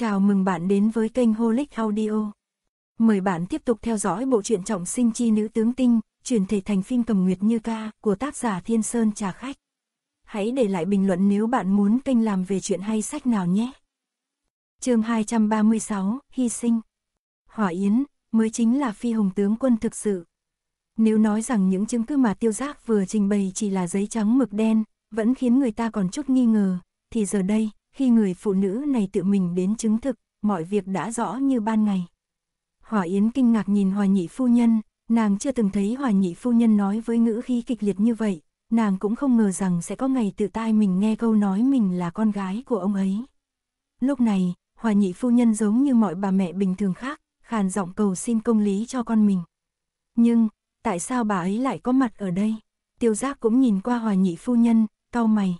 Chào mừng bạn đến với kênh Holic Audio. Mời bạn tiếp tục theo dõi bộ truyện trọng sinh chi nữ tướng tinh, chuyển thể thành phim cầm nguyệt như ca của tác giả Thiên Sơn Trà Khách. Hãy để lại bình luận nếu bạn muốn kênh làm về chuyện hay sách nào nhé. chương 236, Hy sinh. Hỏa Yến, mới chính là phi hùng tướng quân thực sự. Nếu nói rằng những chứng cứ mà tiêu giác vừa trình bày chỉ là giấy trắng mực đen, vẫn khiến người ta còn chút nghi ngờ, thì giờ đây, khi người phụ nữ này tự mình đến chứng thực, mọi việc đã rõ như ban ngày. hòa Yến kinh ngạc nhìn Hòa Nhị Phu Nhân, nàng chưa từng thấy Hòa Nhị Phu Nhân nói với ngữ khí kịch liệt như vậy, nàng cũng không ngờ rằng sẽ có ngày tự tai mình nghe câu nói mình là con gái của ông ấy. Lúc này, Hòa Nhị Phu Nhân giống như mọi bà mẹ bình thường khác, khàn giọng cầu xin công lý cho con mình. Nhưng, tại sao bà ấy lại có mặt ở đây? Tiêu giác cũng nhìn qua Hòa Nhị Phu Nhân, cau mày.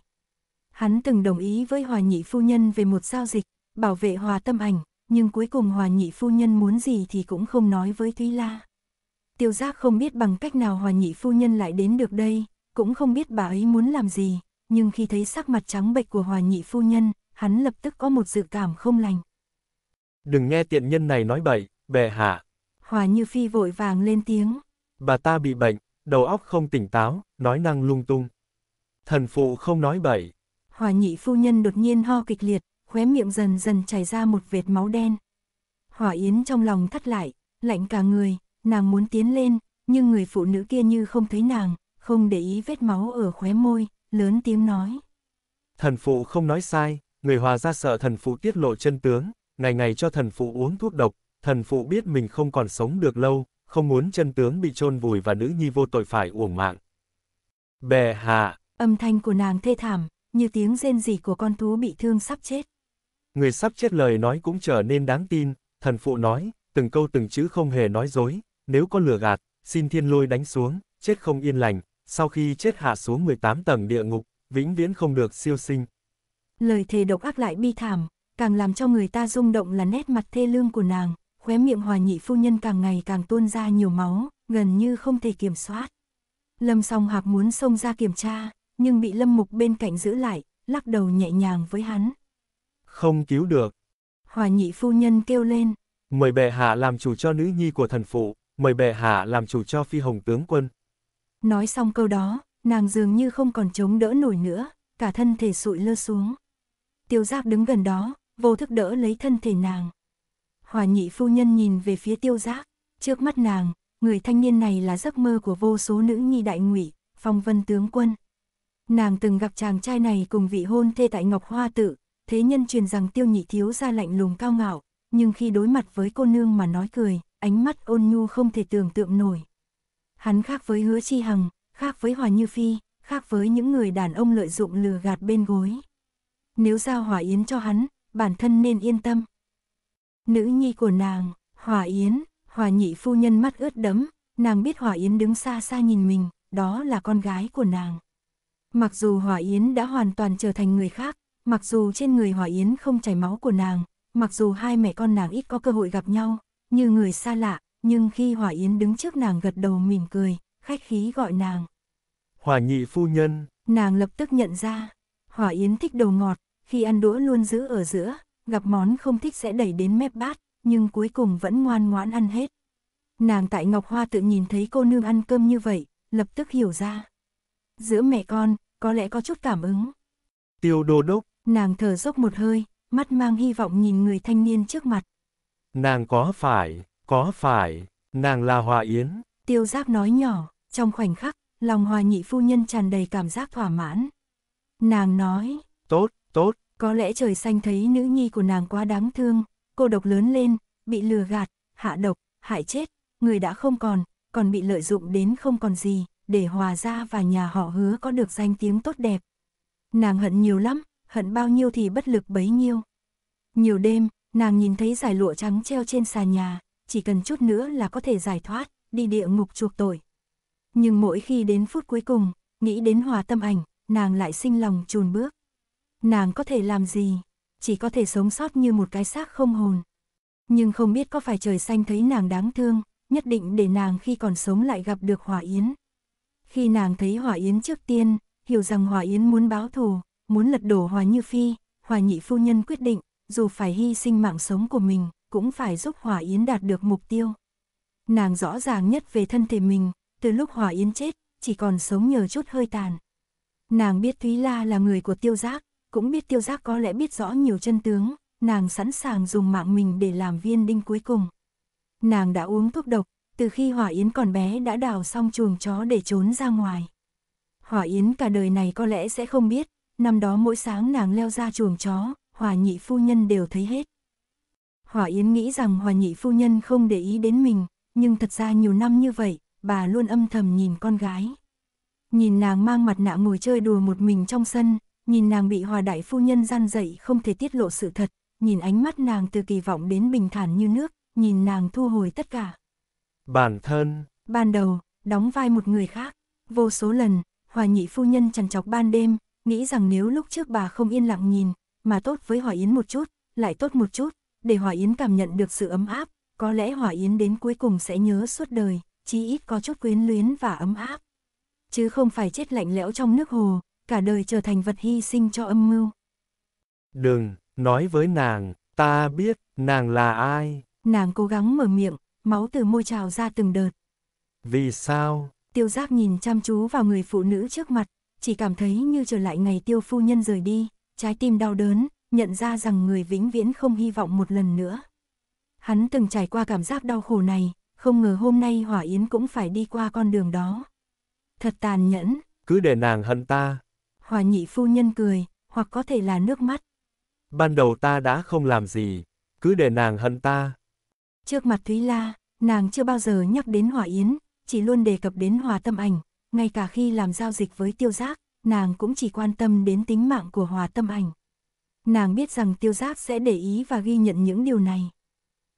Hắn từng đồng ý với Hòa Nhị Phu Nhân về một giao dịch, bảo vệ Hòa Tâm Ảnh, nhưng cuối cùng Hòa Nhị Phu Nhân muốn gì thì cũng không nói với Thúy La. Tiêu giác không biết bằng cách nào Hòa Nhị Phu Nhân lại đến được đây, cũng không biết bà ấy muốn làm gì, nhưng khi thấy sắc mặt trắng bệch của Hòa Nhị Phu Nhân, hắn lập tức có một dự cảm không lành. Đừng nghe tiện nhân này nói bậy, bệ hạ. Hòa Như Phi vội vàng lên tiếng. Bà ta bị bệnh, đầu óc không tỉnh táo, nói năng lung tung. Thần phụ không nói bậy hòa nhị phu nhân đột nhiên ho kịch liệt, khóe miệng dần dần chảy ra một vệt máu đen. Hỏa Yến trong lòng thắt lại, lạnh cả người, nàng muốn tiến lên, nhưng người phụ nữ kia như không thấy nàng, không để ý vết máu ở khóe môi, lớn tiếng nói. Thần phụ không nói sai, người hòa ra sợ thần phụ tiết lộ chân tướng, ngày ngày cho thần phụ uống thuốc độc, thần phụ biết mình không còn sống được lâu, không muốn chân tướng bị chôn vùi và nữ nhi vô tội phải uổng mạng. Bè hạ, âm thanh của nàng thê thảm, như tiếng rên rỉ của con thú bị thương sắp chết. Người sắp chết lời nói cũng trở nên đáng tin, thần phụ nói, từng câu từng chữ không hề nói dối, nếu có lừa gạt, xin thiên lôi đánh xuống, chết không yên lành, sau khi chết hạ xuống 18 tầng địa ngục, vĩnh viễn không được siêu sinh. Lời thề độc ác lại bi thảm, càng làm cho người ta rung động là nét mặt thê lương của nàng, khóe miệng hòa nhị phu nhân càng ngày càng tuôn ra nhiều máu, gần như không thể kiểm soát. Lâm song hạc muốn xông ra kiểm tra, nhưng bị Lâm Mục bên cạnh giữ lại, lắc đầu nhẹ nhàng với hắn. Không cứu được. Hòa nhị phu nhân kêu lên. Mời bệ hạ làm chủ cho nữ nhi của thần phụ, mời bệ hạ làm chủ cho phi hồng tướng quân. Nói xong câu đó, nàng dường như không còn chống đỡ nổi nữa, cả thân thể sụi lơ xuống. Tiêu giác đứng gần đó, vô thức đỡ lấy thân thể nàng. Hòa nhị phu nhân nhìn về phía tiêu giác, trước mắt nàng, người thanh niên này là giấc mơ của vô số nữ nhi đại ngụy, phong vân tướng quân. Nàng từng gặp chàng trai này cùng vị hôn thê tại Ngọc Hoa Tự, thế nhân truyền rằng tiêu nhị thiếu ra lạnh lùng cao ngạo, nhưng khi đối mặt với cô nương mà nói cười, ánh mắt ôn nhu không thể tưởng tượng nổi. Hắn khác với hứa chi hằng, khác với Hòa Như Phi, khác với những người đàn ông lợi dụng lừa gạt bên gối. Nếu giao Hòa Yến cho hắn, bản thân nên yên tâm. Nữ nhi của nàng, Hòa Yến, Hòa Nhị phu nhân mắt ướt đẫm, nàng biết Hòa Yến đứng xa xa nhìn mình, đó là con gái của nàng. Mặc dù Hỏa Yến đã hoàn toàn trở thành người khác, mặc dù trên người Hỏa Yến không chảy máu của nàng, mặc dù hai mẹ con nàng ít có cơ hội gặp nhau, như người xa lạ, nhưng khi Hỏa Yến đứng trước nàng gật đầu mỉm cười, khách khí gọi nàng. Hỏa nhị phu nhân. Nàng lập tức nhận ra, Hỏa Yến thích đồ ngọt, khi ăn đũa luôn giữ ở giữa, gặp món không thích sẽ đẩy đến mép bát, nhưng cuối cùng vẫn ngoan ngoãn ăn hết. Nàng tại Ngọc Hoa tự nhìn thấy cô nương ăn cơm như vậy, lập tức hiểu ra giữa mẹ con, có lẽ có chút cảm ứng. Tiêu đô đốc. Nàng thở dốc một hơi, mắt mang hy vọng nhìn người thanh niên trước mặt. Nàng có phải, có phải, nàng là Hòa Yến. Tiêu giáp nói nhỏ, trong khoảnh khắc, lòng Hòa nhị phu nhân tràn đầy cảm giác thỏa mãn. Nàng nói. Tốt, tốt. Có lẽ trời xanh thấy nữ nhi của nàng quá đáng thương, cô độc lớn lên, bị lừa gạt, hạ độc, hại chết, người đã không còn, còn bị lợi dụng đến không còn gì, để hòa ra và nhà họ hứa có được danh tiếng tốt đẹp. Nàng hận nhiều lắm, hận bao nhiêu thì bất lực bấy nhiêu. Nhiều đêm, nàng nhìn thấy giải lụa trắng treo trên sàn nhà, chỉ cần chút nữa là có thể giải thoát, đi địa ngục chuộc tội. Nhưng mỗi khi đến phút cuối cùng, nghĩ đến hòa tâm ảnh, nàng lại sinh lòng chùn bước. Nàng có thể làm gì? Chỉ có thể sống sót như một cái xác không hồn. Nhưng không biết có phải trời xanh thấy nàng đáng thương, nhất định để nàng khi còn sống lại gặp được hòa yến, khi nàng thấy hỏa Yến trước tiên, hiểu rằng hỏa Yến muốn báo thù, muốn lật đổ Hòa Như Phi, Hòa Nhị Phu Nhân quyết định, dù phải hy sinh mạng sống của mình, cũng phải giúp hỏa Yến đạt được mục tiêu. Nàng rõ ràng nhất về thân thể mình, từ lúc hỏa Yến chết, chỉ còn sống nhờ chút hơi tàn. Nàng biết Thúy La là người của tiêu giác, cũng biết tiêu giác có lẽ biết rõ nhiều chân tướng, nàng sẵn sàng dùng mạng mình để làm viên đinh cuối cùng. Nàng đã uống thuốc độc, từ khi Hỏa Yến còn bé đã đào xong chuồng chó để trốn ra ngoài. Hỏa Yến cả đời này có lẽ sẽ không biết, năm đó mỗi sáng nàng leo ra chuồng chó, Hòa Nhị Phu Nhân đều thấy hết. Hỏa Yến nghĩ rằng Hòa Nhị Phu Nhân không để ý đến mình, nhưng thật ra nhiều năm như vậy, bà luôn âm thầm nhìn con gái. Nhìn nàng mang mặt nạ ngồi chơi đùa một mình trong sân, nhìn nàng bị Hòa Đại Phu Nhân gian dậy không thể tiết lộ sự thật, nhìn ánh mắt nàng từ kỳ vọng đến bình thản như nước, nhìn nàng thu hồi tất cả. Bản thân. Ban đầu, đóng vai một người khác. Vô số lần, hòa nhị phu nhân chằn trọc ban đêm, nghĩ rằng nếu lúc trước bà không yên lặng nhìn, mà tốt với Hòa Yến một chút, lại tốt một chút, để Hòa Yến cảm nhận được sự ấm áp, có lẽ Hòa Yến đến cuối cùng sẽ nhớ suốt đời, chí ít có chút quyến luyến và ấm áp. Chứ không phải chết lạnh lẽo trong nước hồ, cả đời trở thành vật hy sinh cho âm mưu. Đừng, nói với nàng, ta biết, nàng là ai. Nàng cố gắng mở miệng, máu từ môi trào ra từng đợt. Vì sao? Tiêu giác nhìn chăm chú vào người phụ nữ trước mặt, chỉ cảm thấy như trở lại ngày tiêu phu nhân rời đi, trái tim đau đớn, nhận ra rằng người vĩnh viễn không hy vọng một lần nữa. Hắn từng trải qua cảm giác đau khổ này, không ngờ hôm nay Hỏa Yến cũng phải đi qua con đường đó. Thật tàn nhẫn. Cứ để nàng hận ta. Hỏa nhị phu nhân cười, hoặc có thể là nước mắt. Ban đầu ta đã không làm gì, cứ để nàng hận ta. Trước mặt Thúy La, Nàng chưa bao giờ nhắc đến Hòa Yến, chỉ luôn đề cập đến Hòa Tâm Ảnh, ngay cả khi làm giao dịch với Tiêu Giác, nàng cũng chỉ quan tâm đến tính mạng của Hòa Tâm Ảnh. Nàng biết rằng Tiêu Giác sẽ để ý và ghi nhận những điều này.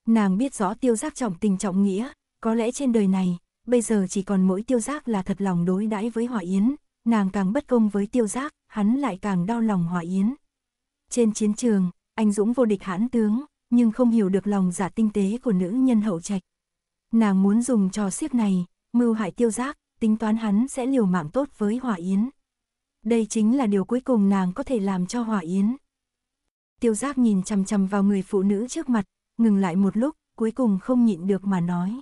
Nàng biết rõ Tiêu Giác trọng tình trọng nghĩa, có lẽ trên đời này, bây giờ chỉ còn mỗi Tiêu Giác là thật lòng đối đãi với Hòa Yến, nàng càng bất công với Tiêu Giác, hắn lại càng đau lòng Hòa Yến. Trên chiến trường, anh dũng vô địch hãn tướng, nhưng không hiểu được lòng giả tinh tế của nữ nhân hậu trạch. Nàng muốn dùng trò siếp này, mưu hại tiêu giác, tính toán hắn sẽ liều mạng tốt với Hỏa Yến. Đây chính là điều cuối cùng nàng có thể làm cho Hỏa Yến. Tiêu giác nhìn chằm chằm vào người phụ nữ trước mặt, ngừng lại một lúc, cuối cùng không nhịn được mà nói.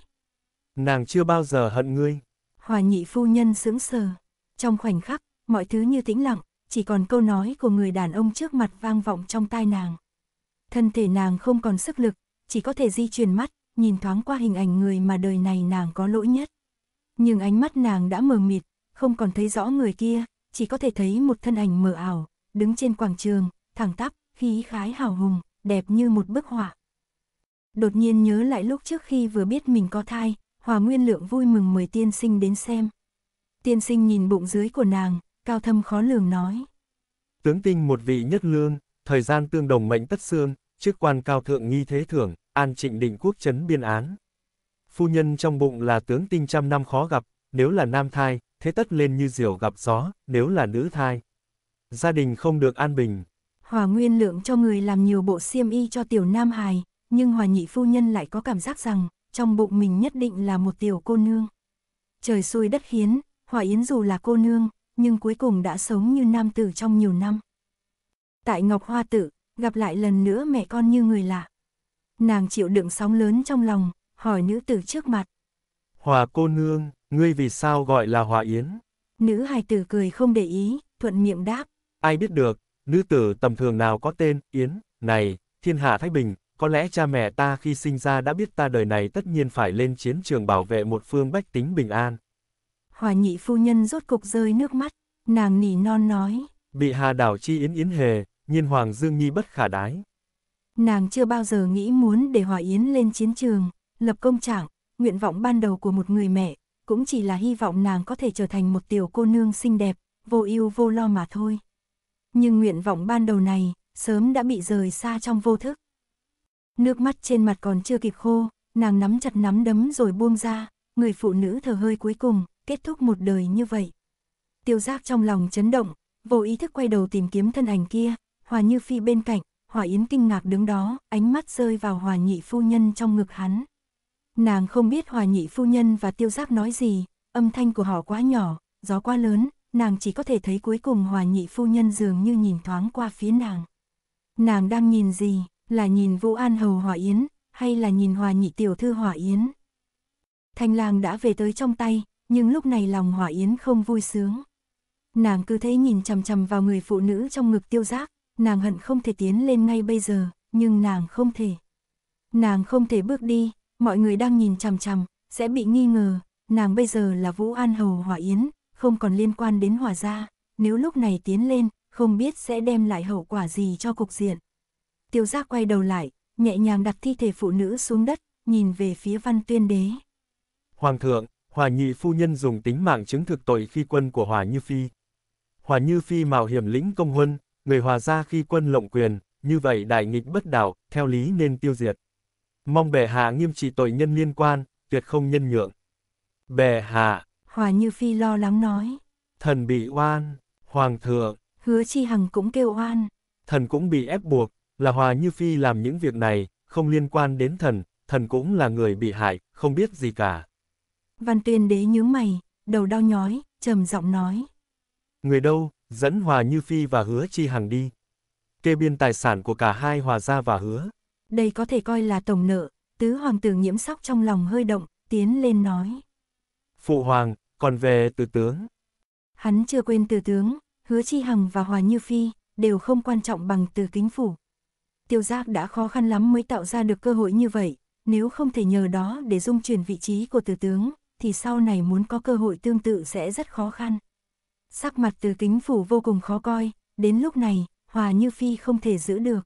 Nàng chưa bao giờ hận ngươi. Hòa nhị phu nhân sững sờ. Trong khoảnh khắc, mọi thứ như tĩnh lặng, chỉ còn câu nói của người đàn ông trước mặt vang vọng trong tai nàng. Thân thể nàng không còn sức lực, chỉ có thể di chuyển mắt, nhìn thoáng qua hình ảnh người mà đời này nàng có lỗi nhất. Nhưng ánh mắt nàng đã mờ mịt, không còn thấy rõ người kia, chỉ có thể thấy một thân ảnh mờ ảo, đứng trên quảng trường, thẳng tắp, khí khái hào hùng, đẹp như một bức họa. Đột nhiên nhớ lại lúc trước khi vừa biết mình có thai, Hòa Nguyên Lượng vui mừng mời tiên sinh đến xem. Tiên sinh nhìn bụng dưới của nàng, cao thâm khó lường nói. Tướng tinh một vị nhất lương, thời gian tương đồng mệnh tất xương, chức quan cao thượng nghi thế thưởng, an trịnh định quốc chấn biên án. Phu nhân trong bụng là tướng tinh trăm năm khó gặp, nếu là nam thai, thế tất lên như diều gặp gió, nếu là nữ thai. Gia đình không được an bình. Hòa Nguyên Lượng cho người làm nhiều bộ xiêm y cho tiểu nam hài, nhưng Hòa Nhị Phu Nhân lại có cảm giác rằng, trong bụng mình nhất định là một tiểu cô nương. Trời xui đất khiến, Hòa Yến dù là cô nương, nhưng cuối cùng đã sống như nam tử trong nhiều năm. Tại Ngọc Hoa Tự, gặp lại lần nữa mẹ con như người lạ nàng chịu đựng sóng lớn trong lòng, hỏi nữ tử trước mặt. Hòa cô nương, ngươi vì sao gọi là Hòa Yến? Nữ hài tử cười không để ý, thuận miệng đáp. Ai biết được, nữ tử tầm thường nào có tên, Yến, này, thiên hạ Thái Bình, có lẽ cha mẹ ta khi sinh ra đã biết ta đời này tất nhiên phải lên chiến trường bảo vệ một phương bách tính bình an. Hòa nhị phu nhân rốt cục rơi nước mắt, nàng nỉ non nói. Bị hà đảo chi yến yến hề, nhiên hoàng dương nhi bất khả đái. Nàng chưa bao giờ nghĩ muốn để Hòa Yến lên chiến trường, lập công trạng, nguyện vọng ban đầu của một người mẹ, cũng chỉ là hy vọng nàng có thể trở thành một tiểu cô nương xinh đẹp, vô ưu vô lo mà thôi. Nhưng nguyện vọng ban đầu này, sớm đã bị rời xa trong vô thức. Nước mắt trên mặt còn chưa kịp khô, nàng nắm chặt nắm đấm rồi buông ra, người phụ nữ thở hơi cuối cùng, kết thúc một đời như vậy. Tiêu giác trong lòng chấn động, vô ý thức quay đầu tìm kiếm thân ảnh kia, hòa như phi bên cạnh, Hòa Yến kinh ngạc đứng đó, ánh mắt rơi vào Hòa Nhị Phu Nhân trong ngực hắn. Nàng không biết Hòa Nhị Phu Nhân và Tiêu Giáp nói gì, âm thanh của họ quá nhỏ, gió quá lớn, nàng chỉ có thể thấy cuối cùng Hòa Nhị Phu Nhân dường như nhìn thoáng qua phía nàng. Nàng đang nhìn gì, là nhìn Vũ An Hầu Hòa Yến, hay là nhìn Hòa Nhị Tiểu Thư Hòa Yến? Thanh Làng đã về tới trong tay, nhưng lúc này lòng Hòa Yến không vui sướng. Nàng cứ thế nhìn chằm chằm vào người phụ nữ trong ngực tiêu Giáp nàng hận không thể tiến lên ngay bây giờ, nhưng nàng không thể. Nàng không thể bước đi, mọi người đang nhìn chằm chằm, sẽ bị nghi ngờ, nàng bây giờ là Vũ An Hầu Hỏa Yến, không còn liên quan đến Hỏa gia, nếu lúc này tiến lên, không biết sẽ đem lại hậu quả gì cho cục diện. Tiêu giác quay đầu lại, nhẹ nhàng đặt thi thể phụ nữ xuống đất, nhìn về phía văn tuyên đế. Hoàng thượng, Hòa nhị phu nhân dùng tính mạng chứng thực tội khi quân của Hòa Như Phi. Hòa Như Phi mạo hiểm lĩnh công huân, người hòa ra khi quân lộng quyền, như vậy đại nghịch bất đảo, theo lý nên tiêu diệt. Mong bệ hạ nghiêm trị tội nhân liên quan, tuyệt không nhân nhượng. Bệ hạ. Hòa Như Phi lo lắng nói. Thần bị oan, hoàng thượng. Hứa Chi Hằng cũng kêu oan. Thần cũng bị ép buộc, là Hòa Như Phi làm những việc này, không liên quan đến thần, thần cũng là người bị hại, không biết gì cả. Văn tuyên đế nhướng mày, đầu đau nhói, trầm giọng nói. Người đâu, dẫn Hòa Như Phi và Hứa Chi Hằng đi. Kê biên tài sản của cả hai Hòa Gia và Hứa. Đây có thể coi là tổng nợ, tứ hoàng tử nhiễm sóc trong lòng hơi động, tiến lên nói. Phụ hoàng, còn về từ tướng. Hắn chưa quên từ tướng, Hứa Chi Hằng và Hòa Như Phi đều không quan trọng bằng từ kính phủ. Tiêu giác đã khó khăn lắm mới tạo ra được cơ hội như vậy, nếu không thể nhờ đó để dung chuyển vị trí của từ tướng, thì sau này muốn có cơ hội tương tự sẽ rất khó khăn. Sắc mặt từ kính phủ vô cùng khó coi, đến lúc này, Hòa Như Phi không thể giữ được.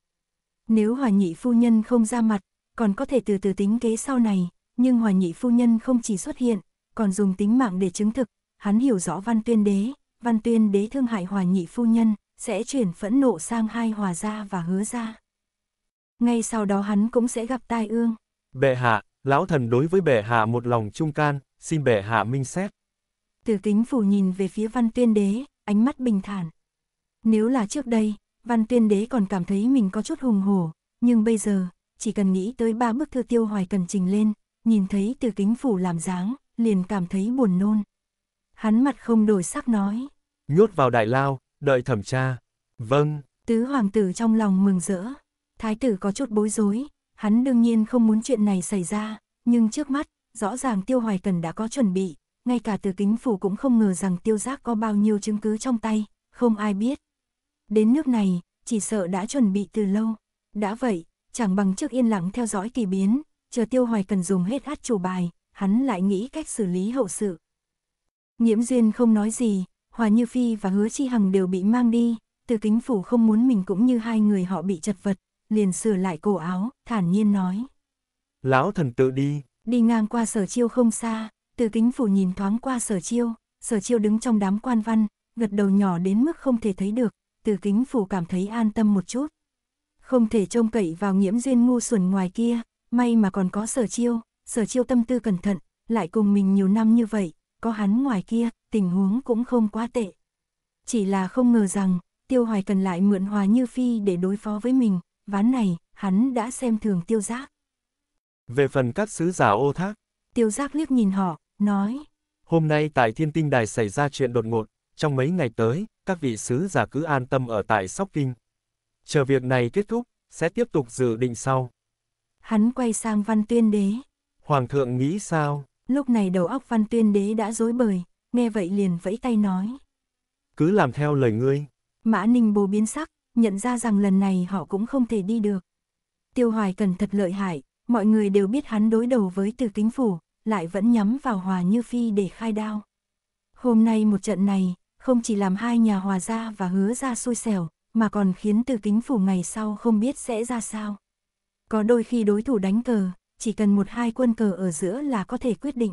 Nếu Hòa Nhị Phu Nhân không ra mặt, còn có thể từ từ tính kế sau này, nhưng Hòa Nhị Phu Nhân không chỉ xuất hiện, còn dùng tính mạng để chứng thực, hắn hiểu rõ Văn Tuyên Đế, Văn Tuyên Đế thương hại Hòa Nhị Phu Nhân, sẽ chuyển phẫn nộ sang hai Hòa gia và hứa gia. Ngay sau đó hắn cũng sẽ gặp tai ương. Bệ hạ, lão thần đối với bệ hạ một lòng trung can, xin bệ hạ minh xét. Từ kính phủ nhìn về phía văn tuyên đế, ánh mắt bình thản. Nếu là trước đây, văn tuyên đế còn cảm thấy mình có chút hùng hổ, nhưng bây giờ, chỉ cần nghĩ tới ba bức thư tiêu hoài cần trình lên, nhìn thấy từ kính phủ làm dáng, liền cảm thấy buồn nôn. Hắn mặt không đổi sắc nói. Nhốt vào đại lao, đợi thẩm tra. Vâng. Tứ hoàng tử trong lòng mừng rỡ. Thái tử có chút bối rối, hắn đương nhiên không muốn chuyện này xảy ra, nhưng trước mắt, rõ ràng tiêu hoài cần đã có chuẩn bị, ngay cả từ kính phủ cũng không ngờ rằng tiêu giác có bao nhiêu chứng cứ trong tay, không ai biết. Đến nước này, chỉ sợ đã chuẩn bị từ lâu. Đã vậy, chẳng bằng trước yên lặng theo dõi kỳ biến, chờ tiêu hoài cần dùng hết át chủ bài, hắn lại nghĩ cách xử lý hậu sự. Nhiễm duyên không nói gì, Hòa Như Phi và Hứa Chi Hằng đều bị mang đi, từ kính phủ không muốn mình cũng như hai người họ bị chật vật, liền sửa lại cổ áo, thản nhiên nói. Lão thần tự đi. Đi ngang qua sở chiêu không xa, từ kính phủ nhìn thoáng qua sở chiêu, sở chiêu đứng trong đám quan văn, gật đầu nhỏ đến mức không thể thấy được, từ kính phủ cảm thấy an tâm một chút. Không thể trông cậy vào nhiễm duyên ngu xuẩn ngoài kia, may mà còn có sở chiêu, sở chiêu tâm tư cẩn thận, lại cùng mình nhiều năm như vậy, có hắn ngoài kia, tình huống cũng không quá tệ. Chỉ là không ngờ rằng, tiêu hoài cần lại mượn hòa như phi để đối phó với mình, ván này, hắn đã xem thường tiêu giác. Về phần các sứ giả ô thác, tiêu giác liếc nhìn họ, nói. Hôm nay tại Thiên Tinh Đài xảy ra chuyện đột ngột, trong mấy ngày tới, các vị sứ giả cứ an tâm ở tại Sóc Kinh. Chờ việc này kết thúc, sẽ tiếp tục dự định sau. Hắn quay sang Văn Tuyên Đế. Hoàng thượng nghĩ sao? Lúc này đầu óc Văn Tuyên Đế đã rối bời, nghe vậy liền vẫy tay nói. Cứ làm theo lời ngươi. Mã Ninh bồ biến sắc, nhận ra rằng lần này họ cũng không thể đi được. Tiêu Hoài cần thật lợi hại, mọi người đều biết hắn đối đầu với từ kính phủ, lại vẫn nhắm vào Hòa Như Phi để khai đao. Hôm nay một trận này, không chỉ làm hai nhà Hòa gia và Hứa gia xui xẻo, mà còn khiến Từ Kính Phủ ngày sau không biết sẽ ra sao. Có đôi khi đối thủ đánh cờ, chỉ cần một hai quân cờ ở giữa là có thể quyết định.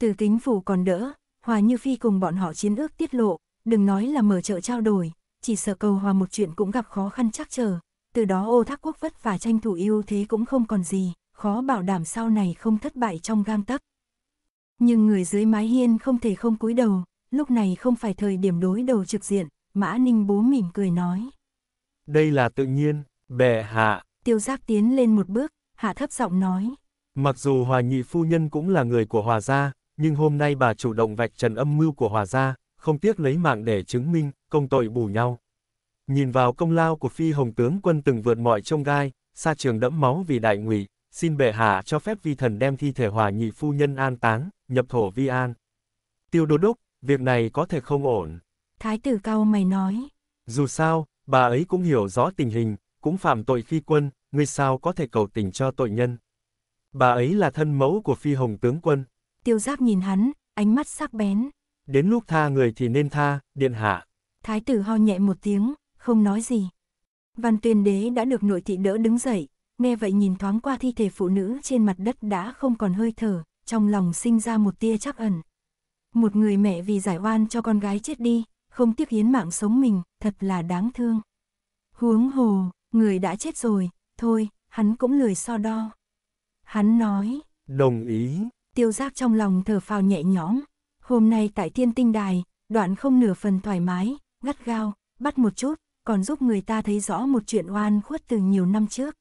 Từ Kính Phủ còn đỡ, Hòa Như Phi cùng bọn họ chiến ước tiết lộ, đừng nói là mở chợ trao đổi, chỉ sợ cầu hòa một chuyện cũng gặp khó khăn chắc chờ từ đó ô thác quốc vất và tranh thủ yêu thế cũng không còn gì khó bảo đảm sau này không thất bại trong gang tấc. Nhưng người dưới mái hiên không thể không cúi đầu, lúc này không phải thời điểm đối đầu trực diện, Mã Ninh bố mỉm cười nói. Đây là tự nhiên, bệ hạ. Tiêu giác tiến lên một bước, hạ thấp giọng nói. Mặc dù hòa nhị phu nhân cũng là người của hòa gia, nhưng hôm nay bà chủ động vạch trần âm mưu của hòa gia, không tiếc lấy mạng để chứng minh, công tội bù nhau. Nhìn vào công lao của phi hồng tướng quân từng vượt mọi trông gai, xa trường đẫm máu vì đại ngụy, xin bệ hạ cho phép vi thần đem thi thể hòa nhị phu nhân an táng, nhập thổ vi an. Tiêu đô đốc, việc này có thể không ổn. Thái tử cao mày nói. Dù sao, bà ấy cũng hiểu rõ tình hình, cũng phạm tội khi quân, ngươi sao có thể cầu tình cho tội nhân. Bà ấy là thân mẫu của phi hồng tướng quân. Tiêu giáp nhìn hắn, ánh mắt sắc bén. Đến lúc tha người thì nên tha, điện hạ. Thái tử ho nhẹ một tiếng, không nói gì. Văn tuyên đế đã được nội thị đỡ đứng dậy, nghe vậy nhìn thoáng qua thi thể phụ nữ trên mặt đất đã không còn hơi thở, trong lòng sinh ra một tia chắc ẩn. Một người mẹ vì giải oan cho con gái chết đi, không tiếc hiến mạng sống mình, thật là đáng thương. Huống hồ, người đã chết rồi, thôi, hắn cũng lười so đo. Hắn nói, đồng ý, tiêu giác trong lòng thở phào nhẹ nhõm. Hôm nay tại thiên tinh đài, đoạn không nửa phần thoải mái, gắt gao, bắt một chút, còn giúp người ta thấy rõ một chuyện oan khuất từ nhiều năm trước.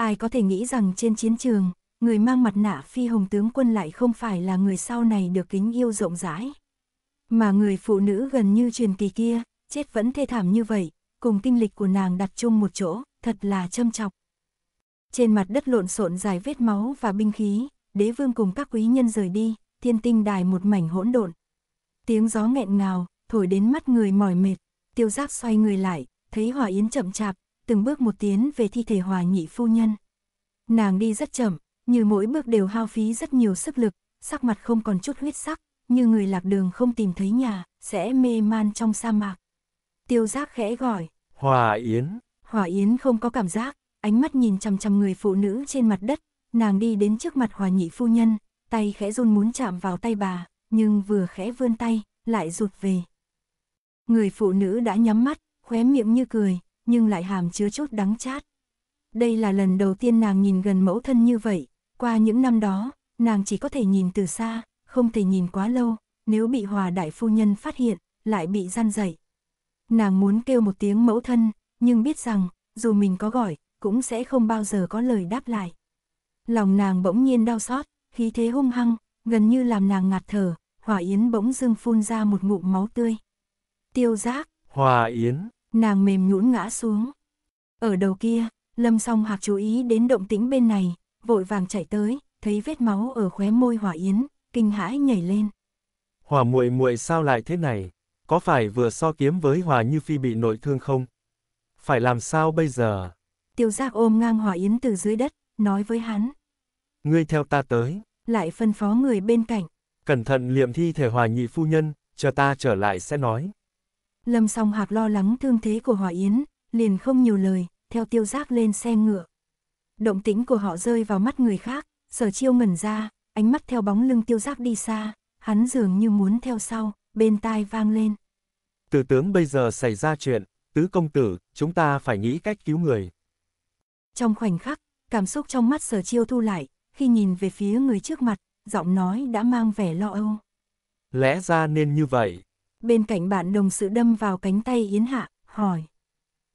Ai có thể nghĩ rằng trên chiến trường, người mang mặt nạ phi hồng tướng quân lại không phải là người sau này được kính yêu rộng rãi. Mà người phụ nữ gần như truyền kỳ kia, chết vẫn thê thảm như vậy, cùng kinh lịch của nàng đặt chung một chỗ, thật là châm chọc. Trên mặt đất lộn xộn dài vết máu và binh khí, đế vương cùng các quý nhân rời đi, thiên tinh đài một mảnh hỗn độn. Tiếng gió nghẹn ngào, thổi đến mắt người mỏi mệt, tiêu giác xoay người lại, thấy hỏa yến chậm chạp, từng bước một tiến về thi thể hòa nhị phu nhân. Nàng đi rất chậm, như mỗi bước đều hao phí rất nhiều sức lực, sắc mặt không còn chút huyết sắc, như người lạc đường không tìm thấy nhà, sẽ mê man trong sa mạc. Tiêu giác khẽ gọi. Hòa Yến. Hòa Yến không có cảm giác, ánh mắt nhìn chằm chằm người phụ nữ trên mặt đất, nàng đi đến trước mặt hòa nhị phu nhân, tay khẽ run muốn chạm vào tay bà, nhưng vừa khẽ vươn tay, lại rụt về. Người phụ nữ đã nhắm mắt, khóe miệng như cười, nhưng lại hàm chứa chút đắng chát. Đây là lần đầu tiên nàng nhìn gần mẫu thân như vậy, qua những năm đó, nàng chỉ có thể nhìn từ xa, không thể nhìn quá lâu, nếu bị hòa đại phu nhân phát hiện, lại bị gian dậy. Nàng muốn kêu một tiếng mẫu thân, nhưng biết rằng, dù mình có gọi, cũng sẽ không bao giờ có lời đáp lại. Lòng nàng bỗng nhiên đau xót, khí thế hung hăng, gần như làm nàng ngạt thở, Hòa Yến bỗng dưng phun ra một ngụm máu tươi. Tiêu giác. Hòa Yến nàng mềm nhũn ngã xuống. Ở đầu kia, Lâm Song Hạc chú ý đến động tĩnh bên này, vội vàng chạy tới, thấy vết máu ở khóe môi Hỏa Yến, kinh hãi nhảy lên. Hỏa muội muội sao lại thế này? Có phải vừa so kiếm với Hòa Như Phi bị nội thương không? Phải làm sao bây giờ? Tiêu giác ôm ngang hòa Yến từ dưới đất, nói với hắn. Ngươi theo ta tới. Lại phân phó người bên cạnh. Cẩn thận liệm thi thể Hòa Nhị Phu Nhân, chờ ta trở lại sẽ nói. Lâm song hạc lo lắng thương thế của Hòa Yến, liền không nhiều lời, theo tiêu giác lên xe ngựa. Động tĩnh của họ rơi vào mắt người khác, sở chiêu ngẩn ra, ánh mắt theo bóng lưng tiêu giác đi xa, hắn dường như muốn theo sau, bên tai vang lên. Tử tướng bây giờ xảy ra chuyện, tứ công tử, chúng ta phải nghĩ cách cứu người. Trong khoảnh khắc, cảm xúc trong mắt sở chiêu thu lại, khi nhìn về phía người trước mặt, giọng nói đã mang vẻ lo âu. Lẽ ra nên như vậy bên cạnh bạn đồng sự đâm vào cánh tay Yến Hạ, hỏi.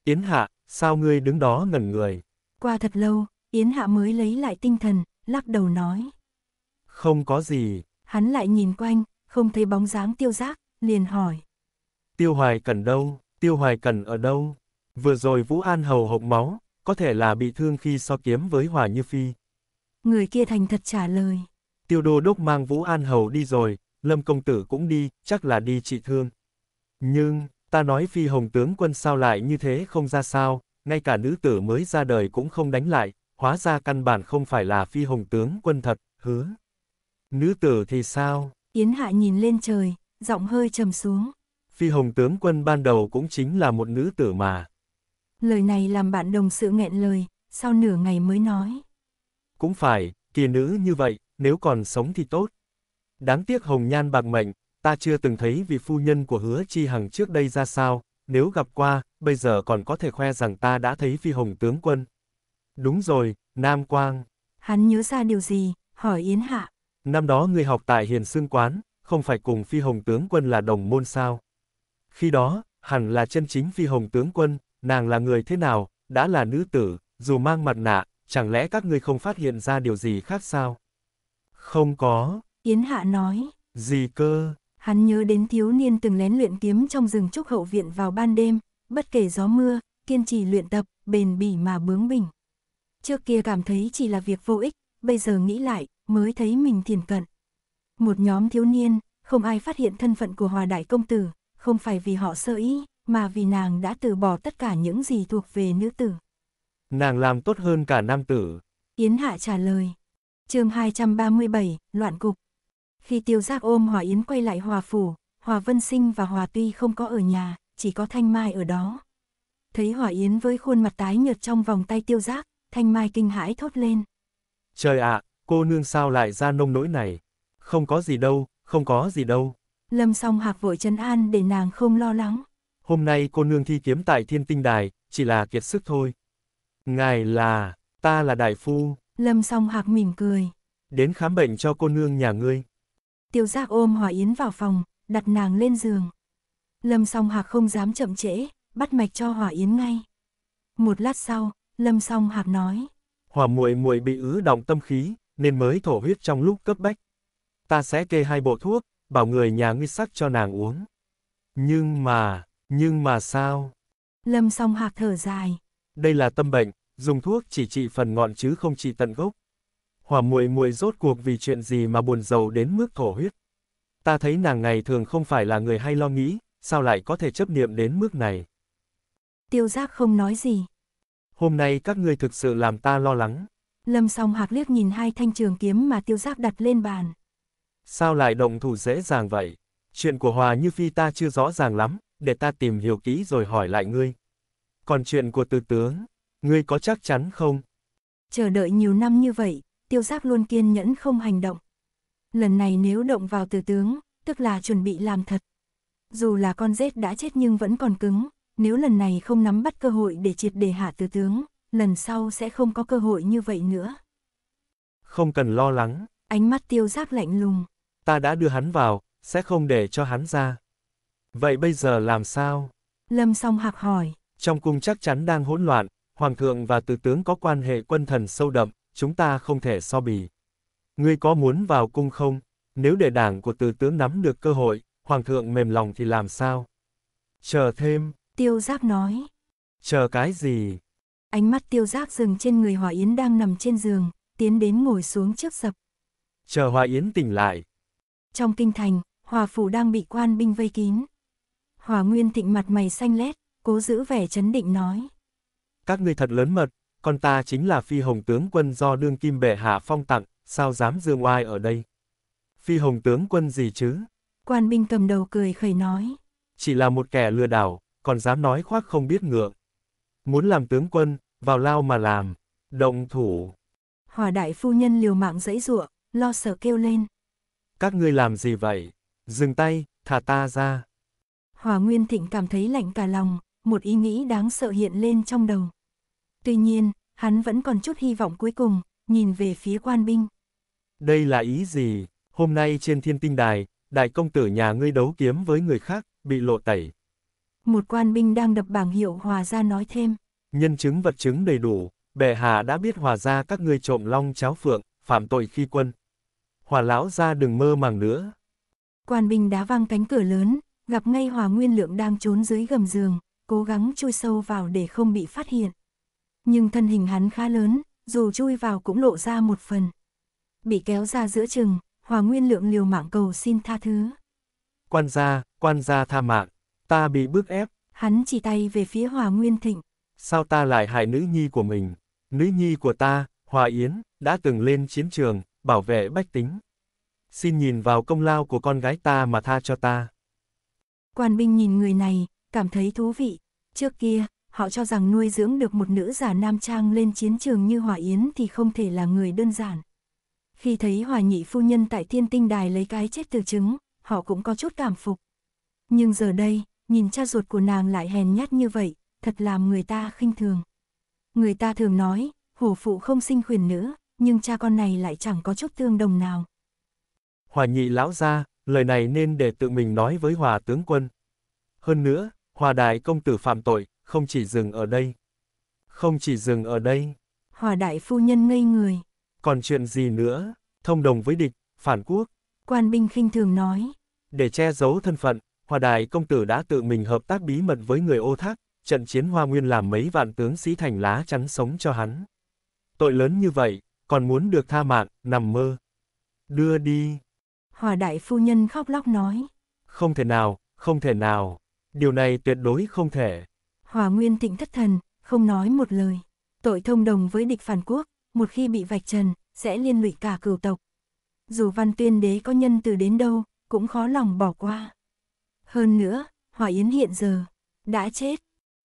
Yến Hạ, sao ngươi đứng đó ngẩn người? Qua thật lâu, Yến Hạ mới lấy lại tinh thần, lắc đầu nói. Không có gì. Hắn lại nhìn quanh, không thấy bóng dáng tiêu giác, liền hỏi. Tiêu hoài cần đâu? Tiêu hoài cần ở đâu? Vừa rồi Vũ An hầu hộc máu, có thể là bị thương khi so kiếm với Hòa Như Phi. Người kia thành thật trả lời. Tiêu đô đốc mang Vũ An hầu đi rồi, Lâm công tử cũng đi, chắc là đi trị thương. Nhưng, ta nói phi hồng tướng quân sao lại như thế không ra sao, ngay cả nữ tử mới ra đời cũng không đánh lại, hóa ra căn bản không phải là phi hồng tướng quân thật, hứa. Nữ tử thì sao? Yến Hạ nhìn lên trời, giọng hơi trầm xuống. Phi hồng tướng quân ban đầu cũng chính là một nữ tử mà. Lời này làm bạn đồng sự nghẹn lời, sau nửa ngày mới nói. Cũng phải, kỳ nữ như vậy, nếu còn sống thì tốt, Đáng tiếc hồng nhan bạc mệnh, ta chưa từng thấy vì phu nhân của hứa chi hằng trước đây ra sao, nếu gặp qua, bây giờ còn có thể khoe rằng ta đã thấy phi hồng tướng quân. Đúng rồi, Nam Quang. Hắn nhớ ra điều gì, hỏi Yến Hạ. Năm đó người học tại Hiền Sương Quán, không phải cùng phi hồng tướng quân là đồng môn sao. Khi đó, hẳn là chân chính phi hồng tướng quân, nàng là người thế nào, đã là nữ tử, dù mang mặt nạ, chẳng lẽ các ngươi không phát hiện ra điều gì khác sao? Không có, Yến Hạ nói. Gì cơ? Hắn nhớ đến thiếu niên từng lén luyện kiếm trong rừng trúc hậu viện vào ban đêm, bất kể gió mưa, kiên trì luyện tập, bền bỉ mà bướng bỉnh. Trước kia cảm thấy chỉ là việc vô ích, bây giờ nghĩ lại, mới thấy mình thiền cận. Một nhóm thiếu niên, không ai phát hiện thân phận của Hòa Đại Công Tử, không phải vì họ sơ ý, mà vì nàng đã từ bỏ tất cả những gì thuộc về nữ tử. Nàng làm tốt hơn cả nam tử. Yến Hạ trả lời. chương 237, loạn cục. Khi tiêu giác ôm Hòa Yến quay lại Hòa Phủ, Hòa Vân Sinh và Hòa Tuy không có ở nhà, chỉ có Thanh Mai ở đó. Thấy Hòa Yến với khuôn mặt tái nhợt trong vòng tay tiêu giác, Thanh Mai kinh hãi thốt lên. Trời ạ, à, cô nương sao lại ra nông nỗi này? Không có gì đâu, không có gì đâu. Lâm song hạc vội chân an để nàng không lo lắng. Hôm nay cô nương thi kiếm tại thiên tinh đài, chỉ là kiệt sức thôi. Ngài là, ta là đại phu. Lâm song hạc mỉm cười. Đến khám bệnh cho cô nương nhà ngươi tiêu giác ôm Hòa Yến vào phòng, đặt nàng lên giường. Lâm song hạc không dám chậm trễ, bắt mạch cho Hòa Yến ngay. Một lát sau, Lâm song hạc nói. Hòa muội muội bị ứ động tâm khí, nên mới thổ huyết trong lúc cấp bách. Ta sẽ kê hai bộ thuốc, bảo người nhà ngươi sắc cho nàng uống. Nhưng mà, nhưng mà sao? Lâm song hạc thở dài. Đây là tâm bệnh, dùng thuốc chỉ trị phần ngọn chứ không trị tận gốc hỏa muội muội rốt cuộc vì chuyện gì mà buồn giàu đến mức thổ huyết. Ta thấy nàng ngày thường không phải là người hay lo nghĩ, sao lại có thể chấp niệm đến mức này. Tiêu giác không nói gì. Hôm nay các ngươi thực sự làm ta lo lắng. Lâm song hạc liếc nhìn hai thanh trường kiếm mà tiêu giác đặt lên bàn. Sao lại động thủ dễ dàng vậy? Chuyện của Hòa Như Phi ta chưa rõ ràng lắm, để ta tìm hiểu kỹ rồi hỏi lại ngươi. Còn chuyện của tư tướng, ngươi có chắc chắn không? Chờ đợi nhiều năm như vậy, tiêu giáp luôn kiên nhẫn không hành động. Lần này nếu động vào tử tướng, tức là chuẩn bị làm thật. Dù là con rết đã chết nhưng vẫn còn cứng, nếu lần này không nắm bắt cơ hội để triệt đề hạ tử tướng, lần sau sẽ không có cơ hội như vậy nữa. Không cần lo lắng. Ánh mắt tiêu giáp lạnh lùng. Ta đã đưa hắn vào, sẽ không để cho hắn ra. Vậy bây giờ làm sao? Lâm song hạc hỏi. Trong cung chắc chắn đang hỗn loạn, Hoàng thượng và tử tướng có quan hệ quân thần sâu đậm, chúng ta không thể so bì. Ngươi có muốn vào cung không? Nếu để đảng của từ tướng nắm được cơ hội, hoàng thượng mềm lòng thì làm sao? Chờ thêm. Tiêu giáp nói. Chờ cái gì? Ánh mắt tiêu giáp dừng trên người Hòa Yến đang nằm trên giường, tiến đến ngồi xuống trước dập. Chờ Hòa Yến tỉnh lại. Trong kinh thành, Hòa Phủ đang bị quan binh vây kín. Hòa Nguyên Thịnh mặt mày xanh lét, cố giữ vẻ chấn định nói. Các ngươi thật lớn mật, con ta chính là phi hồng tướng quân do đương kim bệ hạ phong tặng, sao dám dương oai ở đây. Phi hồng tướng quân gì chứ? Quan binh cầm đầu cười khẩy nói. Chỉ là một kẻ lừa đảo, còn dám nói khoác không biết ngượng. Muốn làm tướng quân, vào lao mà làm, động thủ. Hòa đại phu nhân liều mạng dãy giụa, lo sợ kêu lên. Các ngươi làm gì vậy? Dừng tay, thả ta ra. Hòa Nguyên Thịnh cảm thấy lạnh cả lòng, một ý nghĩ đáng sợ hiện lên trong đầu. Tuy nhiên, hắn vẫn còn chút hy vọng cuối cùng, nhìn về phía quan binh. Đây là ý gì? Hôm nay trên thiên tinh đài, đại công tử nhà ngươi đấu kiếm với người khác, bị lộ tẩy. Một quan binh đang đập bảng hiệu hòa gia nói thêm. Nhân chứng vật chứng đầy đủ, bệ hạ đã biết hòa gia các ngươi trộm long cháo phượng, phạm tội khi quân. Hòa lão gia đừng mơ màng nữa. Quan binh đá văng cánh cửa lớn, gặp ngay hòa nguyên lượng đang trốn dưới gầm giường, cố gắng chui sâu vào để không bị phát hiện nhưng thân hình hắn khá lớn, dù chui vào cũng lộ ra một phần. Bị kéo ra giữa chừng, Hòa Nguyên Lượng liều mạng cầu xin tha thứ. Quan gia, quan gia tha mạng, ta bị bức ép. Hắn chỉ tay về phía Hòa Nguyên Thịnh. Sao ta lại hại nữ nhi của mình? Nữ nhi của ta, Hòa Yến, đã từng lên chiến trường, bảo vệ bách tính. Xin nhìn vào công lao của con gái ta mà tha cho ta. Quan binh nhìn người này, cảm thấy thú vị. Trước kia, họ cho rằng nuôi dưỡng được một nữ giả nam trang lên chiến trường như Hòa Yến thì không thể là người đơn giản. Khi thấy Hòa Nhị Phu Nhân tại Thiên Tinh Đài lấy cái chết từ chứng, họ cũng có chút cảm phục. Nhưng giờ đây, nhìn cha ruột của nàng lại hèn nhát như vậy, thật làm người ta khinh thường. Người ta thường nói, hổ phụ không sinh khuyển nữ, nhưng cha con này lại chẳng có chút tương đồng nào. Hòa Nhị lão gia lời này nên để tự mình nói với Hòa tướng quân. Hơn nữa, Hòa Đại công tử phạm tội, không chỉ dừng ở đây. Không chỉ dừng ở đây. Hòa đại phu nhân ngây người. Còn chuyện gì nữa, thông đồng với địch, phản quốc. Quan binh khinh thường nói. Để che giấu thân phận, Hòa đại công tử đã tự mình hợp tác bí mật với người ô thác, trận chiến hoa nguyên làm mấy vạn tướng sĩ thành lá chắn sống cho hắn. Tội lớn như vậy, còn muốn được tha mạng, nằm mơ. Đưa đi. Hòa đại phu nhân khóc lóc nói. Không thể nào, không thể nào. Điều này tuyệt đối không thể. Hòa Nguyên Tịnh thất thần, không nói một lời. Tội thông đồng với địch phản quốc, một khi bị vạch trần, sẽ liên lụy cả cửu tộc. Dù văn tuyên đế có nhân từ đến đâu, cũng khó lòng bỏ qua. Hơn nữa, Hỏa Yến hiện giờ, đã chết.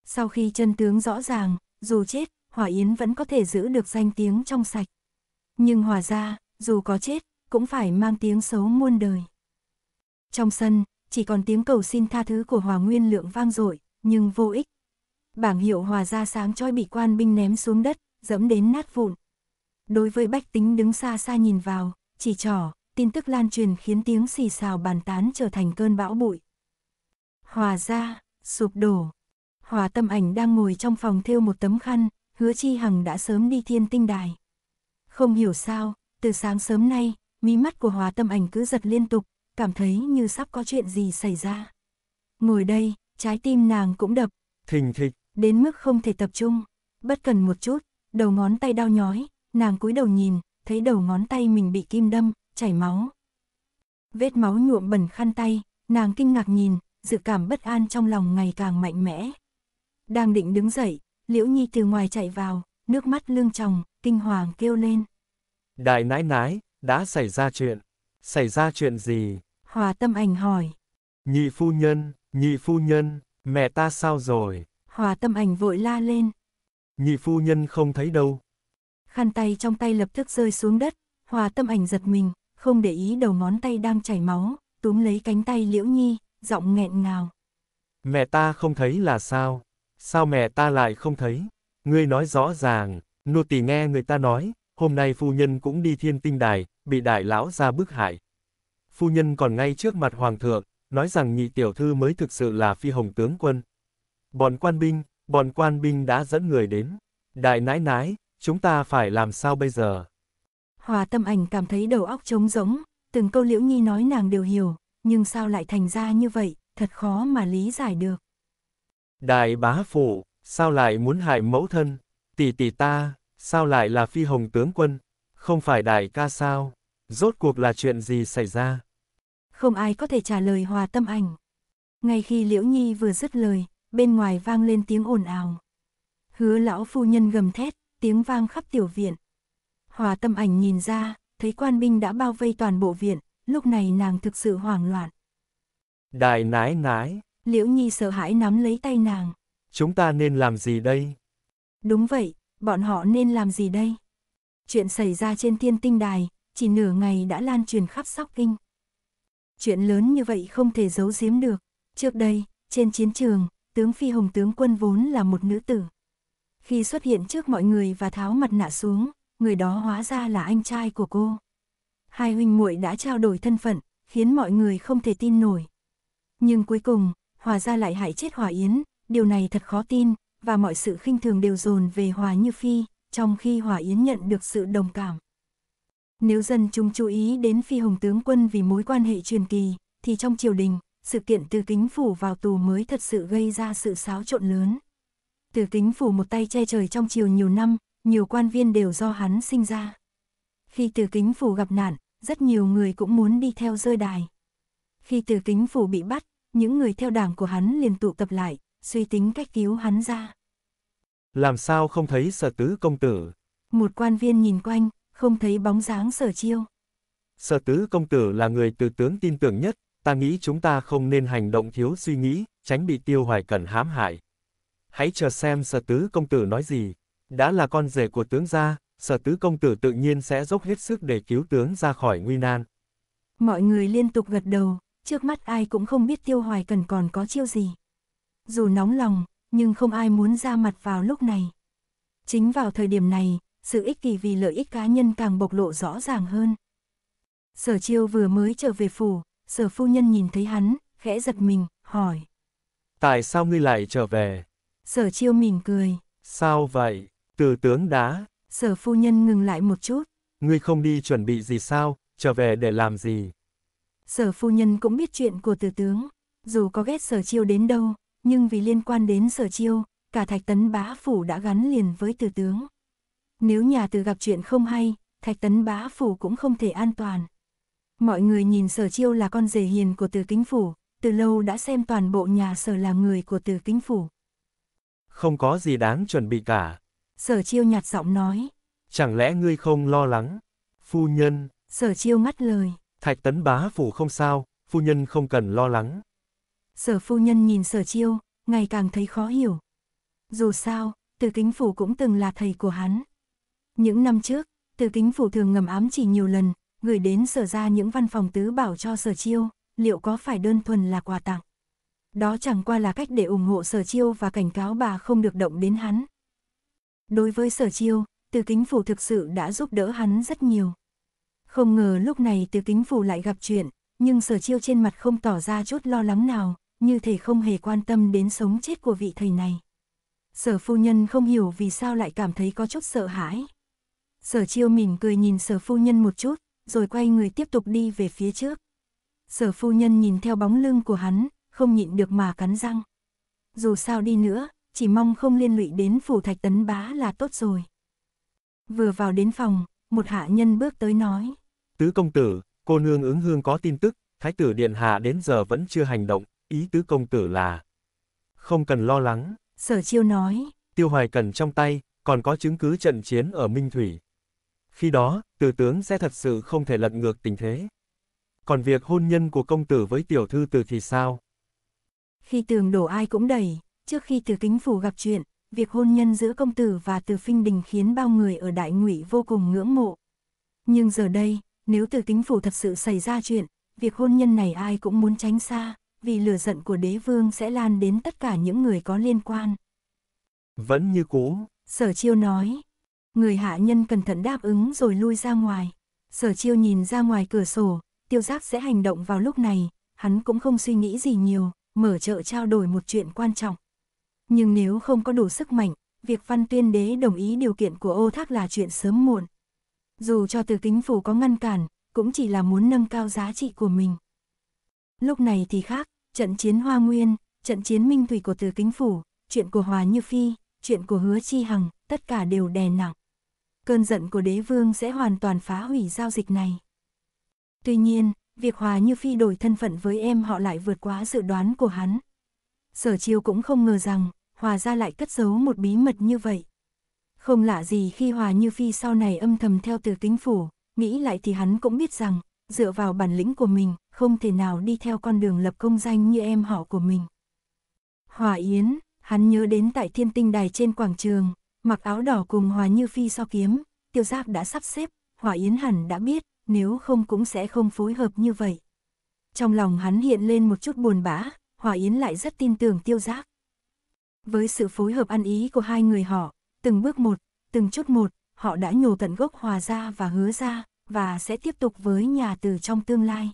Sau khi chân tướng rõ ràng, dù chết, Hỏa Yến vẫn có thể giữ được danh tiếng trong sạch. Nhưng hòa ra, dù có chết, cũng phải mang tiếng xấu muôn đời. Trong sân, chỉ còn tiếng cầu xin tha thứ của Hòa Nguyên Lượng vang dội, nhưng vô ích, bảng hiệu hòa ra sáng chói bị quan binh ném xuống đất, dẫm đến nát vụn. Đối với bách tính đứng xa xa nhìn vào, chỉ trỏ, tin tức lan truyền khiến tiếng xì xào bàn tán trở thành cơn bão bụi. Hòa ra, sụp đổ. Hòa tâm ảnh đang ngồi trong phòng thêu một tấm khăn, hứa chi hằng đã sớm đi thiên tinh đài. Không hiểu sao, từ sáng sớm nay, mí mắt của hòa tâm ảnh cứ giật liên tục, cảm thấy như sắp có chuyện gì xảy ra. Ngồi đây, trái tim nàng cũng đập. Thình thịch, đến mức không thể tập trung, bất cần một chút, đầu ngón tay đau nhói, nàng cúi đầu nhìn, thấy đầu ngón tay mình bị kim đâm, chảy máu. Vết máu nhuộm bẩn khăn tay, nàng kinh ngạc nhìn, dự cảm bất an trong lòng ngày càng mạnh mẽ. Đang định đứng dậy, Liễu Nhi từ ngoài chạy vào, nước mắt lưng tròng, kinh hoàng kêu lên. Đại nãi nãi, đã xảy ra chuyện. Xảy ra chuyện gì? Hòa tâm ảnh hỏi. Nhị phu nhân, nhị phu nhân, mẹ ta sao rồi? Hòa tâm ảnh vội la lên. Nhị phu nhân không thấy đâu. Khăn tay trong tay lập tức rơi xuống đất, hòa tâm ảnh giật mình, không để ý đầu ngón tay đang chảy máu, túm lấy cánh tay liễu nhi, giọng nghẹn ngào. Mẹ ta không thấy là sao? Sao mẹ ta lại không thấy? Ngươi nói rõ ràng, nô tỳ nghe người ta nói, hôm nay phu nhân cũng đi thiên tinh đài, bị đại lão ra bức hại. Phu nhân còn ngay trước mặt hoàng thượng, nói rằng nhị tiểu thư mới thực sự là phi hồng tướng quân. Bọn quan binh, bọn quan binh đã dẫn người đến. Đại nãi nãi, chúng ta phải làm sao bây giờ? Hòa tâm ảnh cảm thấy đầu óc trống rỗng, từng câu Liễu Nhi nói nàng đều hiểu, nhưng sao lại thành ra như vậy, thật khó mà lý giải được. Đại bá phụ, sao lại muốn hại mẫu thân, tỷ tỷ ta, sao lại là phi hồng tướng quân, không phải đại ca sao, rốt cuộc là chuyện gì xảy ra? Không ai có thể trả lời hòa tâm ảnh. Ngay khi Liễu Nhi vừa dứt lời, bên ngoài vang lên tiếng ồn ào. Hứa lão phu nhân gầm thét, tiếng vang khắp tiểu viện. Hòa tâm ảnh nhìn ra, thấy quan binh đã bao vây toàn bộ viện, lúc này nàng thực sự hoảng loạn. Đại nái nái. Liễu Nhi sợ hãi nắm lấy tay nàng. Chúng ta nên làm gì đây? Đúng vậy, bọn họ nên làm gì đây? Chuyện xảy ra trên thiên tinh đài, chỉ nửa ngày đã lan truyền khắp sóc kinh. Chuyện lớn như vậy không thể giấu giếm được. Trước đây, trên chiến trường, tướng Phi Hồng tướng quân vốn là một nữ tử. Khi xuất hiện trước mọi người và tháo mặt nạ xuống, người đó hóa ra là anh trai của cô. Hai huynh muội đã trao đổi thân phận, khiến mọi người không thể tin nổi. Nhưng cuối cùng, Hòa ra lại hại chết Hòa Yến, điều này thật khó tin, và mọi sự khinh thường đều dồn về Hòa Như Phi, trong khi Hòa Yến nhận được sự đồng cảm. Nếu dân chúng chú ý đến Phi Hồng tướng quân vì mối quan hệ truyền kỳ, thì trong triều đình, sự kiện từ kính phủ vào tù mới thật sự gây ra sự xáo trộn lớn. Từ kính phủ một tay che trời trong chiều nhiều năm, nhiều quan viên đều do hắn sinh ra. Khi từ kính phủ gặp nạn, rất nhiều người cũng muốn đi theo rơi đài. Khi từ kính phủ bị bắt, những người theo đảng của hắn liền tụ tập lại, suy tính cách cứu hắn ra. Làm sao không thấy sở tứ công tử? Một quan viên nhìn quanh, không thấy bóng dáng sở chiêu. Sở tứ công tử là người từ tướng tin tưởng nhất, ta nghĩ chúng ta không nên hành động thiếu suy nghĩ, tránh bị tiêu hoài cần hãm hại. Hãy chờ xem sở tứ công tử nói gì. Đã là con rể của tướng gia, sở tứ công tử tự nhiên sẽ dốc hết sức để cứu tướng ra khỏi nguy nan. Mọi người liên tục gật đầu, trước mắt ai cũng không biết tiêu hoài cần còn có chiêu gì. Dù nóng lòng, nhưng không ai muốn ra mặt vào lúc này. Chính vào thời điểm này, sự ích kỷ vì lợi ích cá nhân càng bộc lộ rõ ràng hơn. Sở chiêu vừa mới trở về phủ, sở phu nhân nhìn thấy hắn, khẽ giật mình, hỏi. Tại sao ngươi lại trở về? Sở chiêu mỉm cười. Sao vậy? Từ tướng đá. Sở phu nhân ngừng lại một chút. Ngươi không đi chuẩn bị gì sao, trở về để làm gì? Sở phu nhân cũng biết chuyện của từ tướng. Dù có ghét sở chiêu đến đâu, nhưng vì liên quan đến sở chiêu, cả thạch tấn bá phủ đã gắn liền với từ tướng. Nếu nhà từ gặp chuyện không hay, thạch tấn bá phủ cũng không thể an toàn. Mọi người nhìn sở chiêu là con rể hiền của từ kính phủ, từ lâu đã xem toàn bộ nhà sở là người của từ kính phủ. Không có gì đáng chuẩn bị cả. Sở chiêu nhạt giọng nói. Chẳng lẽ ngươi không lo lắng? Phu nhân. Sở chiêu ngắt lời. Thạch tấn bá phủ không sao, phu nhân không cần lo lắng. Sở phu nhân nhìn sở chiêu, ngày càng thấy khó hiểu. Dù sao, từ kính phủ cũng từng là thầy của hắn. Những năm trước, từ kính phủ thường ngầm ám chỉ nhiều lần, gửi đến sở ra những văn phòng tứ bảo cho sở chiêu, liệu có phải đơn thuần là quà tặng? Đó chẳng qua là cách để ủng hộ sở chiêu và cảnh cáo bà không được động đến hắn. Đối với sở chiêu, từ kính phủ thực sự đã giúp đỡ hắn rất nhiều. Không ngờ lúc này từ kính phủ lại gặp chuyện, nhưng sở chiêu trên mặt không tỏ ra chút lo lắng nào, như thể không hề quan tâm đến sống chết của vị thầy này. Sở phu nhân không hiểu vì sao lại cảm thấy có chút sợ hãi. Sở chiêu mỉm cười nhìn sở phu nhân một chút, rồi quay người tiếp tục đi về phía trước. Sở phu nhân nhìn theo bóng lưng của hắn, không nhịn được mà cắn răng. Dù sao đi nữa, chỉ mong không liên lụy đến phủ thạch tấn bá là tốt rồi. Vừa vào đến phòng, một hạ nhân bước tới nói. Tứ công tử, cô nương ứng hương có tin tức, thái tử điện hạ đến giờ vẫn chưa hành động, ý tứ công tử là. Không cần lo lắng. Sở chiêu nói. Tiêu hoài cần trong tay, còn có chứng cứ trận chiến ở Minh Thủy, khi đó, tử tướng sẽ thật sự không thể lật ngược tình thế. Còn việc hôn nhân của công tử với tiểu thư từ thì sao? Khi tường đổ ai cũng đầy, trước khi từ kính phủ gặp chuyện, việc hôn nhân giữa công tử và từ phinh đình khiến bao người ở đại ngụy vô cùng ngưỡng mộ. Nhưng giờ đây, nếu từ kính phủ thật sự xảy ra chuyện, việc hôn nhân này ai cũng muốn tránh xa, vì lửa giận của đế vương sẽ lan đến tất cả những người có liên quan. Vẫn như cũ, sở chiêu nói, Người hạ nhân cẩn thận đáp ứng rồi lui ra ngoài. Sở chiêu nhìn ra ngoài cửa sổ, tiêu giác sẽ hành động vào lúc này, hắn cũng không suy nghĩ gì nhiều, mở chợ trao đổi một chuyện quan trọng. Nhưng nếu không có đủ sức mạnh, việc văn tuyên đế đồng ý điều kiện của ô thác là chuyện sớm muộn. Dù cho từ kính phủ có ngăn cản, cũng chỉ là muốn nâng cao giá trị của mình. Lúc này thì khác, trận chiến Hoa Nguyên, trận chiến Minh Thủy của từ kính phủ, chuyện của Hòa Như Phi, chuyện của Hứa Chi Hằng, tất cả đều đè nặng cơn giận của đế vương sẽ hoàn toàn phá hủy giao dịch này. Tuy nhiên, việc Hòa Như Phi đổi thân phận với em họ lại vượt quá dự đoán của hắn. Sở chiêu cũng không ngờ rằng, Hòa ra lại cất giấu một bí mật như vậy. Không lạ gì khi Hòa Như Phi sau này âm thầm theo từ kính phủ, nghĩ lại thì hắn cũng biết rằng, dựa vào bản lĩnh của mình, không thể nào đi theo con đường lập công danh như em họ của mình. Hòa Yến, hắn nhớ đến tại thiên tinh đài trên quảng trường, mặc áo đỏ cùng Hòa Như Phi so kiếm, tiêu giáp đã sắp xếp, Hòa Yến hẳn đã biết, nếu không cũng sẽ không phối hợp như vậy. Trong lòng hắn hiện lên một chút buồn bã, Hòa Yến lại rất tin tưởng tiêu giáp. Với sự phối hợp ăn ý của hai người họ, từng bước một, từng chút một, họ đã nhổ tận gốc hòa ra và hứa ra, và sẽ tiếp tục với nhà từ trong tương lai.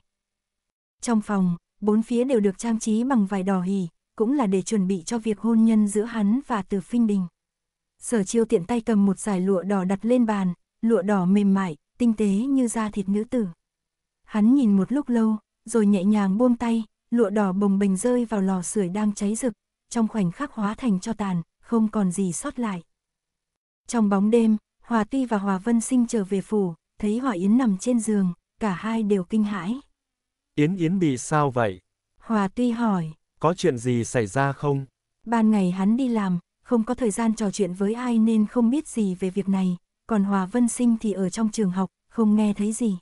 Trong phòng, bốn phía đều được trang trí bằng vải đỏ hì, cũng là để chuẩn bị cho việc hôn nhân giữa hắn và từ phinh đình. Sở chiêu tiện tay cầm một giải lụa đỏ đặt lên bàn, lụa đỏ mềm mại, tinh tế như da thịt nữ tử. Hắn nhìn một lúc lâu, rồi nhẹ nhàng buông tay, lụa đỏ bồng bềnh rơi vào lò sưởi đang cháy rực, trong khoảnh khắc hóa thành cho tàn, không còn gì sót lại. Trong bóng đêm, Hòa Ti và Hòa Vân Sinh trở về phủ, thấy Hòa Yến nằm trên giường, cả hai đều kinh hãi. Yến Yến bị sao vậy? Hòa Ti hỏi. Có chuyện gì xảy ra không? Ban ngày hắn đi làm, không có thời gian trò chuyện với ai nên không biết gì về việc này, còn Hòa Vân Sinh thì ở trong trường học, không nghe thấy gì.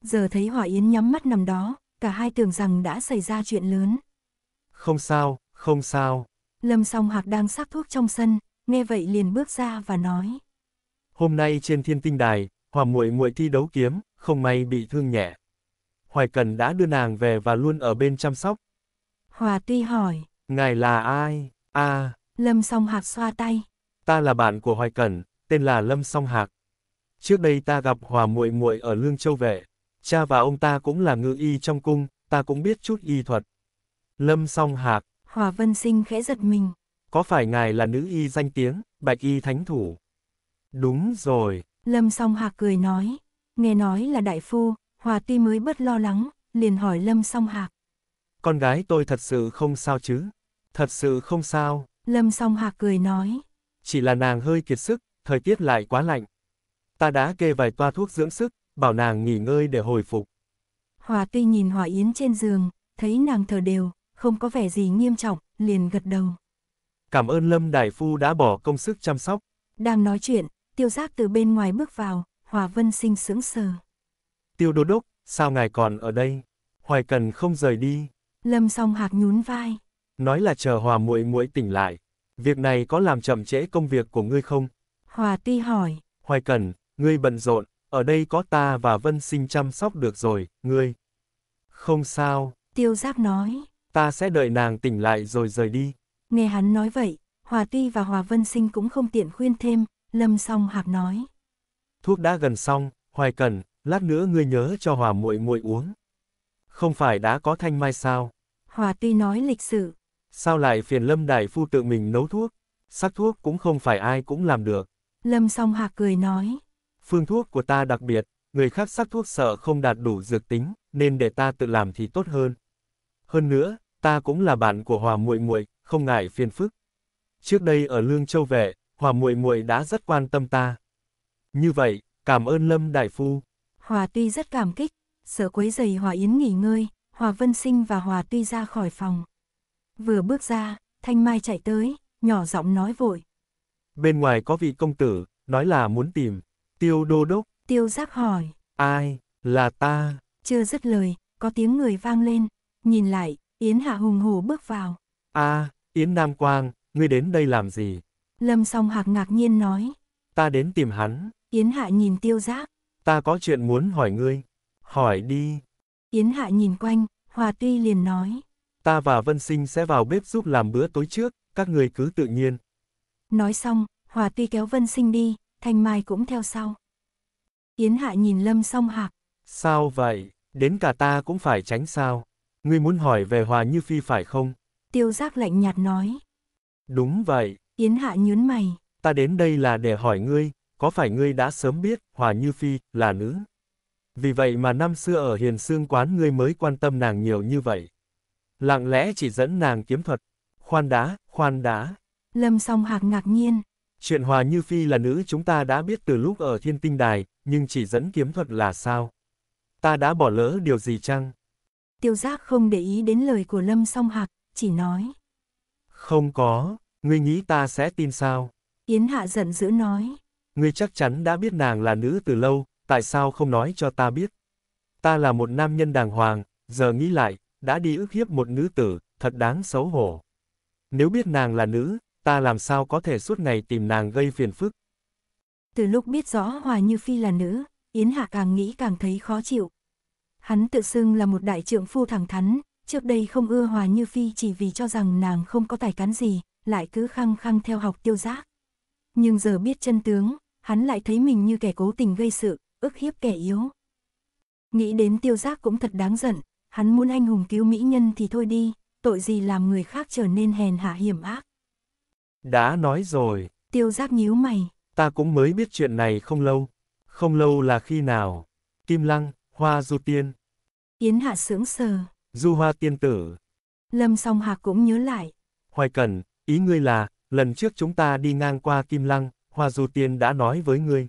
Giờ thấy Hòa Yến nhắm mắt nằm đó, cả hai tưởng rằng đã xảy ra chuyện lớn. Không sao, không sao. Lâm song hạc đang sắc thuốc trong sân, nghe vậy liền bước ra và nói. Hôm nay trên thiên tinh đài, Hòa muội muội thi đấu kiếm, không may bị thương nhẹ. Hoài Cần đã đưa nàng về và luôn ở bên chăm sóc. Hòa tuy hỏi. Ngài là ai? À, Lâm Song Hạc xoa tay. Ta là bạn của Hoài Cẩn, tên là Lâm Song Hạc. Trước đây ta gặp Hòa muội muội ở Lương Châu Vệ. cha và ông ta cũng là ngự y trong cung, ta cũng biết chút y thuật. Lâm Song Hạc. Hòa Vân Sinh khẽ giật mình. Có phải ngài là nữ y danh tiếng, bạch y thánh thủ? Đúng rồi. Lâm Song Hạc cười nói. Nghe nói là đại phu, Hòa tuy mới bớt lo lắng, liền hỏi Lâm Song Hạc. Con gái tôi thật sự không sao chứ? Thật sự không sao. Lâm song hạc cười nói. Chỉ là nàng hơi kiệt sức, thời tiết lại quá lạnh. Ta đã kê vài toa thuốc dưỡng sức, bảo nàng nghỉ ngơi để hồi phục. Hòa tuy nhìn Hòa Yến trên giường, thấy nàng thở đều, không có vẻ gì nghiêm trọng, liền gật đầu. Cảm ơn Lâm Đại Phu đã bỏ công sức chăm sóc. Đang nói chuyện, tiêu giác từ bên ngoài bước vào, Hòa Vân sinh sững sờ. Tiêu đô đốc, sao ngài còn ở đây? Hoài cần không rời đi. Lâm song hạc nhún vai nói là chờ Hòa muội muội tỉnh lại. Việc này có làm chậm trễ công việc của ngươi không? Hòa Ti hỏi. Hoài Cần, ngươi bận rộn, ở đây có ta và Vân Sinh chăm sóc được rồi, ngươi. Không sao. Tiêu Giáp nói. Ta sẽ đợi nàng tỉnh lại rồi rời đi. Nghe hắn nói vậy, Hòa Ti và Hòa Vân Sinh cũng không tiện khuyên thêm, Lâm Song Hạc nói. Thuốc đã gần xong, Hoài Cần, lát nữa ngươi nhớ cho Hòa muội muội uống. Không phải đã có thanh mai sao? Hòa Ti nói lịch sự, Sao lại phiền Lâm Đại Phu tự mình nấu thuốc? Sắc thuốc cũng không phải ai cũng làm được. Lâm song hạc cười nói. Phương thuốc của ta đặc biệt, người khác sắc thuốc sợ không đạt đủ dược tính, nên để ta tự làm thì tốt hơn. Hơn nữa, ta cũng là bạn của Hòa Muội Muội, không ngại phiền phức. Trước đây ở Lương Châu vệ Hòa Muội Muội đã rất quan tâm ta. Như vậy, cảm ơn Lâm đại phu. Hòa Tuy rất cảm kích, sợ quấy giày Hòa Yến nghỉ ngơi, Hòa Vân Sinh và Hòa Tuy ra khỏi phòng. Vừa bước ra, Thanh Mai chạy tới, nhỏ giọng nói vội. Bên ngoài có vị công tử, nói là muốn tìm. Tiêu đô đốc. Tiêu giác hỏi. Ai, là ta. Chưa dứt lời, có tiếng người vang lên. Nhìn lại, Yến Hạ hùng hổ bước vào. a Yến Nam Quang, ngươi đến đây làm gì? Lâm song hạc ngạc nhiên nói. Ta đến tìm hắn. Yến Hạ nhìn tiêu giác. Ta có chuyện muốn hỏi ngươi. Hỏi đi. Yến Hạ nhìn quanh, Hòa Tuy liền nói ta và Vân Sinh sẽ vào bếp giúp làm bữa tối trước, các người cứ tự nhiên. Nói xong, Hòa Ti kéo Vân Sinh đi, Thanh Mai cũng theo sau. Yến Hạ nhìn Lâm song hạc. Sao vậy, đến cả ta cũng phải tránh sao? Ngươi muốn hỏi về Hòa Như Phi phải không? Tiêu giác lạnh nhạt nói. Đúng vậy. Yến Hạ nhớn mày. Ta đến đây là để hỏi ngươi, có phải ngươi đã sớm biết Hòa Như Phi là nữ? Vì vậy mà năm xưa ở Hiền Sương Quán ngươi mới quan tâm nàng nhiều như vậy lặng lẽ chỉ dẫn nàng kiếm thuật. Khoan đá, khoan đá. Lâm song hạc ngạc nhiên. Chuyện Hòa Như Phi là nữ chúng ta đã biết từ lúc ở thiên tinh đài, nhưng chỉ dẫn kiếm thuật là sao? Ta đã bỏ lỡ điều gì chăng? Tiêu giác không để ý đến lời của Lâm song hạc, chỉ nói. Không có, ngươi nghĩ ta sẽ tin sao? Yến Hạ giận dữ nói. Ngươi chắc chắn đã biết nàng là nữ từ lâu, tại sao không nói cho ta biết? Ta là một nam nhân đàng hoàng, giờ nghĩ lại, đã đi ức hiếp một nữ tử, thật đáng xấu hổ. Nếu biết nàng là nữ, ta làm sao có thể suốt ngày tìm nàng gây phiền phức. Từ lúc biết rõ Hòa Như Phi là nữ, Yến Hạ càng nghĩ càng thấy khó chịu. Hắn tự xưng là một đại trượng phu thẳng thắn, trước đây không ưa Hòa Như Phi chỉ vì cho rằng nàng không có tài cán gì, lại cứ khăng khăng theo học tiêu giác. Nhưng giờ biết chân tướng, hắn lại thấy mình như kẻ cố tình gây sự, ức hiếp kẻ yếu. Nghĩ đến tiêu giác cũng thật đáng giận, hắn muốn anh hùng cứu mỹ nhân thì thôi đi, tội gì làm người khác trở nên hèn hạ hiểm ác. Đã nói rồi. Tiêu giác nhíu mày. Ta cũng mới biết chuyện này không lâu. Không lâu là khi nào? Kim Lăng, Hoa Du Tiên. Yến Hạ sững sờ. Du Hoa Tiên Tử. Lâm Song Hạc cũng nhớ lại. Hoài Cẩn, ý ngươi là, lần trước chúng ta đi ngang qua Kim Lăng, Hoa Du Tiên đã nói với ngươi.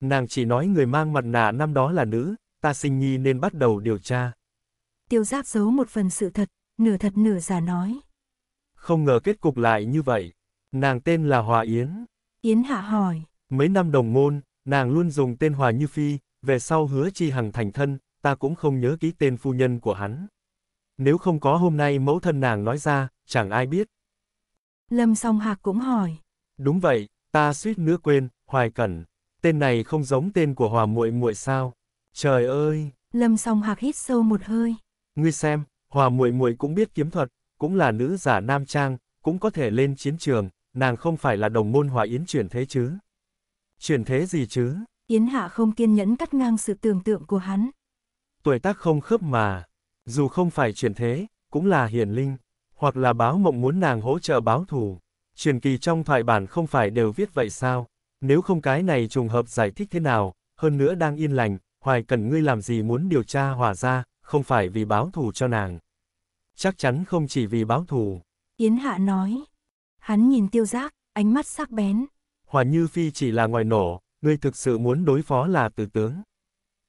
Nàng chỉ nói người mang mặt nạ năm đó là nữ, ta sinh nghi nên bắt đầu điều tra tiêu giáp giấu một phần sự thật, nửa thật nửa giả nói. Không ngờ kết cục lại như vậy. Nàng tên là Hòa Yến. Yến Hạ hỏi. Mấy năm đồng môn, nàng luôn dùng tên Hòa Như Phi, về sau hứa chi hằng thành thân, ta cũng không nhớ ký tên phu nhân của hắn. Nếu không có hôm nay mẫu thân nàng nói ra, chẳng ai biết. Lâm song hạc cũng hỏi. Đúng vậy, ta suýt nữa quên, Hoài Cẩn. Tên này không giống tên của Hòa muội muội sao? Trời ơi! Lâm song hạc hít sâu một hơi. Ngươi xem, Hòa muội muội cũng biết kiếm thuật, cũng là nữ giả nam trang, cũng có thể lên chiến trường, nàng không phải là đồng môn Hòa Yến chuyển thế chứ? Chuyển thế gì chứ? Yến Hạ không kiên nhẫn cắt ngang sự tưởng tượng của hắn. Tuổi tác không khớp mà, dù không phải chuyển thế, cũng là hiển linh, hoặc là báo mộng muốn nàng hỗ trợ báo thù. Truyền kỳ trong thoại bản không phải đều viết vậy sao? Nếu không cái này trùng hợp giải thích thế nào, hơn nữa đang yên lành, hoài cần ngươi làm gì muốn điều tra hỏa ra, không phải vì báo thù cho nàng. Chắc chắn không chỉ vì báo thù. Yến Hạ nói. Hắn nhìn tiêu giác, ánh mắt sắc bén. Hòa Như Phi chỉ là ngoài nổ, ngươi thực sự muốn đối phó là tử tướng.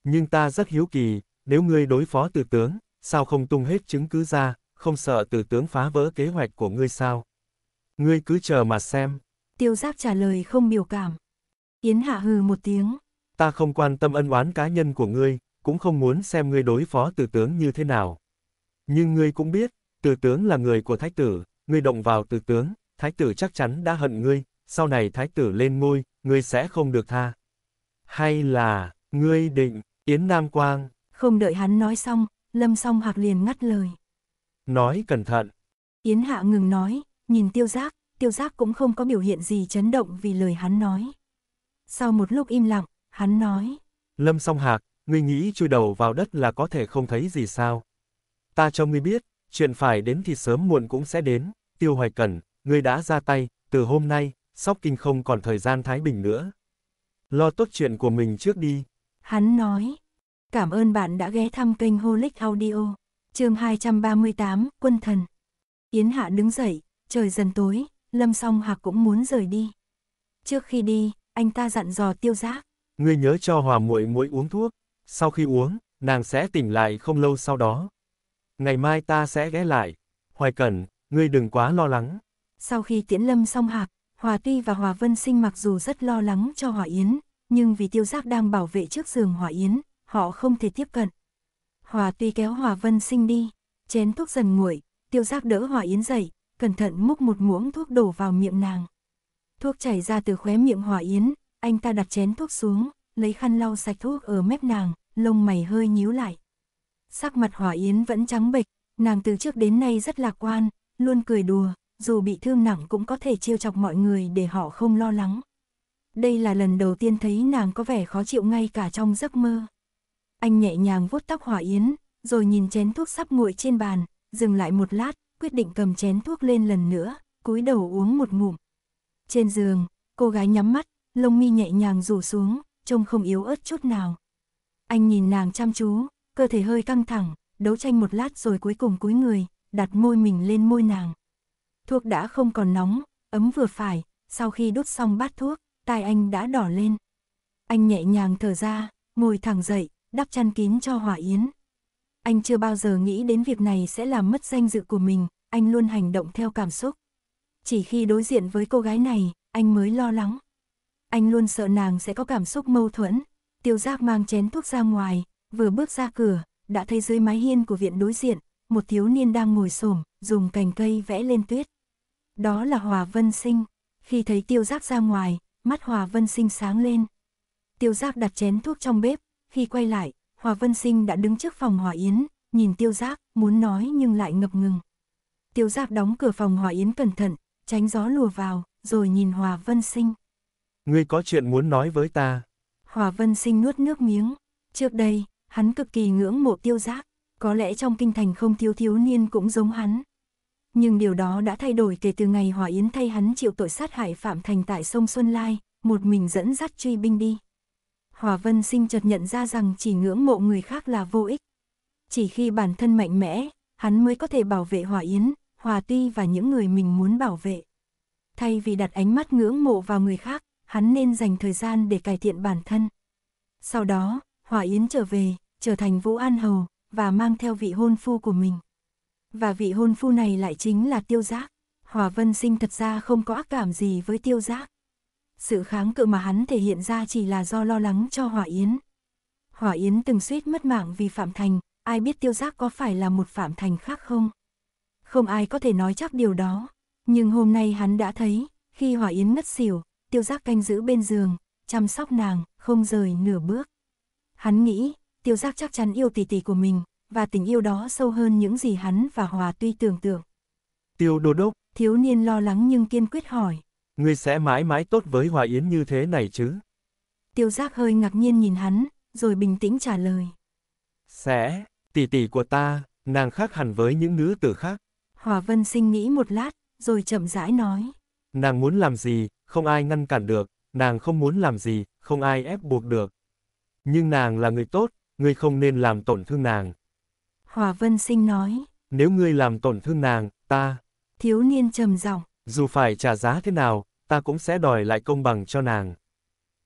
Nhưng ta rất hiếu kỳ, nếu ngươi đối phó tử tướng, sao không tung hết chứng cứ ra, không sợ tử tướng phá vỡ kế hoạch của ngươi sao? Ngươi cứ chờ mà xem. Tiêu giác trả lời không biểu cảm. Yến hạ hừ một tiếng. Ta không quan tâm ân oán cá nhân của ngươi, cũng không muốn xem ngươi đối phó tử tướng như thế nào. Nhưng ngươi cũng biết, tử tướng là người của thái tử, ngươi động vào tử tướng, thái tử chắc chắn đã hận ngươi, sau này thái tử lên ngôi, ngươi sẽ không được tha. Hay là, ngươi định, Yến Nam Quang. Không đợi hắn nói xong, Lâm Song Hạc liền ngắt lời. Nói cẩn thận. Yến Hạ ngừng nói, nhìn tiêu giác, tiêu giác cũng không có biểu hiện gì chấn động vì lời hắn nói. Sau một lúc im lặng, hắn nói. Lâm Song Hạc, ngươi nghĩ chui đầu vào đất là có thể không thấy gì sao? Ta cho ngươi biết, chuyện phải đến thì sớm muộn cũng sẽ đến, tiêu hoài Cần, ngươi đã ra tay, từ hôm nay, sóc kinh không còn thời gian Thái Bình nữa. Lo tốt chuyện của mình trước đi. Hắn nói, cảm ơn bạn đã ghé thăm kênh Holic Audio, chương 238, Quân Thần. Yến Hạ đứng dậy, trời dần tối, Lâm Song Hạc cũng muốn rời đi. Trước khi đi, anh ta dặn dò tiêu giác. Ngươi nhớ cho hòa muội muội uống thuốc, sau khi uống, nàng sẽ tỉnh lại không lâu sau đó. Ngày mai ta sẽ ghé lại. Hoài Cẩn, ngươi đừng quá lo lắng. Sau khi tiễn lâm xong hạc, Hòa Tuy và Hòa Vân Sinh mặc dù rất lo lắng cho Hòa Yến, nhưng vì tiêu giác đang bảo vệ trước giường Hòa Yến, họ không thể tiếp cận. Hòa Tuy kéo Hòa Vân Sinh đi, chén thuốc dần nguội, tiêu giác đỡ Hòa Yến dậy, cẩn thận múc một muỗng thuốc đổ vào miệng nàng. Thuốc chảy ra từ khóe miệng Hòa Yến, anh ta đặt chén thuốc xuống, lấy khăn lau sạch thuốc ở mép nàng, lông mày hơi nhíu lại. Sắc mặt Hỏa Yến vẫn trắng bệch, nàng từ trước đến nay rất lạc quan, luôn cười đùa, dù bị thương nặng cũng có thể chiêu chọc mọi người để họ không lo lắng. Đây là lần đầu tiên thấy nàng có vẻ khó chịu ngay cả trong giấc mơ. Anh nhẹ nhàng vuốt tóc Hỏa Yến, rồi nhìn chén thuốc sắp nguội trên bàn, dừng lại một lát, quyết định cầm chén thuốc lên lần nữa, cúi đầu uống một ngụm. Trên giường, cô gái nhắm mắt, lông mi nhẹ nhàng rủ xuống, trông không yếu ớt chút nào. Anh nhìn nàng chăm chú, cơ thể hơi căng thẳng, đấu tranh một lát rồi cuối cùng cúi người, đặt môi mình lên môi nàng. Thuốc đã không còn nóng, ấm vừa phải, sau khi đốt xong bát thuốc, tai anh đã đỏ lên. Anh nhẹ nhàng thở ra, ngồi thẳng dậy, đắp chăn kín cho Hỏa Yến. Anh chưa bao giờ nghĩ đến việc này sẽ làm mất danh dự của mình, anh luôn hành động theo cảm xúc. Chỉ khi đối diện với cô gái này, anh mới lo lắng anh luôn sợ nàng sẽ có cảm xúc mâu thuẫn. Tiêu giác mang chén thuốc ra ngoài, vừa bước ra cửa, đã thấy dưới mái hiên của viện đối diện, một thiếu niên đang ngồi xổm dùng cành cây vẽ lên tuyết. Đó là Hòa Vân Sinh. Khi thấy tiêu giác ra ngoài, mắt Hòa Vân Sinh sáng lên. Tiêu giác đặt chén thuốc trong bếp, khi quay lại, Hòa Vân Sinh đã đứng trước phòng Hòa Yến, nhìn tiêu giác, muốn nói nhưng lại ngập ngừng. Tiêu giác đóng cửa phòng Hòa Yến cẩn thận, tránh gió lùa vào, rồi nhìn Hòa Vân Sinh. Ngươi có chuyện muốn nói với ta. Hòa Vân Sinh nuốt nước miếng. Trước đây, hắn cực kỳ ngưỡng mộ tiêu giác. Có lẽ trong kinh thành không thiếu thiếu niên cũng giống hắn. Nhưng điều đó đã thay đổi kể từ ngày Hòa Yến thay hắn chịu tội sát hại Phạm Thành tại sông Xuân Lai, một mình dẫn dắt truy binh đi. Hòa Vân Sinh chợt nhận ra rằng chỉ ngưỡng mộ người khác là vô ích. Chỉ khi bản thân mạnh mẽ, hắn mới có thể bảo vệ Hòa Yến, Hòa ti và những người mình muốn bảo vệ. Thay vì đặt ánh mắt ngưỡng mộ vào người khác, hắn nên dành thời gian để cải thiện bản thân. Sau đó, Hòa Yến trở về, trở thành Vũ An Hầu, và mang theo vị hôn phu của mình. Và vị hôn phu này lại chính là Tiêu Giác. Hòa Vân Sinh thật ra không có ác cảm gì với Tiêu Giác. Sự kháng cự mà hắn thể hiện ra chỉ là do lo lắng cho Hòa Yến. Hòa Yến từng suýt mất mạng vì Phạm Thành, ai biết Tiêu Giác có phải là một Phạm Thành khác không? Không ai có thể nói chắc điều đó. Nhưng hôm nay hắn đã thấy, khi Hòa Yến ngất xỉu, tiêu giác canh giữ bên giường, chăm sóc nàng, không rời nửa bước. Hắn nghĩ, tiêu giác chắc chắn yêu tỷ tỷ của mình, và tình yêu đó sâu hơn những gì hắn và Hòa tuy tưởng tượng. Tiêu đô đốc, thiếu niên lo lắng nhưng kiên quyết hỏi. Ngươi sẽ mãi mãi tốt với Hòa Yến như thế này chứ? Tiêu giác hơi ngạc nhiên nhìn hắn, rồi bình tĩnh trả lời. Sẽ, tỷ tỷ của ta, nàng khác hẳn với những nữ tử khác. Hòa Vân sinh nghĩ một lát, rồi chậm rãi nói. Nàng muốn làm gì, không ai ngăn cản được, nàng không muốn làm gì, không ai ép buộc được. Nhưng nàng là người tốt, ngươi không nên làm tổn thương nàng. Hòa Vân Sinh nói. Nếu ngươi làm tổn thương nàng, ta... Thiếu niên trầm giọng. Dù phải trả giá thế nào, ta cũng sẽ đòi lại công bằng cho nàng.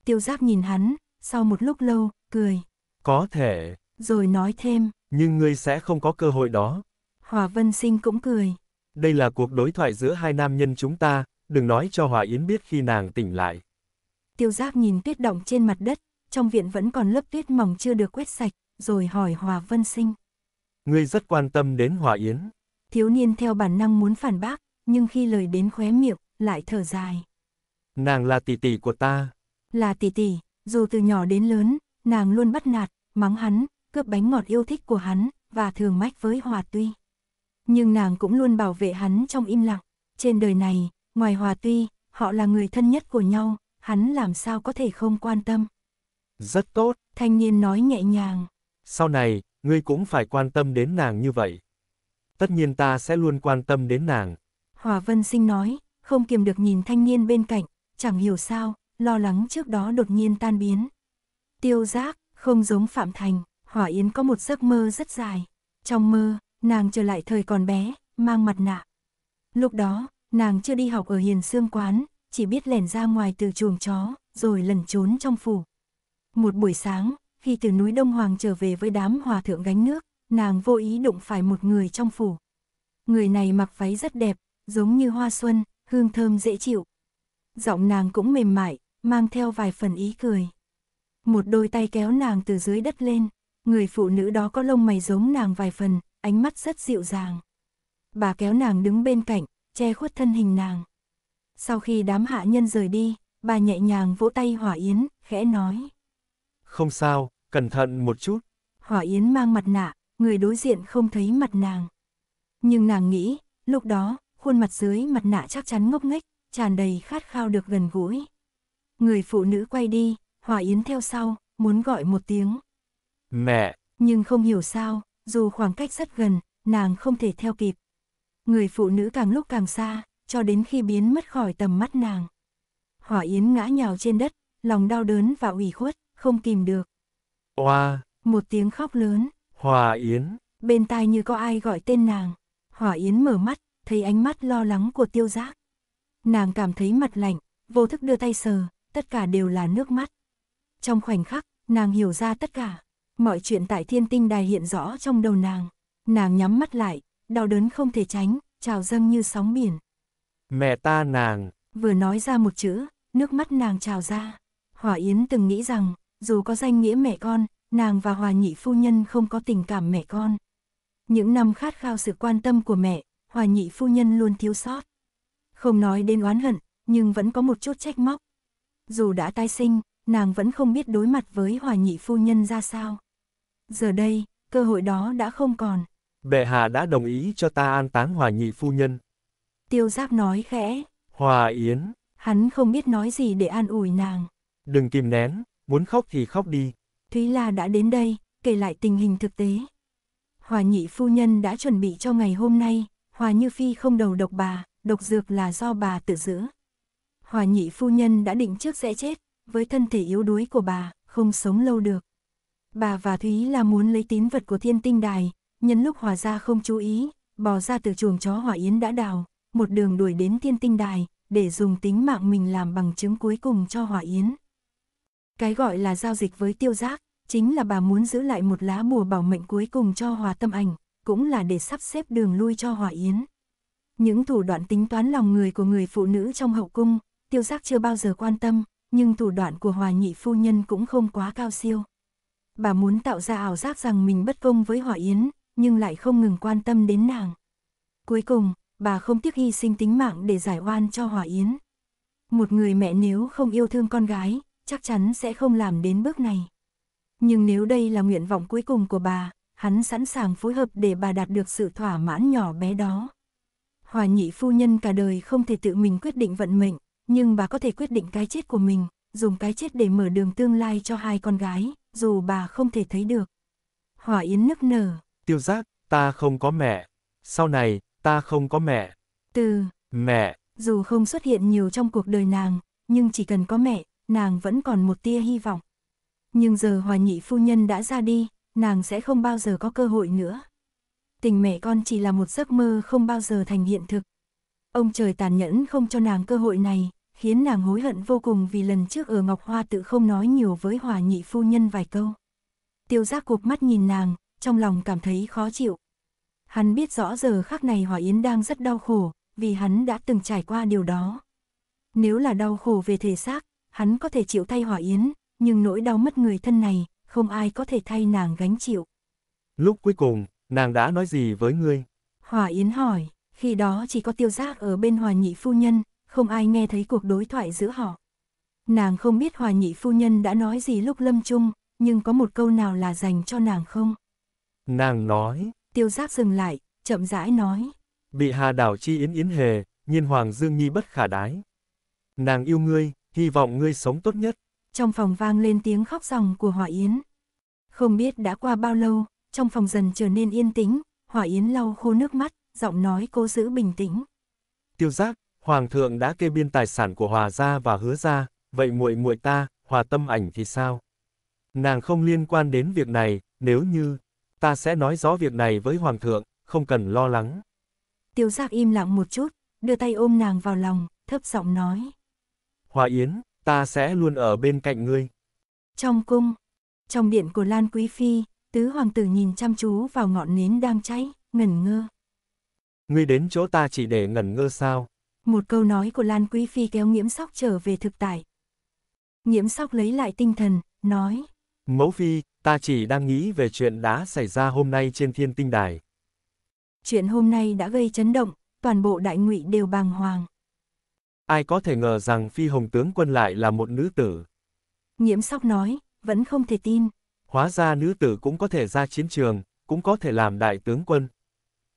Tiêu giác nhìn hắn, sau một lúc lâu, cười. Có thể. Rồi nói thêm. Nhưng ngươi sẽ không có cơ hội đó. Hòa Vân Sinh cũng cười. Đây là cuộc đối thoại giữa hai nam nhân chúng ta, đừng nói cho Hòa Yến biết khi nàng tỉnh lại. Tiêu giác nhìn tuyết động trên mặt đất, trong viện vẫn còn lớp tuyết mỏng chưa được quét sạch, rồi hỏi Hòa Vân Sinh. Ngươi rất quan tâm đến Hòa Yến. Thiếu niên theo bản năng muốn phản bác, nhưng khi lời đến khóe miệng, lại thở dài. Nàng là tỷ tỷ của ta. Là tỷ tỷ, dù từ nhỏ đến lớn, nàng luôn bắt nạt, mắng hắn, cướp bánh ngọt yêu thích của hắn, và thường mách với Hòa Tuy. Nhưng nàng cũng luôn bảo vệ hắn trong im lặng. Trên đời này, Ngoài Hòa Tuy, họ là người thân nhất của nhau, hắn làm sao có thể không quan tâm. Rất tốt. Thanh niên nói nhẹ nhàng. Sau này, ngươi cũng phải quan tâm đến nàng như vậy. Tất nhiên ta sẽ luôn quan tâm đến nàng. Hòa Vân Sinh nói, không kiềm được nhìn thanh niên bên cạnh, chẳng hiểu sao, lo lắng trước đó đột nhiên tan biến. Tiêu giác, không giống Phạm Thành, Hỏa Yến có một giấc mơ rất dài. Trong mơ, nàng trở lại thời còn bé, mang mặt nạ. Lúc đó, nàng chưa đi học ở hiền xương quán, chỉ biết lẻn ra ngoài từ chuồng chó, rồi lẩn trốn trong phủ. Một buổi sáng, khi từ núi Đông Hoàng trở về với đám hòa thượng gánh nước, nàng vô ý đụng phải một người trong phủ. Người này mặc váy rất đẹp, giống như hoa xuân, hương thơm dễ chịu. Giọng nàng cũng mềm mại, mang theo vài phần ý cười. Một đôi tay kéo nàng từ dưới đất lên, người phụ nữ đó có lông mày giống nàng vài phần, ánh mắt rất dịu dàng. Bà kéo nàng đứng bên cạnh, che khuất thân hình nàng. Sau khi đám hạ nhân rời đi, bà nhẹ nhàng vỗ tay Hỏa Yến, khẽ nói. Không sao, cẩn thận một chút. Hỏa Yến mang mặt nạ, người đối diện không thấy mặt nàng. Nhưng nàng nghĩ, lúc đó, khuôn mặt dưới mặt nạ chắc chắn ngốc nghếch, tràn đầy khát khao được gần gũi. Người phụ nữ quay đi, Hỏa Yến theo sau, muốn gọi một tiếng. Mẹ! Nhưng không hiểu sao, dù khoảng cách rất gần, nàng không thể theo kịp, người phụ nữ càng lúc càng xa, cho đến khi biến mất khỏi tầm mắt nàng. Hỏa Yến ngã nhào trên đất, lòng đau đớn và ủy khuất, không kìm được. Oa! Một tiếng khóc lớn. Hỏa Yến! Bên tai như có ai gọi tên nàng. Hỏa Yến mở mắt, thấy ánh mắt lo lắng của tiêu giác. Nàng cảm thấy mặt lạnh, vô thức đưa tay sờ, tất cả đều là nước mắt. Trong khoảnh khắc, nàng hiểu ra tất cả. Mọi chuyện tại thiên tinh đài hiện rõ trong đầu nàng. Nàng nhắm mắt lại, đau đớn không thể tránh, trào dâng như sóng biển. Mẹ ta nàng, vừa nói ra một chữ, nước mắt nàng trào ra. Hòa Yến từng nghĩ rằng, dù có danh nghĩa mẹ con, nàng và Hòa Nhị Phu Nhân không có tình cảm mẹ con. Những năm khát khao sự quan tâm của mẹ, Hòa Nhị Phu Nhân luôn thiếu sót. Không nói đến oán hận, nhưng vẫn có một chút trách móc. Dù đã tái sinh, nàng vẫn không biết đối mặt với Hòa Nhị Phu Nhân ra sao. Giờ đây, cơ hội đó đã không còn. Bệ hạ đã đồng ý cho ta an táng hòa nhị phu nhân. Tiêu giáp nói khẽ. Hòa yến. Hắn không biết nói gì để an ủi nàng. Đừng kìm nén, muốn khóc thì khóc đi. Thúy La đã đến đây, kể lại tình hình thực tế. Hòa nhị phu nhân đã chuẩn bị cho ngày hôm nay, Hòa Như Phi không đầu độc bà, độc dược là do bà tự giữ. Hòa nhị phu nhân đã định trước sẽ chết, với thân thể yếu đuối của bà, không sống lâu được. Bà và Thúy là muốn lấy tín vật của thiên tinh đài, nhân lúc hòa gia không chú ý, bò ra từ chuồng chó hỏa yến đã đào, một đường đuổi đến thiên tinh đài, để dùng tính mạng mình làm bằng chứng cuối cùng cho hỏa yến. Cái gọi là giao dịch với tiêu giác, chính là bà muốn giữ lại một lá bùa bảo mệnh cuối cùng cho hòa tâm ảnh, cũng là để sắp xếp đường lui cho hỏa yến. Những thủ đoạn tính toán lòng người của người phụ nữ trong hậu cung, tiêu giác chưa bao giờ quan tâm, nhưng thủ đoạn của hòa nhị phu nhân cũng không quá cao siêu. Bà muốn tạo ra ảo giác rằng mình bất công với hỏa yến, nhưng lại không ngừng quan tâm đến nàng. Cuối cùng, bà không tiếc hy sinh tính mạng để giải oan cho Hòa Yến. Một người mẹ nếu không yêu thương con gái, chắc chắn sẽ không làm đến bước này. Nhưng nếu đây là nguyện vọng cuối cùng của bà, hắn sẵn sàng phối hợp để bà đạt được sự thỏa mãn nhỏ bé đó. Hòa nhị phu nhân cả đời không thể tự mình quyết định vận mệnh, nhưng bà có thể quyết định cái chết của mình, dùng cái chết để mở đường tương lai cho hai con gái, dù bà không thể thấy được. Hòa Yến nức nở, tiêu giác, ta không có mẹ. Sau này, ta không có mẹ. Từ mẹ, dù không xuất hiện nhiều trong cuộc đời nàng, nhưng chỉ cần có mẹ, nàng vẫn còn một tia hy vọng. Nhưng giờ hòa nhị phu nhân đã ra đi, nàng sẽ không bao giờ có cơ hội nữa. Tình mẹ con chỉ là một giấc mơ không bao giờ thành hiện thực. Ông trời tàn nhẫn không cho nàng cơ hội này, khiến nàng hối hận vô cùng vì lần trước ở Ngọc Hoa tự không nói nhiều với hòa nhị phu nhân vài câu. Tiêu giác cụp mắt nhìn nàng, trong lòng cảm thấy khó chịu. Hắn biết rõ giờ khắc này Hòa Yến đang rất đau khổ, vì hắn đã từng trải qua điều đó. Nếu là đau khổ về thể xác, hắn có thể chịu thay Hòa Yến, nhưng nỗi đau mất người thân này, không ai có thể thay nàng gánh chịu. Lúc cuối cùng, nàng đã nói gì với ngươi? Hòa Yến hỏi, khi đó chỉ có tiêu giác ở bên Hòa Nhị Phu Nhân, không ai nghe thấy cuộc đối thoại giữa họ. Nàng không biết Hòa Nhị Phu Nhân đã nói gì lúc lâm chung, nhưng có một câu nào là dành cho nàng không? Nàng nói. Tiêu giác dừng lại, chậm rãi nói. Bị hà đảo chi yến yến hề, nhiên hoàng dương nhi bất khả đái. Nàng yêu ngươi, hy vọng ngươi sống tốt nhất. Trong phòng vang lên tiếng khóc ròng của hỏa yến. Không biết đã qua bao lâu, trong phòng dần trở nên yên tĩnh, hỏa yến lau khô nước mắt, giọng nói cố giữ bình tĩnh. Tiêu giác, hoàng thượng đã kê biên tài sản của hòa gia và hứa gia, vậy muội muội ta, hòa tâm ảnh thì sao? Nàng không liên quan đến việc này, nếu như, ta sẽ nói rõ việc này với Hoàng thượng, không cần lo lắng. tiểu giác im lặng một chút, đưa tay ôm nàng vào lòng, thấp giọng nói. Hòa Yến, ta sẽ luôn ở bên cạnh ngươi. Trong cung, trong điện của Lan Quý Phi, tứ hoàng tử nhìn chăm chú vào ngọn nến đang cháy, ngẩn ngơ. Ngươi đến chỗ ta chỉ để ngẩn ngơ sao? Một câu nói của Lan Quý Phi kéo nhiễm sóc trở về thực tại. nhiễm sóc lấy lại tinh thần, nói. Mẫu Phi, ta chỉ đang nghĩ về chuyện đã xảy ra hôm nay trên thiên tinh đài. Chuyện hôm nay đã gây chấn động, toàn bộ đại ngụy đều bàng hoàng. Ai có thể ngờ rằng phi hồng tướng quân lại là một nữ tử. Nhiễm sóc nói, vẫn không thể tin. Hóa ra nữ tử cũng có thể ra chiến trường, cũng có thể làm đại tướng quân.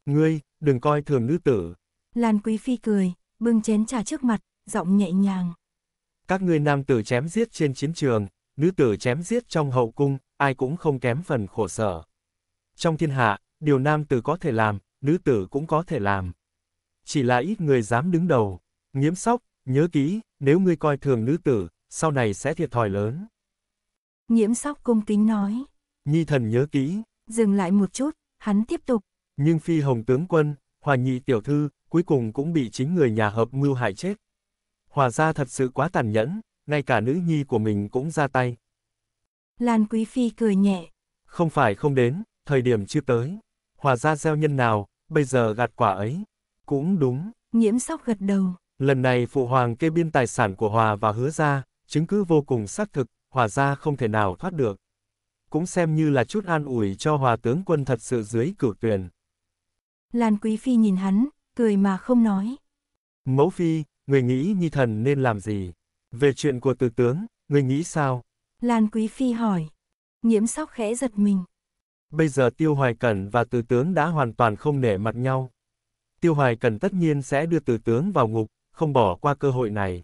Ngươi, đừng coi thường nữ tử. Lan Quý Phi cười, bưng chén trà trước mặt, giọng nhẹ nhàng. Các ngươi nam tử chém giết trên chiến trường, nữ tử chém giết trong hậu cung, ai cũng không kém phần khổ sở. Trong thiên hạ, điều nam tử có thể làm, nữ tử cũng có thể làm. Chỉ là ít người dám đứng đầu. Nghiễm sóc, nhớ kỹ, nếu ngươi coi thường nữ tử, sau này sẽ thiệt thòi lớn. Nhiễm sóc cung kính nói. Nhi thần nhớ kỹ. Dừng lại một chút, hắn tiếp tục. Nhưng phi hồng tướng quân, hòa nhị tiểu thư, cuối cùng cũng bị chính người nhà hợp mưu hại chết. Hòa gia thật sự quá tàn nhẫn, ngay cả nữ nhi của mình cũng ra tay, Lan Quý Phi cười nhẹ. Không phải không đến, thời điểm chưa tới. Hòa ra gieo nhân nào, bây giờ gặt quả ấy. Cũng đúng. Nhiễm sóc gật đầu. Lần này phụ hoàng kê biên tài sản của Hòa và hứa ra, chứng cứ vô cùng xác thực, Hòa ra không thể nào thoát được. Cũng xem như là chút an ủi cho Hòa tướng quân thật sự dưới cửu tuyển. Lan Quý Phi nhìn hắn, cười mà không nói. Mẫu Phi, người nghĩ Nhi Thần nên làm gì? Về chuyện của Từ tướng, người nghĩ sao? Lan Quý Phi hỏi. Nhiễm sóc khẽ giật mình. Bây giờ Tiêu Hoài Cẩn và Từ Tướng đã hoàn toàn không nể mặt nhau. Tiêu Hoài Cẩn tất nhiên sẽ đưa Từ Tướng vào ngục, không bỏ qua cơ hội này.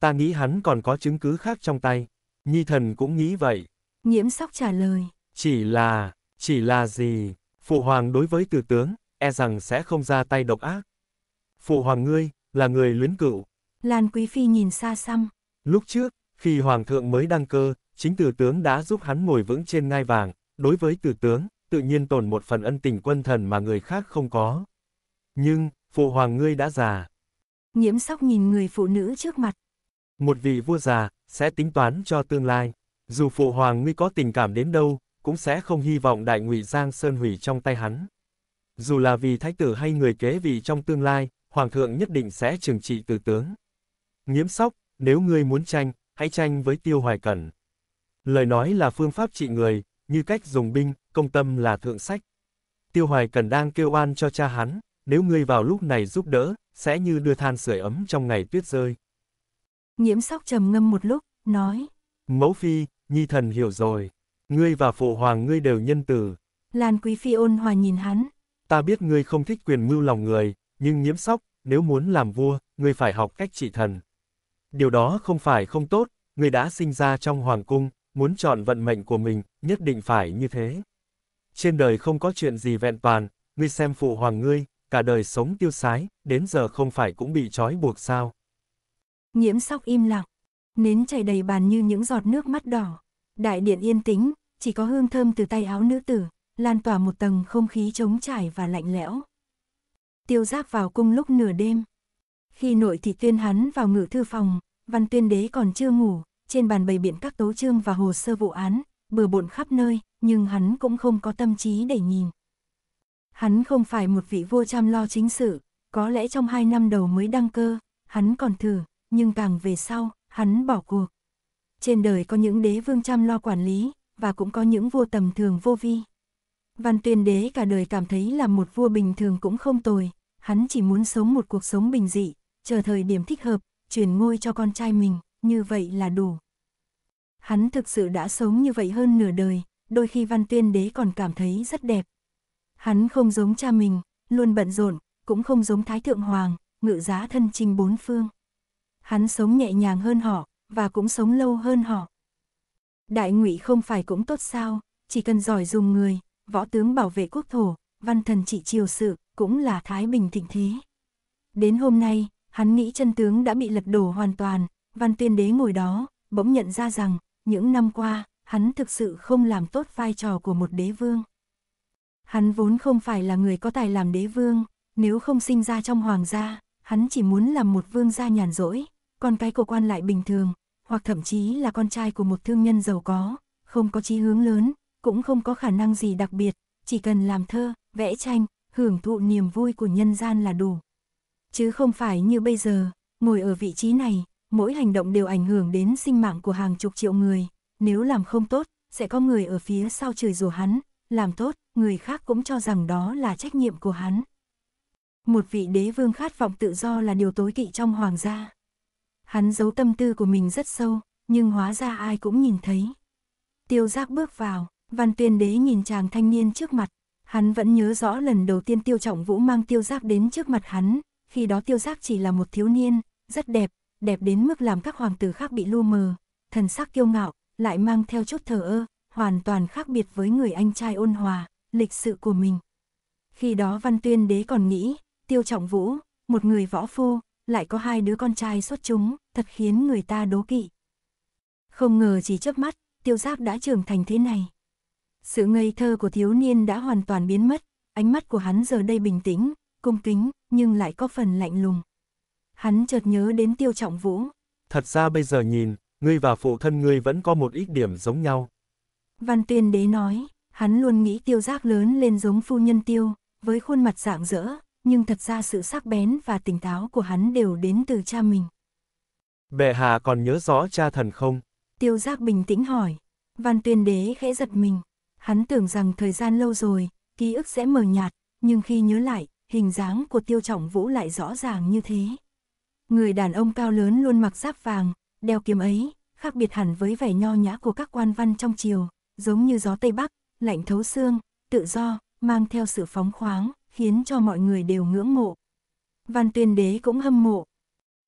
Ta nghĩ hắn còn có chứng cứ khác trong tay. Nhi thần cũng nghĩ vậy. Nhiễm sóc trả lời. Chỉ là, chỉ là gì? Phụ hoàng đối với Từ Tướng, e rằng sẽ không ra tay độc ác. Phụ hoàng ngươi, là người luyến cựu. Lan Quý Phi nhìn xa xăm. Lúc trước, khi Hoàng thượng mới đăng cơ, chính tử tướng đã giúp hắn ngồi vững trên ngai vàng, đối với tử tướng, tự nhiên tồn một phần ân tình quân thần mà người khác không có. Nhưng, phụ hoàng ngươi đã già. Nhiễm sóc nhìn người phụ nữ trước mặt. Một vị vua già, sẽ tính toán cho tương lai. Dù phụ hoàng ngươi có tình cảm đến đâu, cũng sẽ không hy vọng đại ngụy Giang Sơn hủy trong tay hắn. Dù là vì thái tử hay người kế vị trong tương lai, hoàng thượng nhất định sẽ trừng trị tử tướng. Nhiễm sóc, nếu ngươi muốn tranh, hãy tranh với Tiêu Hoài Cẩn. Lời nói là phương pháp trị người, như cách dùng binh, công tâm là thượng sách. Tiêu Hoài Cẩn đang kêu oan cho cha hắn, nếu ngươi vào lúc này giúp đỡ, sẽ như đưa than sưởi ấm trong ngày tuyết rơi. Nhiễm sóc trầm ngâm một lúc, nói. Mẫu phi, nhi thần hiểu rồi. Ngươi và phụ hoàng ngươi đều nhân từ. Lan quý phi ôn hòa nhìn hắn. Ta biết ngươi không thích quyền mưu lòng người, nhưng nhiễm sóc, nếu muốn làm vua, ngươi phải học cách trị thần. Điều đó không phải không tốt, người đã sinh ra trong hoàng cung, muốn chọn vận mệnh của mình, nhất định phải như thế. Trên đời không có chuyện gì vẹn toàn, ngươi xem phụ hoàng ngươi, cả đời sống tiêu sái, đến giờ không phải cũng bị trói buộc sao. Nhiễm sóc im lặng, nến chảy đầy bàn như những giọt nước mắt đỏ. Đại điện yên tĩnh, chỉ có hương thơm từ tay áo nữ tử, lan tỏa một tầng không khí trống trải và lạnh lẽo. Tiêu giác vào cung lúc nửa đêm, khi nội thị tuyên hắn vào ngự thư phòng, văn tuyên đế còn chưa ngủ, trên bàn bày biện các tấu trương và hồ sơ vụ án, bừa bộn khắp nơi, nhưng hắn cũng không có tâm trí để nhìn. Hắn không phải một vị vua chăm lo chính sự, có lẽ trong hai năm đầu mới đăng cơ, hắn còn thử, nhưng càng về sau, hắn bỏ cuộc. Trên đời có những đế vương chăm lo quản lý, và cũng có những vua tầm thường vô vi. Văn tuyên đế cả đời cảm thấy là một vua bình thường cũng không tồi, hắn chỉ muốn sống một cuộc sống bình dị, chờ thời điểm thích hợp, chuyển ngôi cho con trai mình, như vậy là đủ. Hắn thực sự đã sống như vậy hơn nửa đời, đôi khi văn tuyên đế còn cảm thấy rất đẹp. Hắn không giống cha mình, luôn bận rộn, cũng không giống thái thượng hoàng, ngự giá thân trình bốn phương. Hắn sống nhẹ nhàng hơn họ, và cũng sống lâu hơn họ. Đại ngụy không phải cũng tốt sao, chỉ cần giỏi dùng người, võ tướng bảo vệ quốc thổ, văn thần trị triều sự, cũng là thái bình thịnh thế. Đến hôm nay, Hắn nghĩ chân tướng đã bị lật đổ hoàn toàn, văn tuyên đế ngồi đó, bỗng nhận ra rằng, những năm qua, hắn thực sự không làm tốt vai trò của một đế vương. Hắn vốn không phải là người có tài làm đế vương, nếu không sinh ra trong hoàng gia, hắn chỉ muốn làm một vương gia nhàn rỗi, con cái của quan lại bình thường, hoặc thậm chí là con trai của một thương nhân giàu có, không có chí hướng lớn, cũng không có khả năng gì đặc biệt, chỉ cần làm thơ, vẽ tranh, hưởng thụ niềm vui của nhân gian là đủ chứ không phải như bây giờ, ngồi ở vị trí này, mỗi hành động đều ảnh hưởng đến sinh mạng của hàng chục triệu người, nếu làm không tốt, sẽ có người ở phía sau chửi rủa hắn, làm tốt, người khác cũng cho rằng đó là trách nhiệm của hắn. Một vị đế vương khát vọng tự do là điều tối kỵ trong hoàng gia. Hắn giấu tâm tư của mình rất sâu, nhưng hóa ra ai cũng nhìn thấy. Tiêu giác bước vào, văn tuyên đế nhìn chàng thanh niên trước mặt, hắn vẫn nhớ rõ lần đầu tiên tiêu trọng vũ mang tiêu giác đến trước mặt hắn, khi đó tiêu giác chỉ là một thiếu niên, rất đẹp, đẹp đến mức làm các hoàng tử khác bị lu mờ, thần sắc kiêu ngạo, lại mang theo chút thờ ơ, hoàn toàn khác biệt với người anh trai ôn hòa, lịch sự của mình. Khi đó Văn Tuyên Đế còn nghĩ, Tiêu Trọng Vũ, một người võ phu, lại có hai đứa con trai xuất chúng, thật khiến người ta đố kỵ. Không ngờ chỉ chớp mắt, Tiêu giác đã trưởng thành thế này. Sự ngây thơ của thiếu niên đã hoàn toàn biến mất, ánh mắt của hắn giờ đây bình tĩnh, cung kính, nhưng lại có phần lạnh lùng. Hắn chợt nhớ đến tiêu trọng vũ. Thật ra bây giờ nhìn, ngươi và phụ thân ngươi vẫn có một ít điểm giống nhau. Văn tuyên đế nói, hắn luôn nghĩ tiêu giác lớn lên giống phu nhân tiêu, với khuôn mặt rạng rỡ, nhưng thật ra sự sắc bén và tỉnh táo của hắn đều đến từ cha mình. Bệ hạ còn nhớ rõ cha thần không? Tiêu giác bình tĩnh hỏi. Văn tuyên đế khẽ giật mình. Hắn tưởng rằng thời gian lâu rồi, ký ức sẽ mờ nhạt, nhưng khi nhớ lại, hình dáng của tiêu trọng vũ lại rõ ràng như thế. Người đàn ông cao lớn luôn mặc giáp vàng, đeo kiếm ấy, khác biệt hẳn với vẻ nho nhã của các quan văn trong triều, giống như gió Tây Bắc, lạnh thấu xương, tự do, mang theo sự phóng khoáng, khiến cho mọi người đều ngưỡng mộ. Văn tuyên đế cũng hâm mộ.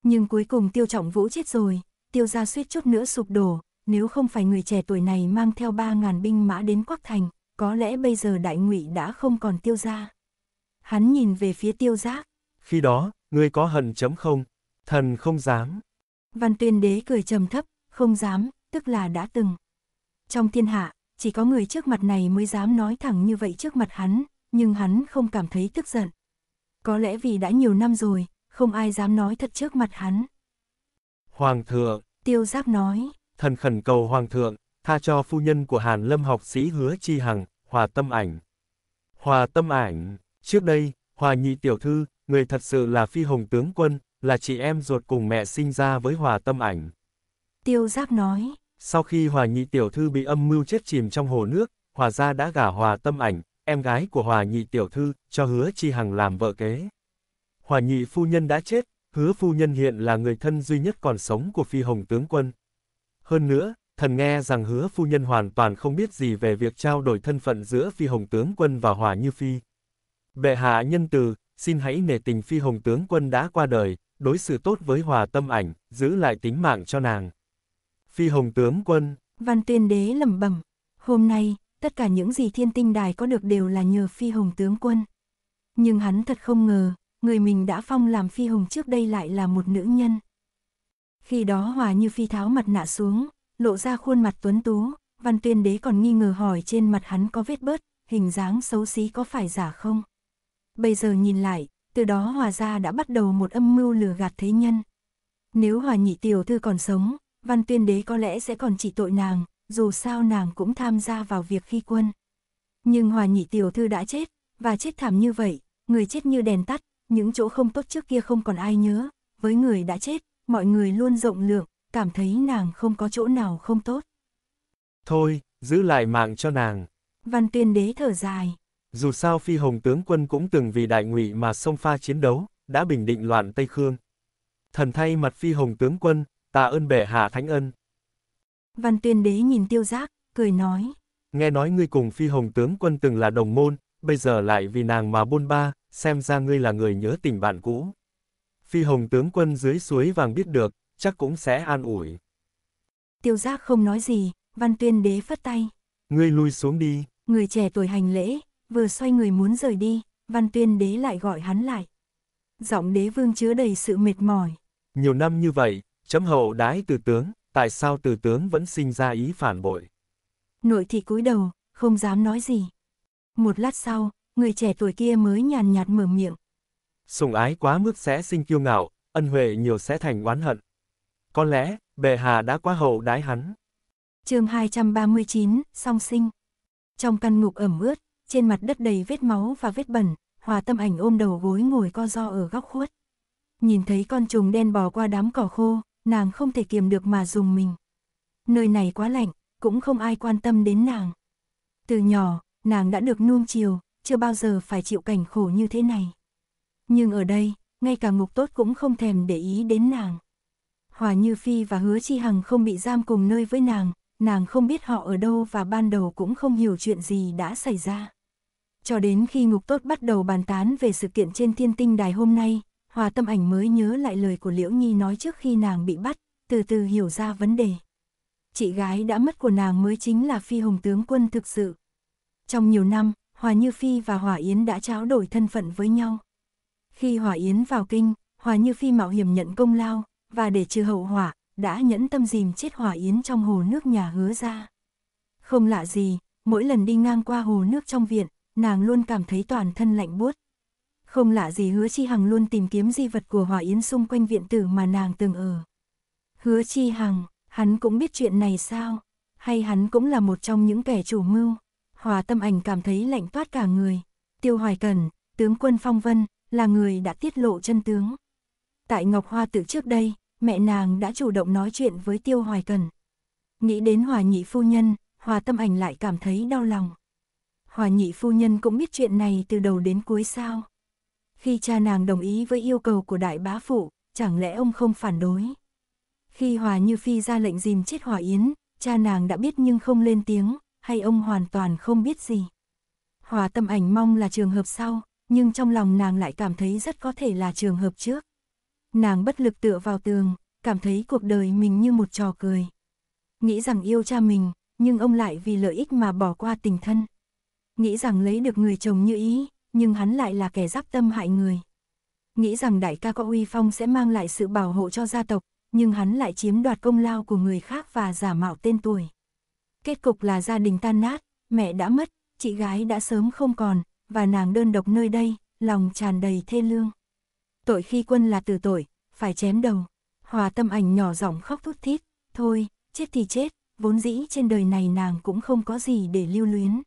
Nhưng cuối cùng tiêu trọng vũ chết rồi, tiêu gia suýt chút nữa sụp đổ, nếu không phải người trẻ tuổi này mang theo 3.000 binh mã đến Quắc Thành, có lẽ bây giờ đại ngụy đã không còn tiêu gia. Hắn nhìn về phía tiêu giác. Khi đó, ngươi có hận chấm không? Thần không dám. Văn tuyên đế cười trầm thấp, không dám, tức là đã từng. Trong thiên hạ, chỉ có người trước mặt này mới dám nói thẳng như vậy trước mặt hắn, nhưng hắn không cảm thấy tức giận. Có lẽ vì đã nhiều năm rồi, không ai dám nói thật trước mặt hắn. Hoàng thượng, tiêu giác nói, thần khẩn cầu hoàng thượng, tha cho phu nhân của Hàn Lâm học sĩ hứa chi hằng, hòa tâm ảnh. Hòa tâm ảnh. Trước đây, Hòa Nhị Tiểu Thư, người thật sự là phi hồng tướng quân, là chị em ruột cùng mẹ sinh ra với Hòa Tâm Ảnh. Tiêu Giáp nói. Sau khi Hòa Nhị Tiểu Thư bị âm mưu chết chìm trong hồ nước, Hòa gia đã gả Hòa Tâm Ảnh, em gái của Hòa Nhị Tiểu Thư, cho hứa Chi Hằng làm vợ kế. Hòa Nhị Phu Nhân đã chết, hứa Phu Nhân hiện là người thân duy nhất còn sống của phi hồng tướng quân. Hơn nữa, thần nghe rằng hứa Phu Nhân hoàn toàn không biết gì về việc trao đổi thân phận giữa phi hồng tướng quân và Hòa Như Phi. Bệ hạ nhân từ, xin hãy nể tình phi hồng tướng quân đã qua đời, đối xử tốt với hòa tâm ảnh, giữ lại tính mạng cho nàng. Phi hồng tướng quân. Văn tuyên đế lẩm bẩm, hôm nay, tất cả những gì thiên tinh đài có được đều là nhờ phi hồng tướng quân. Nhưng hắn thật không ngờ, người mình đã phong làm phi hồng trước đây lại là một nữ nhân. Khi đó hòa như phi tháo mặt nạ xuống, lộ ra khuôn mặt tuấn tú, văn tuyên đế còn nghi ngờ hỏi trên mặt hắn có vết bớt, hình dáng xấu xí có phải giả không? Bây giờ nhìn lại, từ đó Hòa Gia đã bắt đầu một âm mưu lừa gạt thế nhân. Nếu Hòa Nhị Tiểu Thư còn sống, Văn Tuyên Đế có lẽ sẽ còn chỉ tội nàng, dù sao nàng cũng tham gia vào việc khi quân. Nhưng Hòa Nhị Tiểu Thư đã chết, và chết thảm như vậy, người chết như đèn tắt, những chỗ không tốt trước kia không còn ai nhớ, với người đã chết, mọi người luôn rộng lượng, cảm thấy nàng không có chỗ nào không tốt. Thôi, giữ lại mạng cho nàng. Văn tuyên đế thở dài. Dù sao phi hồng tướng quân cũng từng vì đại ngụy mà sông pha chiến đấu, đã bình định loạn Tây Khương. Thần thay mặt phi hồng tướng quân, tạ ơn bệ hạ thánh ân. Văn tuyên đế nhìn tiêu giác, cười nói. Nghe nói ngươi cùng phi hồng tướng quân từng là đồng môn, bây giờ lại vì nàng mà buôn ba, xem ra ngươi là người nhớ tình bạn cũ. Phi hồng tướng quân dưới suối vàng biết được, chắc cũng sẽ an ủi. Tiêu giác không nói gì, văn tuyên đế phất tay. Ngươi lui xuống đi. Người trẻ tuổi hành lễ, vừa xoay người muốn rời đi, văn tuyên đế lại gọi hắn lại. Giọng đế vương chứa đầy sự mệt mỏi. Nhiều năm như vậy, chấm hậu đái từ tướng, tại sao từ tướng vẫn sinh ra ý phản bội? Nội thị cúi đầu, không dám nói gì. Một lát sau, người trẻ tuổi kia mới nhàn nhạt mở miệng. Sùng ái quá mức sẽ sinh kiêu ngạo, ân huệ nhiều sẽ thành oán hận. Có lẽ, bệ hạ đã quá hậu đái hắn. chương 239, song sinh. Trong căn ngục ẩm ướt, trên mặt đất đầy vết máu và vết bẩn, hòa tâm ảnh ôm đầu gối ngồi co do ở góc khuất. Nhìn thấy con trùng đen bò qua đám cỏ khô, nàng không thể kiềm được mà dùng mình. Nơi này quá lạnh, cũng không ai quan tâm đến nàng. Từ nhỏ, nàng đã được nuông chiều, chưa bao giờ phải chịu cảnh khổ như thế này. Nhưng ở đây, ngay cả ngục tốt cũng không thèm để ý đến nàng. Hòa Như Phi và Hứa Chi Hằng không bị giam cùng nơi với nàng, nàng không biết họ ở đâu và ban đầu cũng không hiểu chuyện gì đã xảy ra. Cho đến khi ngục tốt bắt đầu bàn tán về sự kiện trên thiên tinh đài hôm nay, Hòa tâm ảnh mới nhớ lại lời của Liễu Nhi nói trước khi nàng bị bắt, từ từ hiểu ra vấn đề. Chị gái đã mất của nàng mới chính là phi hồng tướng quân thực sự. Trong nhiều năm, Hòa Như Phi và Hòa Yến đã trao đổi thân phận với nhau. Khi Hòa Yến vào kinh, Hòa Như Phi mạo hiểm nhận công lao, và để trừ hậu hỏa, đã nhẫn tâm dìm chết Hòa Yến trong hồ nước nhà hứa ra. Không lạ gì, mỗi lần đi ngang qua hồ nước trong viện, nàng luôn cảm thấy toàn thân lạnh buốt. Không lạ gì hứa chi hằng luôn tìm kiếm di vật của Hòa Yến xung quanh viện tử mà nàng từng ở. Hứa chi hằng, hắn cũng biết chuyện này sao? Hay hắn cũng là một trong những kẻ chủ mưu? Hòa tâm ảnh cảm thấy lạnh toát cả người. Tiêu Hoài Cần, tướng quân Phong Vân, là người đã tiết lộ chân tướng. Tại Ngọc Hoa tử trước đây, mẹ nàng đã chủ động nói chuyện với Tiêu Hoài Cần. Nghĩ đến Hòa nhị phu nhân, Hòa tâm ảnh lại cảm thấy đau lòng hòa nhị phu nhân cũng biết chuyện này từ đầu đến cuối sao. Khi cha nàng đồng ý với yêu cầu của đại bá phụ, chẳng lẽ ông không phản đối? Khi Hòa Như Phi ra lệnh dìm chết Hòa Yến, cha nàng đã biết nhưng không lên tiếng, hay ông hoàn toàn không biết gì. Hòa tâm ảnh mong là trường hợp sau, nhưng trong lòng nàng lại cảm thấy rất có thể là trường hợp trước. Nàng bất lực tựa vào tường, cảm thấy cuộc đời mình như một trò cười. Nghĩ rằng yêu cha mình, nhưng ông lại vì lợi ích mà bỏ qua tình thân nghĩ rằng lấy được người chồng như ý, nhưng hắn lại là kẻ giáp tâm hại người. Nghĩ rằng đại ca có uy phong sẽ mang lại sự bảo hộ cho gia tộc, nhưng hắn lại chiếm đoạt công lao của người khác và giả mạo tên tuổi. Kết cục là gia đình tan nát, mẹ đã mất, chị gái đã sớm không còn, và nàng đơn độc nơi đây, lòng tràn đầy thê lương. Tội khi quân là tử tội, phải chém đầu. Hòa tâm ảnh nhỏ giọng khóc thút thít, thôi, chết thì chết, vốn dĩ trên đời này nàng cũng không có gì để lưu luyến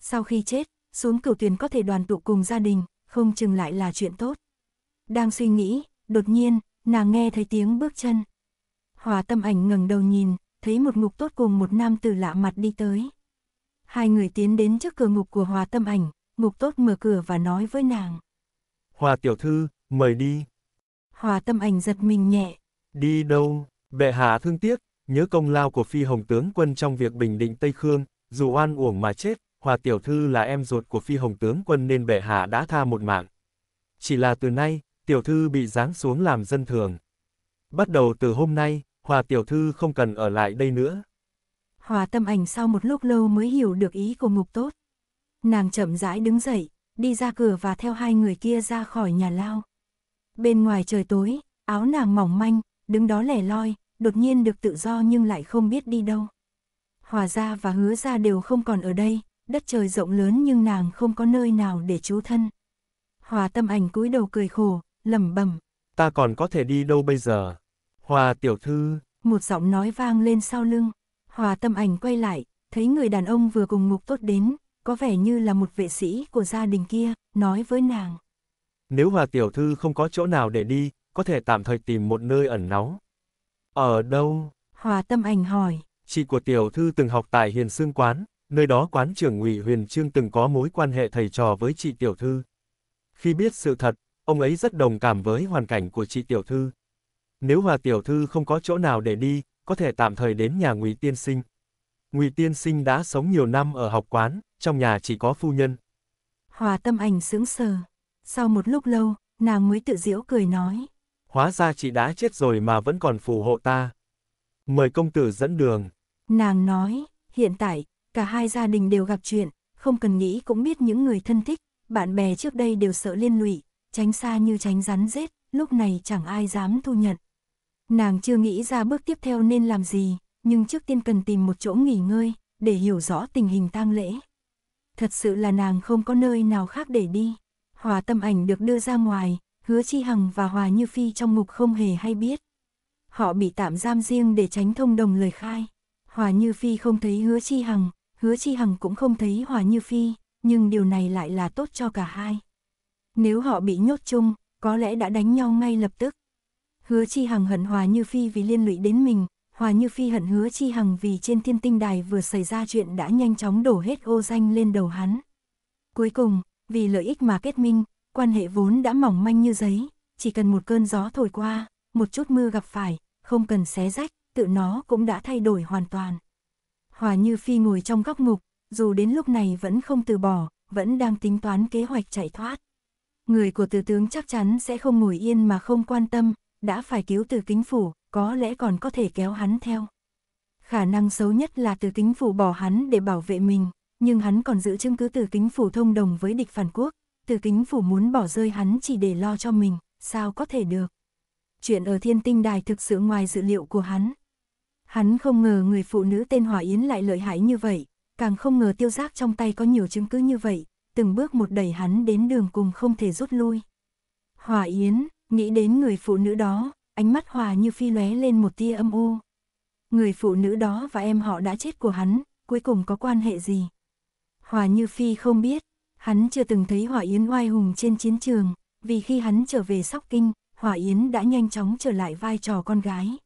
sau khi chết, xuống cửu tuyền có thể đoàn tụ cùng gia đình, không chừng lại là chuyện tốt. Đang suy nghĩ, đột nhiên, nàng nghe thấy tiếng bước chân. Hòa tâm ảnh ngẩng đầu nhìn, thấy một ngục tốt cùng một nam tử lạ mặt đi tới. Hai người tiến đến trước cửa ngục của hòa tâm ảnh, ngục tốt mở cửa và nói với nàng. Hòa tiểu thư, mời đi. Hòa tâm ảnh giật mình nhẹ. Đi đâu, bệ hạ thương tiếc, nhớ công lao của phi hồng tướng quân trong việc bình định Tây Khương, dù oan uổng mà chết, hòa tiểu thư là em ruột của phi hồng tướng quân nên bệ hạ đã tha một mạng. Chỉ là từ nay, tiểu thư bị giáng xuống làm dân thường. Bắt đầu từ hôm nay, hòa tiểu thư không cần ở lại đây nữa. Hòa tâm ảnh sau một lúc lâu mới hiểu được ý của Ngục tốt. Nàng chậm rãi đứng dậy, đi ra cửa và theo hai người kia ra khỏi nhà lao. Bên ngoài trời tối, áo nàng mỏng manh, đứng đó lẻ loi, đột nhiên được tự do nhưng lại không biết đi đâu. Hòa gia và hứa gia đều không còn ở đây, đất trời rộng lớn nhưng nàng không có nơi nào để trú thân. Hòa tâm ảnh cúi đầu cười khổ, lẩm bẩm. Ta còn có thể đi đâu bây giờ? Hòa tiểu thư. Một giọng nói vang lên sau lưng. Hòa tâm ảnh quay lại, thấy người đàn ông vừa cùng ngục tốt đến, có vẻ như là một vệ sĩ của gia đình kia, nói với nàng. Nếu hòa tiểu thư không có chỗ nào để đi, có thể tạm thời tìm một nơi ẩn náu. Ở đâu? Hòa tâm ảnh hỏi. Chị của tiểu thư từng học tại hiền xương quán, nơi đó quán trưởng Ngụy Huyền Trương từng có mối quan hệ thầy trò với chị tiểu thư. Khi biết sự thật, ông ấy rất đồng cảm với hoàn cảnh của chị tiểu thư. Nếu Hòa tiểu thư không có chỗ nào để đi, có thể tạm thời đến nhà Ngụy tiên sinh. Ngụy tiên sinh đã sống nhiều năm ở học quán, trong nhà chỉ có phu nhân. Hòa tâm ảnh sững sờ. Sau một lúc lâu, nàng mới tự giễu cười nói. Hóa ra chị đã chết rồi mà vẫn còn phù hộ ta. Mời công tử dẫn đường. Nàng nói, hiện tại, Cả hai gia đình đều gặp chuyện, không cần nghĩ cũng biết những người thân thích, bạn bè trước đây đều sợ liên lụy, tránh xa như tránh rắn rết, lúc này chẳng ai dám thu nhận. Nàng chưa nghĩ ra bước tiếp theo nên làm gì, nhưng trước tiên cần tìm một chỗ nghỉ ngơi, để hiểu rõ tình hình tang lễ. Thật sự là nàng không có nơi nào khác để đi. Hòa tâm ảnh được đưa ra ngoài, hứa chi hằng và hòa như phi trong ngục không hề hay biết. Họ bị tạm giam riêng để tránh thông đồng lời khai. Hòa như phi không thấy hứa chi hằng, hứa chi hằng cũng không thấy hòa như phi, nhưng điều này lại là tốt cho cả hai. Nếu họ bị nhốt chung, có lẽ đã đánh nhau ngay lập tức. Hứa chi hằng hận hòa như phi vì liên lụy đến mình, hòa như phi hận hứa chi hằng vì trên thiên tinh đài vừa xảy ra chuyện đã nhanh chóng đổ hết ô danh lên đầu hắn. Cuối cùng, vì lợi ích mà kết minh, quan hệ vốn đã mỏng manh như giấy, chỉ cần một cơn gió thổi qua, một chút mưa gặp phải, không cần xé rách, tự nó cũng đã thay đổi hoàn toàn. Hòa Như Phi ngồi trong góc mục, dù đến lúc này vẫn không từ bỏ, vẫn đang tính toán kế hoạch chạy thoát. Người của tử tướng chắc chắn sẽ không ngồi yên mà không quan tâm, đã phải cứu từ kính phủ, có lẽ còn có thể kéo hắn theo. Khả năng xấu nhất là từ kính phủ bỏ hắn để bảo vệ mình, nhưng hắn còn giữ chứng cứ từ kính phủ thông đồng với địch phản quốc, từ kính phủ muốn bỏ rơi hắn chỉ để lo cho mình, sao có thể được. Chuyện ở thiên tinh đài thực sự ngoài dự liệu của hắn, Hắn không ngờ người phụ nữ tên Hòa Yến lại lợi hại như vậy, càng không ngờ tiêu giác trong tay có nhiều chứng cứ như vậy, từng bước một đẩy hắn đến đường cùng không thể rút lui. Hòa Yến, nghĩ đến người phụ nữ đó, ánh mắt Hòa như phi lóe lên một tia âm u. Người phụ nữ đó và em họ đã chết của hắn, cuối cùng có quan hệ gì? Hòa Như Phi không biết, hắn chưa từng thấy Hòa Yến oai hùng trên chiến trường, vì khi hắn trở về Sóc Kinh, Hòa Yến đã nhanh chóng trở lại vai trò con gái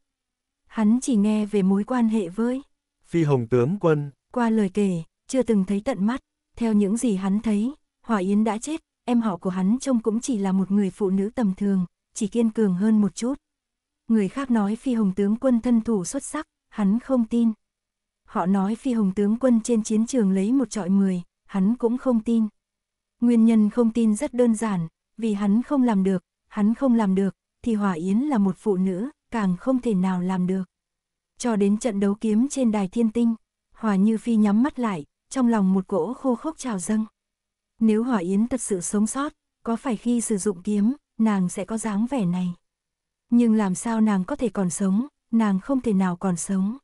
hắn chỉ nghe về mối quan hệ với Phi Hồng tướng quân. Qua lời kể, chưa từng thấy tận mắt, theo những gì hắn thấy, hỏa Yến đã chết, em họ của hắn trông cũng chỉ là một người phụ nữ tầm thường, chỉ kiên cường hơn một chút. Người khác nói Phi Hồng tướng quân thân thủ xuất sắc, hắn không tin. Họ nói Phi Hồng tướng quân trên chiến trường lấy một trọi người hắn cũng không tin. Nguyên nhân không tin rất đơn giản, vì hắn không làm được, hắn không làm được, thì hỏa Yến là một phụ nữ, càng không thể nào làm được. Cho đến trận đấu kiếm trên đài thiên tinh, Hòa Như Phi nhắm mắt lại, trong lòng một cỗ khô khốc trào dâng. Nếu Hòa Yến thật sự sống sót, có phải khi sử dụng kiếm, nàng sẽ có dáng vẻ này. Nhưng làm sao nàng có thể còn sống, nàng không thể nào còn sống.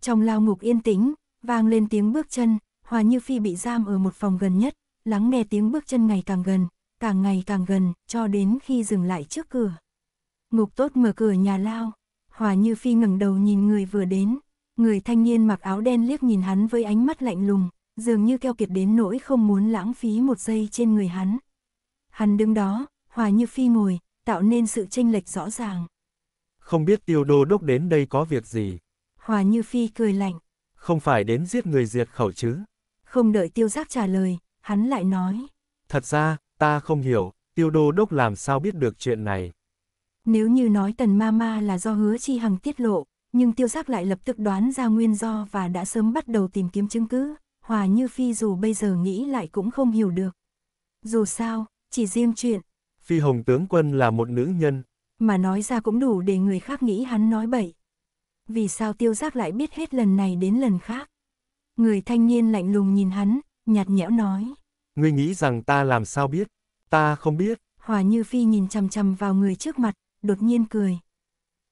Trong lao ngục yên tĩnh, vang lên tiếng bước chân, Hòa Như Phi bị giam ở một phòng gần nhất, lắng nghe tiếng bước chân ngày càng gần, càng ngày càng gần, cho đến khi dừng lại trước cửa. Ngục tốt mở cửa nhà lao, Hòa Như Phi ngẩng đầu nhìn người vừa đến, người thanh niên mặc áo đen liếc nhìn hắn với ánh mắt lạnh lùng, dường như keo kiệt đến nỗi không muốn lãng phí một giây trên người hắn. Hắn đứng đó, Hòa Như Phi ngồi, tạo nên sự tranh lệch rõ ràng. Không biết tiêu đô đốc đến đây có việc gì? Hòa Như Phi cười lạnh. Không phải đến giết người diệt khẩu chứ? Không đợi tiêu giác trả lời, hắn lại nói. Thật ra, ta không hiểu, tiêu đô đốc làm sao biết được chuyện này. Nếu như nói tần ma ma là do hứa chi hằng tiết lộ, nhưng tiêu giác lại lập tức đoán ra nguyên do và đã sớm bắt đầu tìm kiếm chứng cứ, hòa như phi dù bây giờ nghĩ lại cũng không hiểu được. Dù sao, chỉ riêng chuyện. Phi hồng tướng quân là một nữ nhân. Mà nói ra cũng đủ để người khác nghĩ hắn nói bậy. Vì sao tiêu giác lại biết hết lần này đến lần khác? Người thanh niên lạnh lùng nhìn hắn, nhạt nhẽo nói. Ngươi nghĩ rằng ta làm sao biết? Ta không biết. Hòa Như Phi nhìn chằm chằm vào người trước mặt, đột nhiên cười.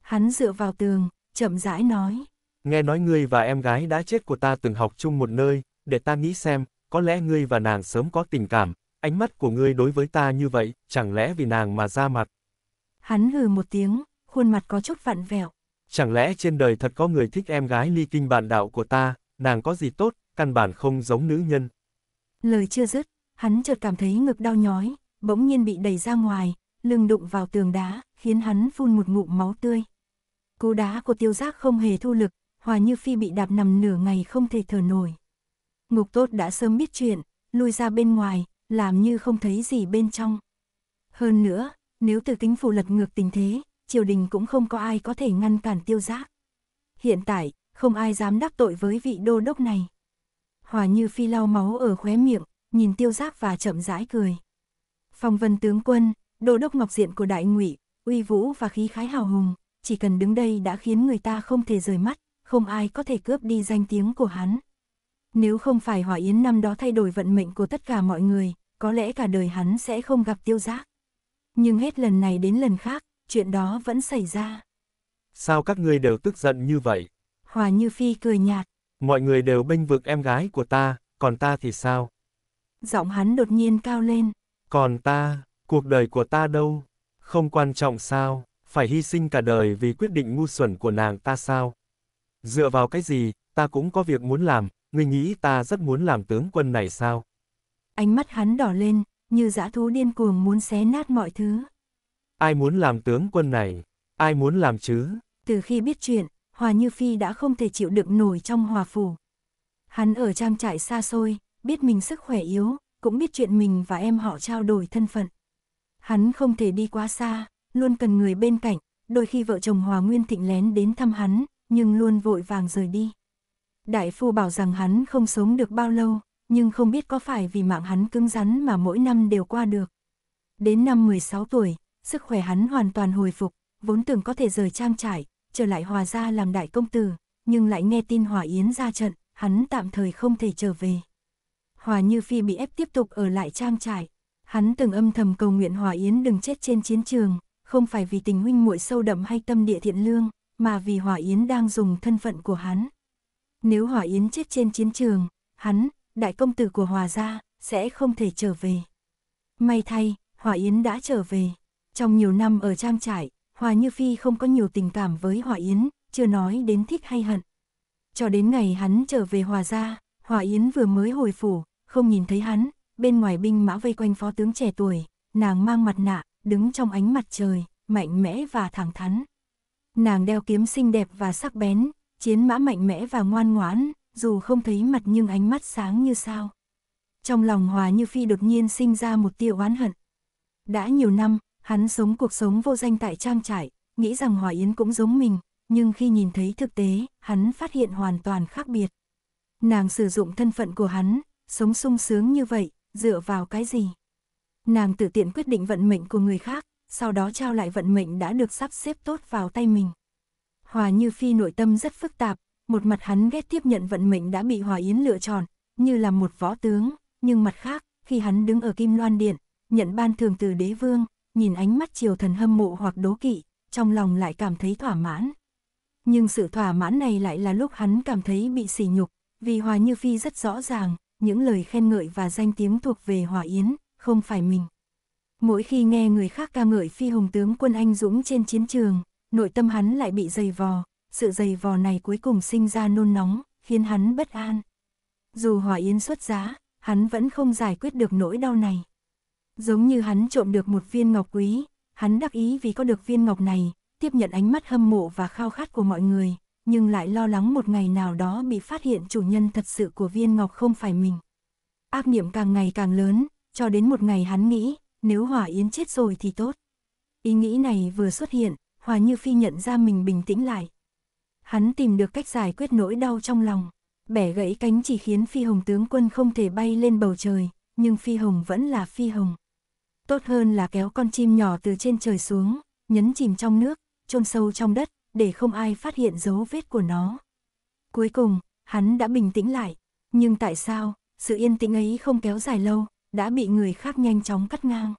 Hắn dựa vào tường, chậm rãi nói. Nghe nói ngươi và em gái đã chết của ta từng học chung một nơi, để ta nghĩ xem, có lẽ ngươi và nàng sớm có tình cảm, ánh mắt của ngươi đối với ta như vậy, chẳng lẽ vì nàng mà ra mặt. Hắn hừ một tiếng, khuôn mặt có chút vặn vẹo. Chẳng lẽ trên đời thật có người thích em gái ly kinh bạn đạo của ta, nàng có gì tốt, căn bản không giống nữ nhân. Lời chưa dứt, hắn chợt cảm thấy ngực đau nhói, bỗng nhiên bị đẩy ra ngoài, lưng đụng vào tường đá, khiến hắn phun một ngụm máu tươi. Cú đá của tiêu giác không hề thu lực, Hòa Như Phi bị đạp nằm nửa ngày không thể thở nổi. Ngục tốt đã sớm biết chuyện, lui ra bên ngoài, làm như không thấy gì bên trong. Hơn nữa, nếu từ kính phủ lật ngược tình thế, triều đình cũng không có ai có thể ngăn cản tiêu giác. Hiện tại, không ai dám đắc tội với vị đô đốc này. Hòa Như Phi lau máu ở khóe miệng, nhìn tiêu giác và chậm rãi cười. Phong vân tướng quân, đô đốc ngọc diện của đại ngụy uy vũ và khí khái hào hùng, chỉ cần đứng đây đã khiến người ta không thể rời mắt, không ai có thể cướp đi danh tiếng của hắn. Nếu không phải Hỏa Yến năm đó thay đổi vận mệnh của tất cả mọi người, có lẽ cả đời hắn sẽ không gặp tiêu giác. Nhưng hết lần này đến lần khác, chuyện đó vẫn xảy ra. Sao các người đều tức giận như vậy? Hòa Như Phi cười nhạt. Mọi người đều bênh vực em gái của ta, còn ta thì sao? Giọng hắn đột nhiên cao lên. Còn ta, cuộc đời của ta đâu? Không quan trọng sao, phải hy sinh cả đời vì quyết định ngu xuẩn của nàng ta sao? Dựa vào cái gì, ta cũng có việc muốn làm, ngươi nghĩ ta rất muốn làm tướng quân này sao? Ánh mắt hắn đỏ lên, như dã thú điên cuồng muốn xé nát mọi thứ. Ai muốn làm tướng quân này? Ai muốn làm chứ? Từ khi biết chuyện, Hòa Như Phi đã không thể chịu đựng nổi trong hòa phủ. Hắn ở trang trại xa xôi, biết mình sức khỏe yếu, cũng biết chuyện mình và em họ trao đổi thân phận. Hắn không thể đi quá xa, luôn cần người bên cạnh, đôi khi vợ chồng Hòa Nguyên Thịnh lén đến thăm hắn, nhưng luôn vội vàng rời đi. Đại phu bảo rằng hắn không sống được bao lâu, nhưng không biết có phải vì mạng hắn cứng rắn mà mỗi năm đều qua được. Đến năm 16 tuổi, sức khỏe hắn hoàn toàn hồi phục, vốn tưởng có thể rời trang trải, trở lại Hòa gia làm đại công tử, nhưng lại nghe tin Hòa Yến ra trận, hắn tạm thời không thể trở về. Hòa Như Phi bị ép tiếp tục ở lại trang trải, Hắn từng âm thầm cầu nguyện Hòa Yến đừng chết trên chiến trường, không phải vì tình huynh muội sâu đậm hay tâm địa thiện lương, mà vì Hòa Yến đang dùng thân phận của hắn. Nếu Hòa Yến chết trên chiến trường, hắn, đại công tử của Hòa gia, sẽ không thể trở về. May thay, Hòa Yến đã trở về. Trong nhiều năm ở trang trại, Hòa Như Phi không có nhiều tình cảm với Hòa Yến, chưa nói đến thích hay hận. Cho đến ngày hắn trở về Hòa gia, Hòa Yến vừa mới hồi phủ, không nhìn thấy hắn, bên ngoài binh mã vây quanh phó tướng trẻ tuổi, nàng mang mặt nạ, đứng trong ánh mặt trời, mạnh mẽ và thẳng thắn. Nàng đeo kiếm xinh đẹp và sắc bén, chiến mã mạnh mẽ và ngoan ngoãn, dù không thấy mặt nhưng ánh mắt sáng như sao. Trong lòng Hòa Như Phi đột nhiên sinh ra một tia oán hận. Đã nhiều năm, hắn sống cuộc sống vô danh tại trang trại, nghĩ rằng Hòa Yến cũng giống mình, nhưng khi nhìn thấy thực tế, hắn phát hiện hoàn toàn khác biệt. Nàng sử dụng thân phận của hắn, sống sung sướng như vậy, dựa vào cái gì? Nàng tự tiện quyết định vận mệnh của người khác, sau đó trao lại vận mệnh đã được sắp xếp tốt vào tay mình. Hòa Như Phi nội tâm rất phức tạp, một mặt hắn ghét tiếp nhận vận mệnh đã bị Hòa Yến lựa chọn, như là một võ tướng, nhưng mặt khác, khi hắn đứng ở Kim Loan Điện, nhận ban thường từ đế vương, nhìn ánh mắt triều thần hâm mộ hoặc đố kỵ, trong lòng lại cảm thấy thỏa mãn. Nhưng sự thỏa mãn này lại là lúc hắn cảm thấy bị sỉ nhục, vì Hòa Như Phi rất rõ ràng, những lời khen ngợi và danh tiếng thuộc về Hòa Yến, không phải mình. Mỗi khi nghe người khác ca ngợi phi hùng tướng quân anh dũng trên chiến trường, nội tâm hắn lại bị dày vò, sự dày vò này cuối cùng sinh ra nôn nóng, khiến hắn bất an. Dù Hòa Yến xuất giá, hắn vẫn không giải quyết được nỗi đau này. Giống như hắn trộm được một viên ngọc quý, hắn đắc ý vì có được viên ngọc này, tiếp nhận ánh mắt hâm mộ và khao khát của mọi người, nhưng lại lo lắng một ngày nào đó bị phát hiện chủ nhân thật sự của viên ngọc không phải mình. Ác niệm càng ngày càng lớn, cho đến một ngày hắn nghĩ, nếu Hòa Yến chết rồi thì tốt. Ý nghĩ này vừa xuất hiện, Hòa Như Phi nhận ra mình bình tĩnh lại. Hắn tìm được cách giải quyết nỗi đau trong lòng. Bẻ gãy cánh chỉ khiến phi hồng tướng quân không thể bay lên bầu trời, nhưng phi hồng vẫn là phi hồng. Tốt hơn là kéo con chim nhỏ từ trên trời xuống, nhấn chìm trong nước, chôn sâu trong đất, để không ai phát hiện dấu vết của nó. Cuối cùng, hắn đã bình tĩnh lại, nhưng tại sao, sự yên tĩnh ấy không kéo dài lâu, đã bị người khác nhanh chóng cắt ngang.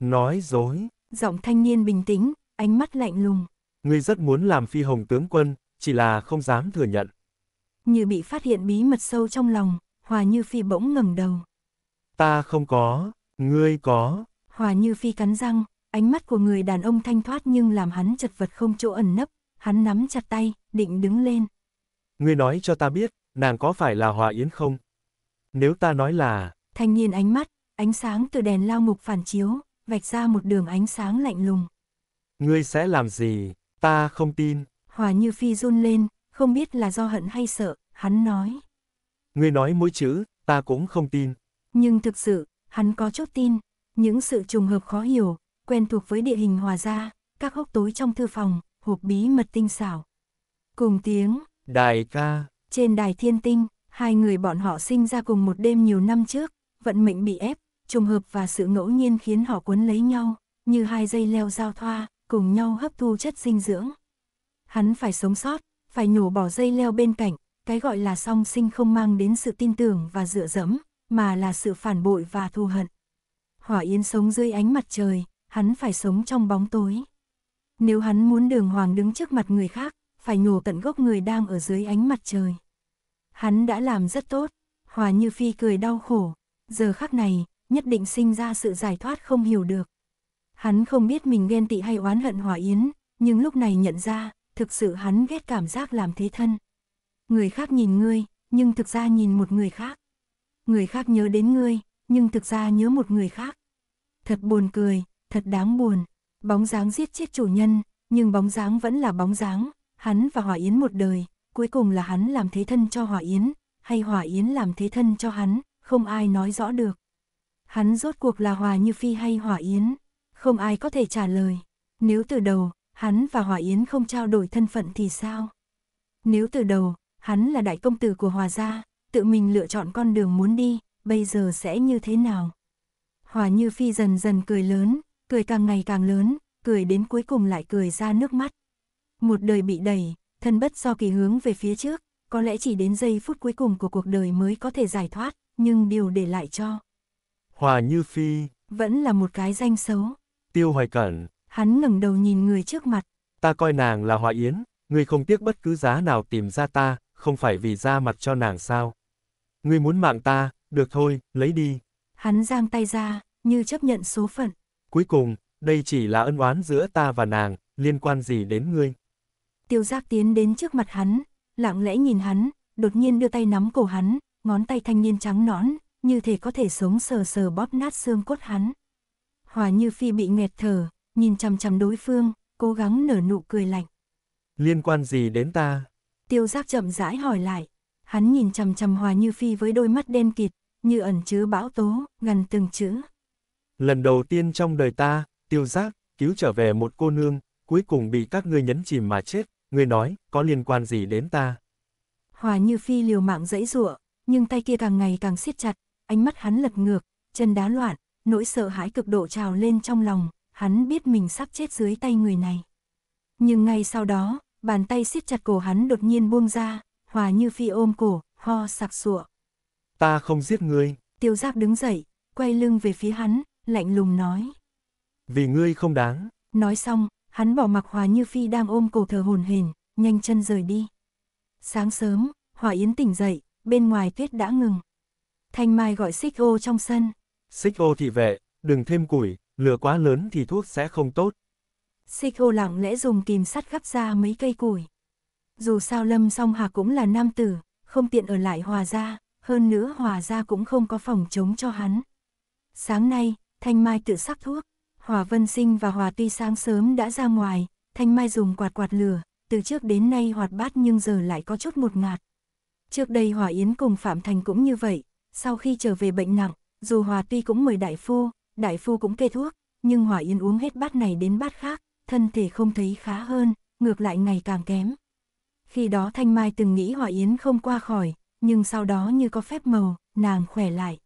Nói dối. Giọng thanh niên bình tĩnh, ánh mắt lạnh lùng. Ngươi rất muốn làm phi hồng tướng quân, chỉ là không dám thừa nhận. Như bị phát hiện bí mật sâu trong lòng, Hòa Như Phi bỗng ngẩng đầu. Ta không có, ngươi có. Hòa Như Phi cắn răng, ánh mắt của người đàn ông thanh thoát nhưng làm hắn chật vật không chỗ ẩn nấp, Hắn nắm chặt tay, định đứng lên. Ngươi nói cho ta biết, nàng có phải là Hòa Yến không? Nếu ta nói là... Thanh niên ánh mắt, ánh sáng từ đèn lao ngục phản chiếu, vạch ra một đường ánh sáng lạnh lùng. Ngươi sẽ làm gì? Ta không tin. Hòa Như Phi run lên, không biết là do hận hay sợ, hắn nói. Ngươi nói mỗi chữ, ta cũng không tin. Nhưng thực sự, hắn có chút tin, những sự trùng hợp khó hiểu, quen thuộc với địa hình hòa gia các hốc tối trong thư phòng, hộp bí mật tinh xảo. Cùng tiếng, đài ca, trên đài thiên tinh, hai người bọn họ sinh ra cùng một đêm nhiều năm trước, vận mệnh bị ép, trùng hợp và sự ngẫu nhiên khiến họ cuốn lấy nhau, như hai dây leo giao thoa, cùng nhau hấp thu chất dinh dưỡng. Hắn phải sống sót, phải nhổ bỏ dây leo bên cạnh, cái gọi là song sinh không mang đến sự tin tưởng và dựa dẫm, mà là sự phản bội và thù hận. Hỏa yên sống dưới ánh mặt trời, hắn phải sống trong bóng tối. Nếu hắn muốn đường hoàng đứng trước mặt người khác, phải nhổ tận gốc người đang ở dưới ánh mặt trời. Hắn đã làm rất tốt, Hòa Như Phi cười đau khổ, giờ khắc này, nhất định sinh ra sự giải thoát không hiểu được. Hắn không biết mình ghen tị hay oán hận Hòa Yến, nhưng lúc này nhận ra, thực sự hắn ghét cảm giác làm thế thân. Người khác nhìn ngươi, nhưng thực ra nhìn một người khác. Người khác nhớ đến ngươi, nhưng thực ra nhớ một người khác. Thật buồn cười, thật đáng buồn. Bóng dáng giết chết chủ nhân, nhưng bóng dáng vẫn là bóng dáng, hắn và Hỏa Yến một đời, cuối cùng là hắn làm thế thân cho Hỏa Yến, hay Hỏa Yến làm thế thân cho hắn, không ai nói rõ được. Hắn rốt cuộc là Hòa Như Phi hay Hỏa Yến, không ai có thể trả lời. Nếu từ đầu, hắn và Hỏa Yến không trao đổi thân phận thì sao? Nếu từ đầu, hắn là đại công tử của Hòa gia, tự mình lựa chọn con đường muốn đi, bây giờ sẽ như thế nào? Hòa Như Phi dần dần cười lớn, cười càng ngày càng lớn, cười đến cuối cùng lại cười ra nước mắt. Một đời bị đẩy, thân bất do kỳ hướng về phía trước, có lẽ chỉ đến giây phút cuối cùng của cuộc đời mới có thể giải thoát, nhưng điều để lại cho. Hòa Như Phi Vẫn là một cái danh xấu. Tiêu Hoài Cẩn Hắn ngẩng đầu nhìn người trước mặt. Ta coi nàng là Hòa Yến, ngươi không tiếc bất cứ giá nào tìm ra ta, không phải vì ra mặt cho nàng sao. Ngươi muốn mạng ta, được thôi, lấy đi. Hắn giang tay ra, như chấp nhận số phận. Cuối cùng, đây chỉ là ân oán giữa ta và nàng, liên quan gì đến ngươi? Tiêu giác tiến đến trước mặt hắn, lặng lẽ nhìn hắn, đột nhiên đưa tay nắm cổ hắn, ngón tay thanh niên trắng nõn, như thể có thể sống sờ sờ bóp nát xương cốt hắn. Hòa Như Phi bị nghẹt thở, nhìn chằm chằm đối phương, cố gắng nở nụ cười lạnh. Liên quan gì đến ta? Tiêu giác chậm rãi hỏi lại. Hắn nhìn chằm chằm Hòa Như Phi với đôi mắt đen kịt, như ẩn chứa bão tố, gần từng chữ. Lần đầu tiên trong đời ta, tiêu giác, cứu trở về một cô nương, cuối cùng bị các ngươi nhấn chìm mà chết, ngươi nói, có liên quan gì đến ta? Hòa như phi liều mạng dãy giụa, nhưng tay kia càng ngày càng siết chặt, ánh mắt hắn lật ngược, chân đá loạn, nỗi sợ hãi cực độ trào lên trong lòng, hắn biết mình sắp chết dưới tay người này. Nhưng ngay sau đó, bàn tay siết chặt cổ hắn đột nhiên buông ra, hòa như phi ôm cổ, ho sặc sụa. Ta không giết ngươi. Tiêu giác đứng dậy, quay lưng về phía hắn, lạnh lùng nói. Vì ngươi không đáng. Nói xong, hắn bỏ mặc Hòa Như Phi đang ôm cổ thờ hồn hển, nhanh chân rời đi. Sáng sớm, Hòa Yến tỉnh dậy, bên ngoài tuyết đã ngừng. Thanh Mai gọi xích ô trong sân. Xích ô thị vệ, đừng thêm củi, lửa quá lớn thì thuốc sẽ không tốt. Xích ô lặng lẽ dùng kìm sắt gắp ra mấy cây củi. Dù sao Lâm Song Hà cũng là nam tử, không tiện ở lại Hòa Gia, hơn nữa Hòa Gia cũng không có phòng chống cho hắn. Sáng nay, Thanh Mai tự sắc thuốc, Hòa Vân Sinh và Hòa Tuy sáng sớm đã ra ngoài, Thanh Mai dùng quạt quạt lửa, từ trước đến nay hoạt bát nhưng giờ lại có chút một ngạt. Trước đây Hòa Yến cùng Phạm Thành cũng như vậy, sau khi trở về bệnh nặng, dù Hòa Tuy cũng mời đại phu, đại phu cũng kê thuốc, nhưng Hòa Yến uống hết bát này đến bát khác, thân thể không thấy khá hơn, ngược lại ngày càng kém. Khi đó Thanh Mai từng nghĩ Hòa Yến không qua khỏi, nhưng sau đó như có phép màu, nàng khỏe lại,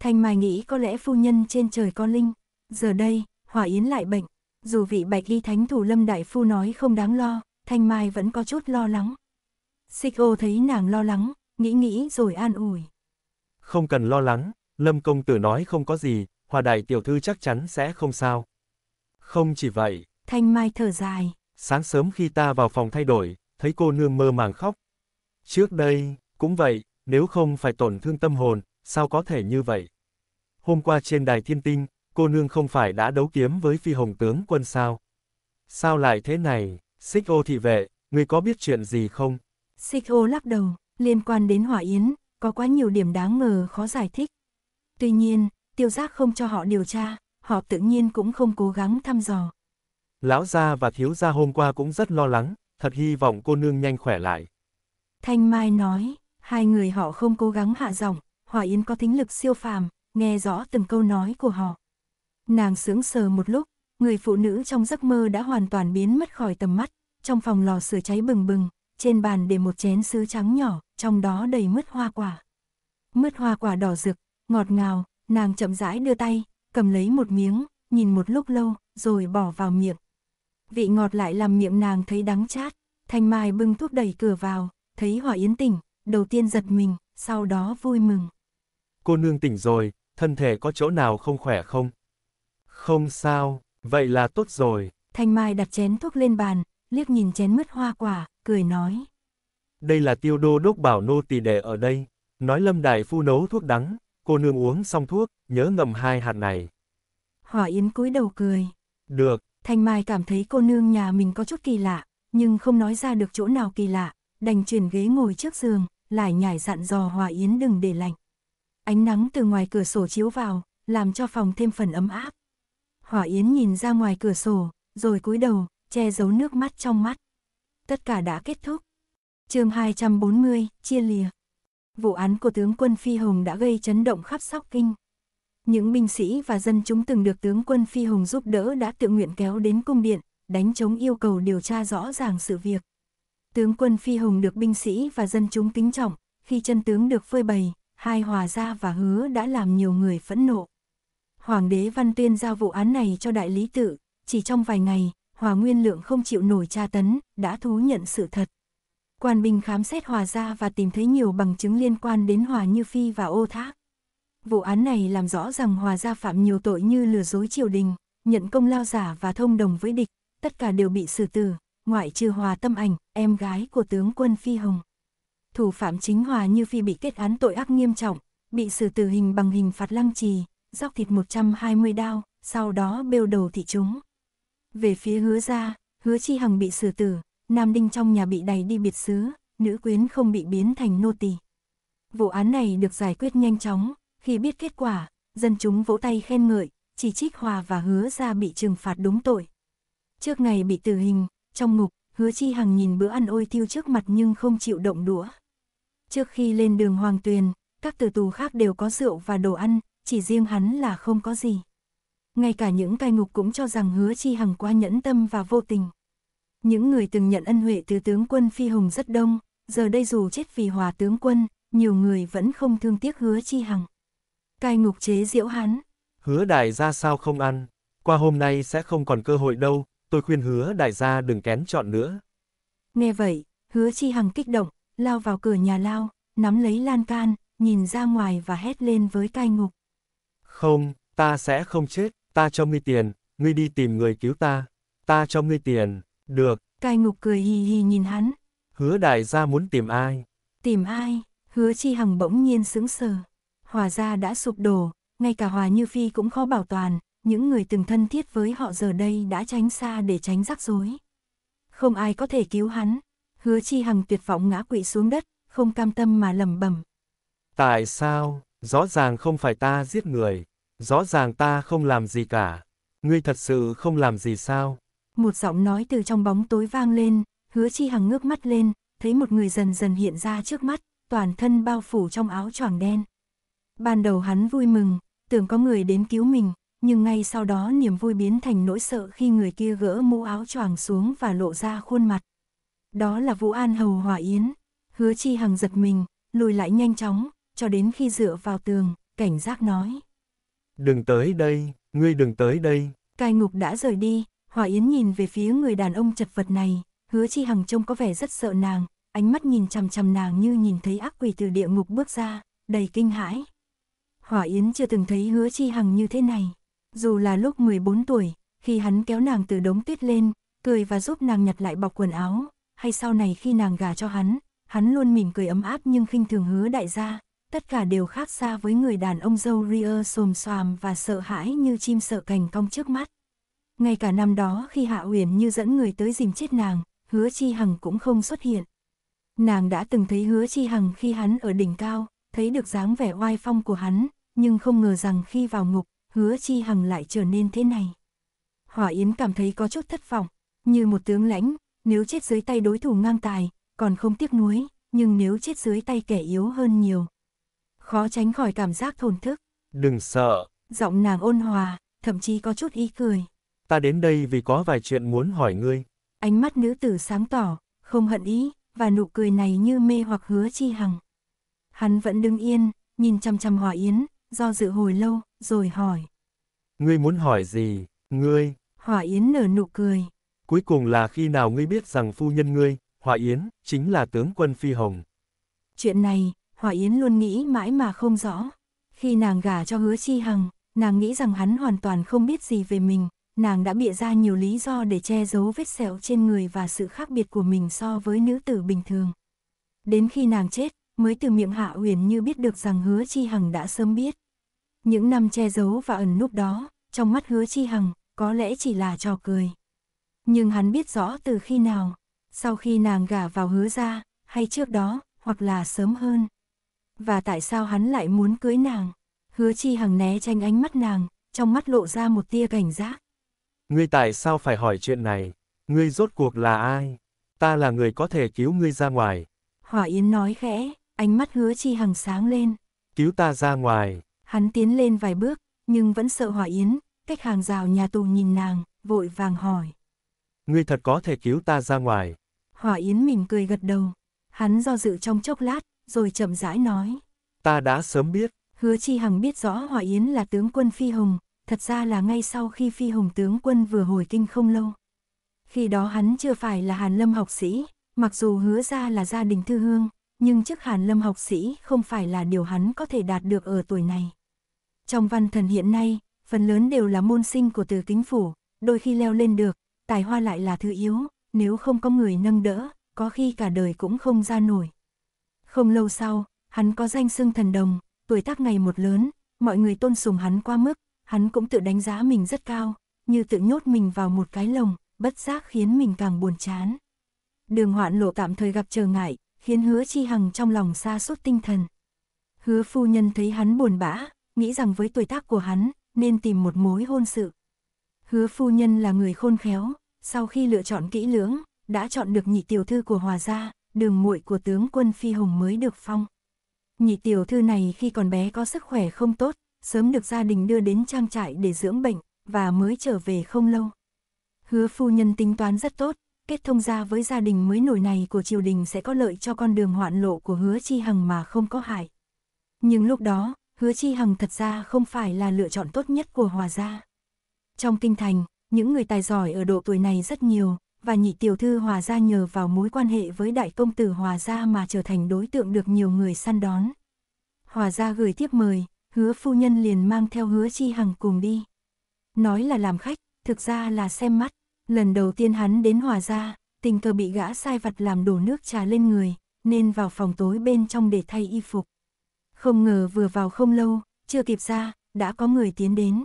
Thanh Mai nghĩ có lẽ phu nhân trên trời con linh, giờ đây, Hỏa Yến lại bệnh, dù vị Bạch Y Thánh Thủ Lâm Đại Phu nói không đáng lo, Thanh Mai vẫn có chút lo lắng. Xích ô thấy nàng lo lắng, nghĩ nghĩ rồi an ủi. Không cần lo lắng, Lâm Công Tử nói không có gì, Hòa Đại Tiểu Thư chắc chắn sẽ không sao. Không chỉ vậy. Thanh Mai thở dài. Sáng sớm khi ta vào phòng thay đổi, thấy cô nương mơ màng khóc. Trước đây, cũng vậy, nếu không phải tổn thương tâm hồn, sao có thể như vậy? Hôm qua trên đài thiên tinh, cô nương không phải đã đấu kiếm với phi hồng tướng quân sao? Sao lại thế này, xích ô thị vệ, người có biết chuyện gì không? Xích ô lắc đầu, liên quan đến hỏa yến, có quá nhiều điểm đáng ngờ khó giải thích. Tuy nhiên, tiêu giác không cho họ điều tra, họ tự nhiên cũng không cố gắng thăm dò. Lão gia và thiếu gia hôm qua cũng rất lo lắng, thật hy vọng cô nương nhanh khỏe lại. Thanh Mai nói, hai người họ không cố gắng hạ giọng, Hòa Yến có thính lực siêu phàm, nghe rõ từng câu nói của họ. Nàng sững sờ một lúc, người phụ nữ trong giấc mơ đã hoàn toàn biến mất khỏi tầm mắt, trong phòng lò sửa cháy bừng bừng, trên bàn để một chén sứ trắng nhỏ, trong đó đầy mứt hoa quả. Mứt hoa quả đỏ rực, ngọt ngào, nàng chậm rãi đưa tay, cầm lấy một miếng, nhìn một lúc lâu, rồi bỏ vào miệng. Vị ngọt lại làm miệng nàng thấy đắng chát, Thanh Mai bưng thuốc đẩy cửa vào, thấy Hỏa Yến tỉnh, đầu tiên giật mình, sau đó vui mừng cô nương tỉnh rồi, thân thể có chỗ nào không khỏe không? Không sao, vậy là tốt rồi. Thanh Mai đặt chén thuốc lên bàn, liếc nhìn chén mứt hoa quả, cười nói. Đây là tiêu đô đốc bảo nô tỳ để ở đây, nói lâm đại phu nấu thuốc đắng, cô nương uống xong thuốc, nhớ ngầm hai hạt này. Hỏa Yến cúi đầu cười. Được. Thanh Mai cảm thấy cô nương nhà mình có chút kỳ lạ, nhưng không nói ra được chỗ nào kỳ lạ, đành chuyển ghế ngồi trước giường, lại nhảy dặn dò Hòa Yến đừng để lạnh. Ánh nắng từ ngoài cửa sổ chiếu vào, làm cho phòng thêm phần ấm áp. Hỏa Yến nhìn ra ngoài cửa sổ, rồi cúi đầu, che giấu nước mắt trong mắt. Tất cả đã kết thúc. chương 240, chia lìa. Vụ án của tướng quân Phi Hồng đã gây chấn động khắp sóc kinh. Những binh sĩ và dân chúng từng được tướng quân Phi Hồng giúp đỡ đã tự nguyện kéo đến cung điện, đánh chống yêu cầu điều tra rõ ràng sự việc. Tướng quân Phi Hồng được binh sĩ và dân chúng kính trọng, khi chân tướng được phơi bày, hai hòa gia và hứa đã làm nhiều người phẫn nộ. Hoàng đế Văn Tuyên giao vụ án này cho đại lý tự, chỉ trong vài ngày, Hòa Nguyên Lượng không chịu nổi tra tấn, đã thú nhận sự thật. Quan binh khám xét Hòa gia và tìm thấy nhiều bằng chứng liên quan đến Hòa Như Phi và Ô Thác. Vụ án này làm rõ rằng Hòa gia phạm nhiều tội như lừa dối triều đình, nhận công lao giả và thông đồng với địch, tất cả đều bị xử tử, ngoại trừ Hòa Tâm Ảnh, em gái của tướng quân Phi Hồng thủ phạm chính Hòa Như Phi bị kết án tội ác nghiêm trọng, bị xử tử hình bằng hình phạt lăng trì, róc thịt 120 đao, sau đó bêu đầu thị chúng. Về phía hứa gia hứa chi hằng bị xử tử, nam đinh trong nhà bị đày đi biệt xứ, nữ quyến không bị biến thành nô tỳ. Vụ án này được giải quyết nhanh chóng, khi biết kết quả, dân chúng vỗ tay khen ngợi, chỉ trích Hòa và hứa gia bị trừng phạt đúng tội. Trước ngày bị tử hình, trong ngục, hứa chi hằng nhìn bữa ăn ôi thiêu trước mặt nhưng không chịu động đũa. Trước khi lên đường Hoàng Tuyền, các tử tù khác đều có rượu và đồ ăn, chỉ riêng hắn là không có gì. Ngay cả những cai ngục cũng cho rằng hứa chi hằng qua nhẫn tâm và vô tình. Những người từng nhận ân huệ từ tướng quân Phi Hùng rất đông, giờ đây dù chết vì hòa tướng quân, nhiều người vẫn không thương tiếc hứa chi hằng. Cai ngục chế diễu hắn. Hứa đại gia sao không ăn, qua hôm nay sẽ không còn cơ hội đâu, tôi khuyên hứa đại gia đừng kén chọn nữa. Nghe vậy, hứa chi hằng kích động, lao vào cửa nhà lao, nắm lấy lan can, nhìn ra ngoài và hét lên với cai ngục. Không, ta sẽ không chết, ta cho ngươi tiền, ngươi đi tìm người cứu ta, ta cho ngươi tiền, được. Cai ngục cười hì hì nhìn hắn. Hứa đại gia muốn tìm ai? Tìm ai? Hứa chi hằng bỗng nhiên sững sờ. Hòa gia đã sụp đổ, ngay cả Hòa Như Phi cũng khó bảo toàn, những người từng thân thiết với họ giờ đây đã tránh xa để tránh rắc rối. Không ai có thể cứu hắn, hứa chi hằng tuyệt vọng ngã quỵ xuống đất, không cam tâm mà lầm bẩm. Tại sao, rõ ràng không phải ta giết người, rõ ràng ta không làm gì cả, ngươi thật sự không làm gì sao? Một giọng nói từ trong bóng tối vang lên, hứa chi hằng ngước mắt lên, thấy một người dần dần hiện ra trước mắt, toàn thân bao phủ trong áo choàng đen. Ban đầu hắn vui mừng, tưởng có người đến cứu mình, nhưng ngay sau đó niềm vui biến thành nỗi sợ khi người kia gỡ mũ áo choàng xuống và lộ ra khuôn mặt. Đó là Vũ An Hầu Hòa Yến. Hứa Chi Hằng giật mình, lùi lại nhanh chóng, cho đến khi dựa vào tường, cảnh giác nói. Đừng tới đây, ngươi đừng tới đây. Cai ngục đã rời đi, Hòa Yến nhìn về phía người đàn ông chật vật này, hứa chi hằng trông có vẻ rất sợ nàng, ánh mắt nhìn chằm chằm nàng như nhìn thấy ác quỷ từ địa ngục bước ra, đầy kinh hãi. Hòa Yến chưa từng thấy hứa chi hằng như thế này. Dù là lúc 14 tuổi, khi hắn kéo nàng từ đống tuyết lên, cười và giúp nàng nhặt lại bọc quần áo, hay sau này khi nàng gả cho hắn, hắn luôn mỉm cười ấm áp nhưng khinh thường hứa đại gia, tất cả đều khác xa với người đàn ông dâu ria xồm xoàm và sợ hãi như chim sợ cành cong trước mắt. Ngay cả năm đó khi Hạ Uyển như dẫn người tới dìm chết nàng, hứa chi hằng cũng không xuất hiện. Nàng đã từng thấy hứa chi hằng khi hắn ở đỉnh cao, thấy được dáng vẻ oai phong của hắn, nhưng không ngờ rằng khi vào ngục, hứa chi hằng lại trở nên thế này. Hỏa Yến cảm thấy có chút thất vọng, như một tướng lãnh, nếu chết dưới tay đối thủ ngang tài, còn không tiếc nuối, nhưng nếu chết dưới tay kẻ yếu hơn nhiều. Khó tránh khỏi cảm giác thổn thức. Đừng sợ. Giọng nàng ôn hòa, thậm chí có chút ý cười. Ta đến đây vì có vài chuyện muốn hỏi ngươi. Ánh mắt nữ tử sáng tỏ, không hận ý, và nụ cười này như mê hoặc hứa chi hằng. Hắn vẫn đứng yên, nhìn chăm chăm hỏa yến, do dự hồi lâu, rồi hỏi. Ngươi muốn hỏi gì, ngươi? Hỏa Yến nở nụ cười, Cuối cùng là khi nào ngươi biết rằng phu nhân ngươi, Hòa Yến, chính là tướng quân Phi Hồng. Chuyện này, Hòa Yến luôn nghĩ mãi mà không rõ. Khi nàng gả cho hứa chi hằng, nàng nghĩ rằng hắn hoàn toàn không biết gì về mình, nàng đã bịa ra nhiều lý do để che giấu vết sẹo trên người và sự khác biệt của mình so với nữ tử bình thường. Đến khi nàng chết, mới từ miệng Hạ Uyển như biết được rằng Hứa Chi Hằng đã sớm biết. Những năm che giấu và ẩn núp đó, trong mắt Hứa Chi Hằng, có lẽ chỉ là trò cười nhưng hắn biết rõ từ khi nào, sau khi nàng gả vào hứa ra, hay trước đó, hoặc là sớm hơn. Và tại sao hắn lại muốn cưới nàng? Hứa chi hằng né tranh ánh mắt nàng, trong mắt lộ ra một tia cảnh giác. Ngươi tại sao phải hỏi chuyện này? Ngươi rốt cuộc là ai? Ta là người có thể cứu ngươi ra ngoài. Hỏa Yến nói khẽ, ánh mắt hứa chi hằng sáng lên. Cứu ta ra ngoài. Hắn tiến lên vài bước, nhưng vẫn sợ Hỏa Yến, cách hàng rào nhà tù nhìn nàng, vội vàng hỏi ngươi thật có thể cứu ta ra ngoài. Hỏa Yến mỉm cười gật đầu. Hắn do dự trong chốc lát, rồi chậm rãi nói. Ta đã sớm biết. Hứa Chi Hằng biết rõ Hỏa Yến là tướng quân Phi Hồng, thật ra là ngay sau khi Phi Hồng tướng quân vừa hồi kinh không lâu. Khi đó hắn chưa phải là Hàn Lâm học sĩ, mặc dù hứa ra là gia đình thư hương, nhưng chức Hàn Lâm học sĩ không phải là điều hắn có thể đạt được ở tuổi này. Trong văn thần hiện nay, phần lớn đều là môn sinh của từ kính phủ, đôi khi leo lên được, tài hoa lại là thứ yếu, nếu không có người nâng đỡ, có khi cả đời cũng không ra nổi. Không lâu sau, hắn có danh xưng thần đồng, tuổi tác ngày một lớn, mọi người tôn sùng hắn qua mức, hắn cũng tự đánh giá mình rất cao, như tự nhốt mình vào một cái lồng, bất giác khiến mình càng buồn chán. Đường hoạn lộ tạm thời gặp trở ngại, khiến hứa chi hằng trong lòng xa suốt tinh thần. Hứa phu nhân thấy hắn buồn bã, nghĩ rằng với tuổi tác của hắn, nên tìm một mối hôn sự. Hứa phu nhân là người khôn khéo, sau khi lựa chọn kỹ lưỡng, đã chọn được nhị tiểu thư của Hòa gia, đường muội của tướng quân Phi Hồng mới được phong. Nhị tiểu thư này khi còn bé có sức khỏe không tốt, sớm được gia đình đưa đến trang trại để dưỡng bệnh, và mới trở về không lâu. Hứa phu nhân tính toán rất tốt, kết thông gia với gia đình mới nổi này của triều đình sẽ có lợi cho con đường hoạn lộ của hứa chi hằng mà không có hại. Nhưng lúc đó, hứa chi hằng thật ra không phải là lựa chọn tốt nhất của hòa gia. Trong kinh thành, những người tài giỏi ở độ tuổi này rất nhiều, và nhị tiểu thư Hòa Gia nhờ vào mối quan hệ với đại công tử Hòa Gia mà trở thành đối tượng được nhiều người săn đón. Hòa Gia gửi tiếp mời, hứa phu nhân liền mang theo hứa chi hằng cùng đi. Nói là làm khách, thực ra là xem mắt, lần đầu tiên hắn đến Hòa Gia, tình cờ bị gã sai vặt làm đổ nước trà lên người, nên vào phòng tối bên trong để thay y phục. Không ngờ vừa vào không lâu, chưa kịp ra, đã có người tiến đến.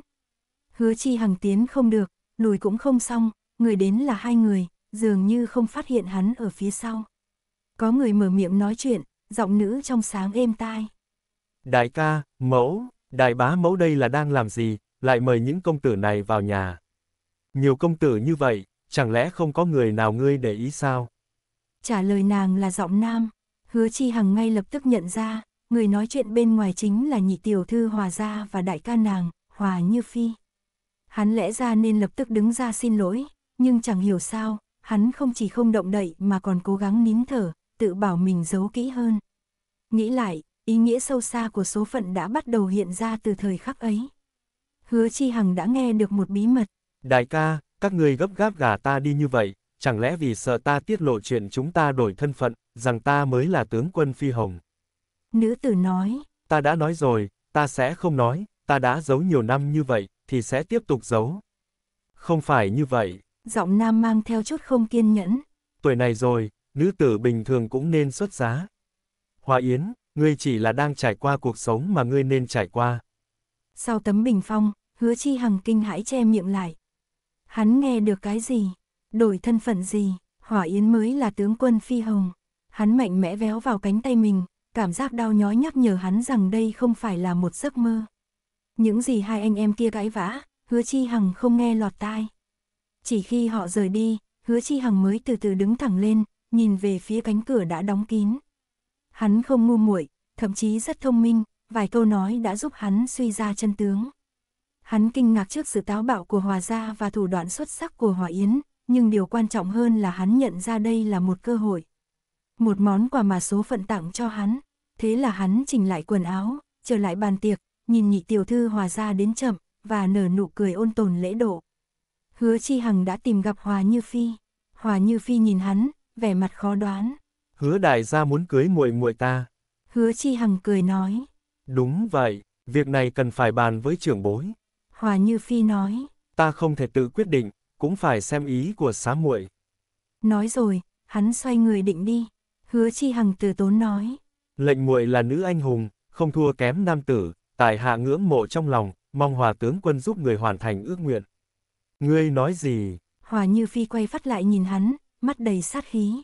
Hứa chi hằng tiến không được, lùi cũng không xong, người đến là hai người, dường như không phát hiện hắn ở phía sau. Có người mở miệng nói chuyện, giọng nữ trong sáng êm tai. Đại ca, mẫu, đại bá mẫu đây là đang làm gì, lại mời những công tử này vào nhà. Nhiều công tử như vậy, chẳng lẽ không có người nào ngươi để ý sao? Trả lời nàng là giọng nam, hứa chi hằng ngay lập tức nhận ra, người nói chuyện bên ngoài chính là nhị tiểu thư hòa gia và đại ca nàng, hòa như phi. Hắn lẽ ra nên lập tức đứng ra xin lỗi, nhưng chẳng hiểu sao, hắn không chỉ không động đậy mà còn cố gắng nín thở, tự bảo mình giấu kỹ hơn. Nghĩ lại, ý nghĩa sâu xa của số phận đã bắt đầu hiện ra từ thời khắc ấy. Hứa Chi Hằng đã nghe được một bí mật. Đại ca, các người gấp gáp gả ta đi như vậy, chẳng lẽ vì sợ ta tiết lộ chuyện chúng ta đổi thân phận, rằng ta mới là tướng quân Phi Hồng. Nữ tử nói. Ta đã nói rồi, ta sẽ không nói, ta đã giấu nhiều năm như vậy, thì sẽ tiếp tục giấu. Không phải như vậy. Giọng nam mang theo chút không kiên nhẫn. Tuổi này rồi, nữ tử bình thường cũng nên xuất giá. Hòa Yến, ngươi chỉ là đang trải qua cuộc sống mà ngươi nên trải qua. Sau tấm bình phong, hứa chi hằng kinh hãi che miệng lại. Hắn nghe được cái gì? Đổi thân phận gì? Hỏa Yến mới là tướng quân phi hồng. Hắn mạnh mẽ véo vào cánh tay mình, cảm giác đau nhói nhắc nhở hắn rằng đây không phải là một giấc mơ. Những gì hai anh em kia gãi vã, hứa chi hằng không nghe lọt tai. Chỉ khi họ rời đi, hứa chi hằng mới từ từ đứng thẳng lên, nhìn về phía cánh cửa đã đóng kín. Hắn không ngu muội, thậm chí rất thông minh, vài câu nói đã giúp hắn suy ra chân tướng. Hắn kinh ngạc trước sự táo bạo của Hòa Gia và thủ đoạn xuất sắc của Hòa Yến, nhưng điều quan trọng hơn là hắn nhận ra đây là một cơ hội. Một món quà mà số phận tặng cho hắn, thế là hắn chỉnh lại quần áo, trở lại bàn tiệc, nhìn nhị tiểu thư hòa ra đến chậm, và nở nụ cười ôn tồn lễ độ. Hứa Chi Hằng đã tìm gặp Hòa Như Phi. Hòa Như Phi nhìn hắn, vẻ mặt khó đoán. Hứa đại gia muốn cưới muội muội ta. Hứa Chi Hằng cười nói. Đúng vậy, việc này cần phải bàn với trưởng bối. Hòa Như Phi nói. Ta không thể tự quyết định, cũng phải xem ý của xá muội. Nói rồi, hắn xoay người định đi. Hứa Chi Hằng từ tốn nói. Lệnh muội là nữ anh hùng, không thua kém nam tử, Tại hạ ngưỡng mộ trong lòng, mong hòa tướng quân giúp người hoàn thành ước nguyện. Ngươi nói gì? Hòa Như Phi quay phát lại nhìn hắn, mắt đầy sát khí.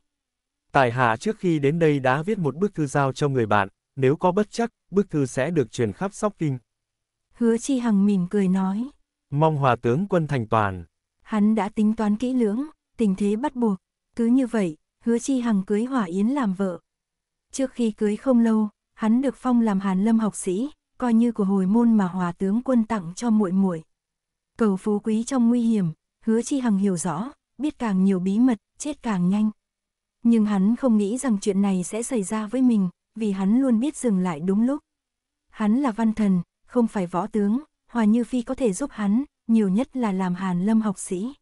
Tại hạ trước khi đến đây đã viết một bức thư giao cho người bạn, nếu có bất chắc, bức thư sẽ được truyền khắp sóc kinh. Hứa Chi Hằng mỉm cười nói. Mong hòa tướng quân thành toàn. Hắn đã tính toán kỹ lưỡng, tình thế bắt buộc. Cứ như vậy, hứa Chi Hằng cưới Hỏa Yến làm vợ. Trước khi cưới không lâu, hắn được phong làm Hàn Lâm học sĩ, coi như của hồi môn mà hòa tướng quân tặng cho muội muội. Cầu phú quý trong nguy hiểm, hứa chi hằng hiểu rõ, biết càng nhiều bí mật, chết càng nhanh. Nhưng hắn không nghĩ rằng chuyện này sẽ xảy ra với mình, vì hắn luôn biết dừng lại đúng lúc. Hắn là văn thần, không phải võ tướng, Hòa Như Phi có thể giúp hắn, nhiều nhất là làm Hàn Lâm học sĩ.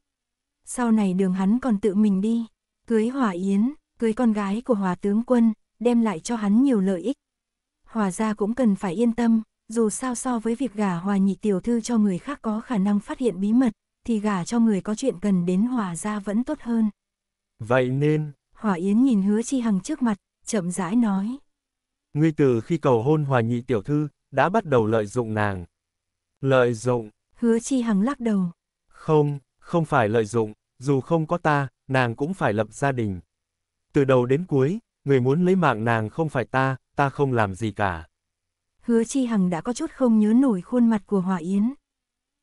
Sau này đường hắn còn tự mình đi, cưới Hòa Yến, cưới con gái của Hòa tướng quân, đem lại cho hắn nhiều lợi ích. Hòa gia cũng cần phải yên tâm, dù sao so với việc gả hòa nhị tiểu thư cho người khác có khả năng phát hiện bí mật, thì gả cho người có chuyện cần đến hòa ra vẫn tốt hơn. Vậy nên... Hòa Yến nhìn hứa chi hằng trước mặt, chậm rãi nói. Ngươi từ khi cầu hôn hòa nhị tiểu thư, đã bắt đầu lợi dụng nàng. Lợi dụng... Hứa chi hằng lắc đầu. Không, không phải lợi dụng, dù không có ta, nàng cũng phải lập gia đình. Từ đầu đến cuối, người muốn lấy mạng nàng không phải ta, ta không làm gì cả hứa chi hằng đã có chút không nhớ nổi khuôn mặt của Hòa Yến.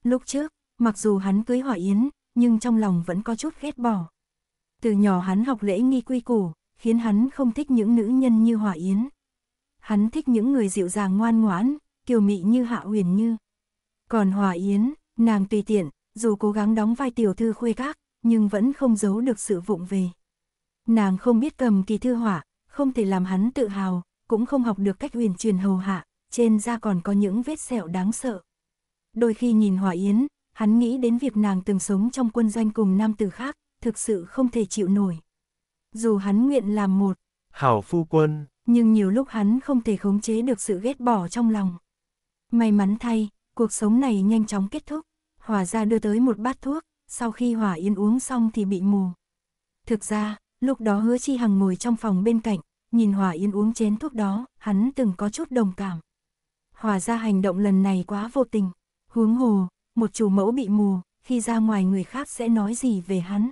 Lúc trước, mặc dù hắn cưới Hòa Yến, nhưng trong lòng vẫn có chút ghét bỏ. Từ nhỏ hắn học lễ nghi quy củ, khiến hắn không thích những nữ nhân như Hòa Yến. Hắn thích những người dịu dàng ngoan ngoãn, kiều mị như Hạ Huyền Như. Còn Hòa Yến, nàng tùy tiện, dù cố gắng đóng vai tiểu thư khuê các, nhưng vẫn không giấu được sự vụng về. Nàng không biết cầm kỳ thư hỏa, không thể làm hắn tự hào, cũng không học được cách huyền truyền hầu hạ, trên da còn có những vết sẹo đáng sợ. Đôi khi nhìn Hòa Yến, hắn nghĩ đến việc nàng từng sống trong quân doanh cùng nam tử khác, thực sự không thể chịu nổi. Dù hắn nguyện làm một hảo phu quân, nhưng nhiều lúc hắn không thể khống chế được sự ghét bỏ trong lòng. May mắn thay, cuộc sống này nhanh chóng kết thúc, Hòa ra đưa tới một bát thuốc, sau khi Hòa yến uống xong thì bị mù. Thực ra, lúc đó hứa chi hằng ngồi trong phòng bên cạnh, nhìn Hòa yến uống chén thuốc đó, hắn từng có chút đồng cảm hòa ra hành động lần này quá vô tình. Huống hồ, một chủ mẫu bị mù, khi ra ngoài người khác sẽ nói gì về hắn.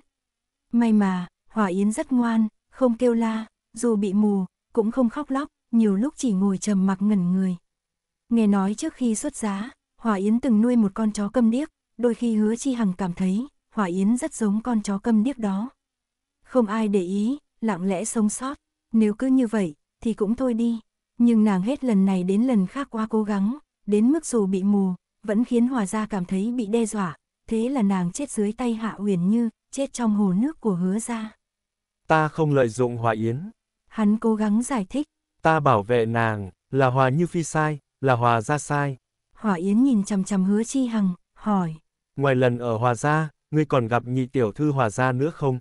May mà, Hòa Yến rất ngoan, không kêu la, dù bị mù, cũng không khóc lóc, nhiều lúc chỉ ngồi trầm mặc ngẩn người. Nghe nói trước khi xuất giá, Hòa Yến từng nuôi một con chó câm điếc, đôi khi hứa chi hằng cảm thấy, Hòa Yến rất giống con chó câm điếc đó. Không ai để ý, lặng lẽ sống sót, nếu cứ như vậy, thì cũng thôi đi, nhưng nàng hết lần này đến lần khác quá cố gắng, đến mức dù bị mù, vẫn khiến Hòa Gia cảm thấy bị đe dọa, thế là nàng chết dưới tay Hạ Uyển Như, chết trong hồ nước của hứa Gia. Ta không lợi dụng Hòa Yến. Hắn cố gắng giải thích. Ta bảo vệ nàng, là Hòa Như Phi sai, là Hòa Gia sai. Hòa Yến nhìn chằm chằm hứa Chi Hằng, hỏi. Ngoài lần ở Hòa Gia, ngươi còn gặp nhị tiểu thư Hòa Gia nữa không?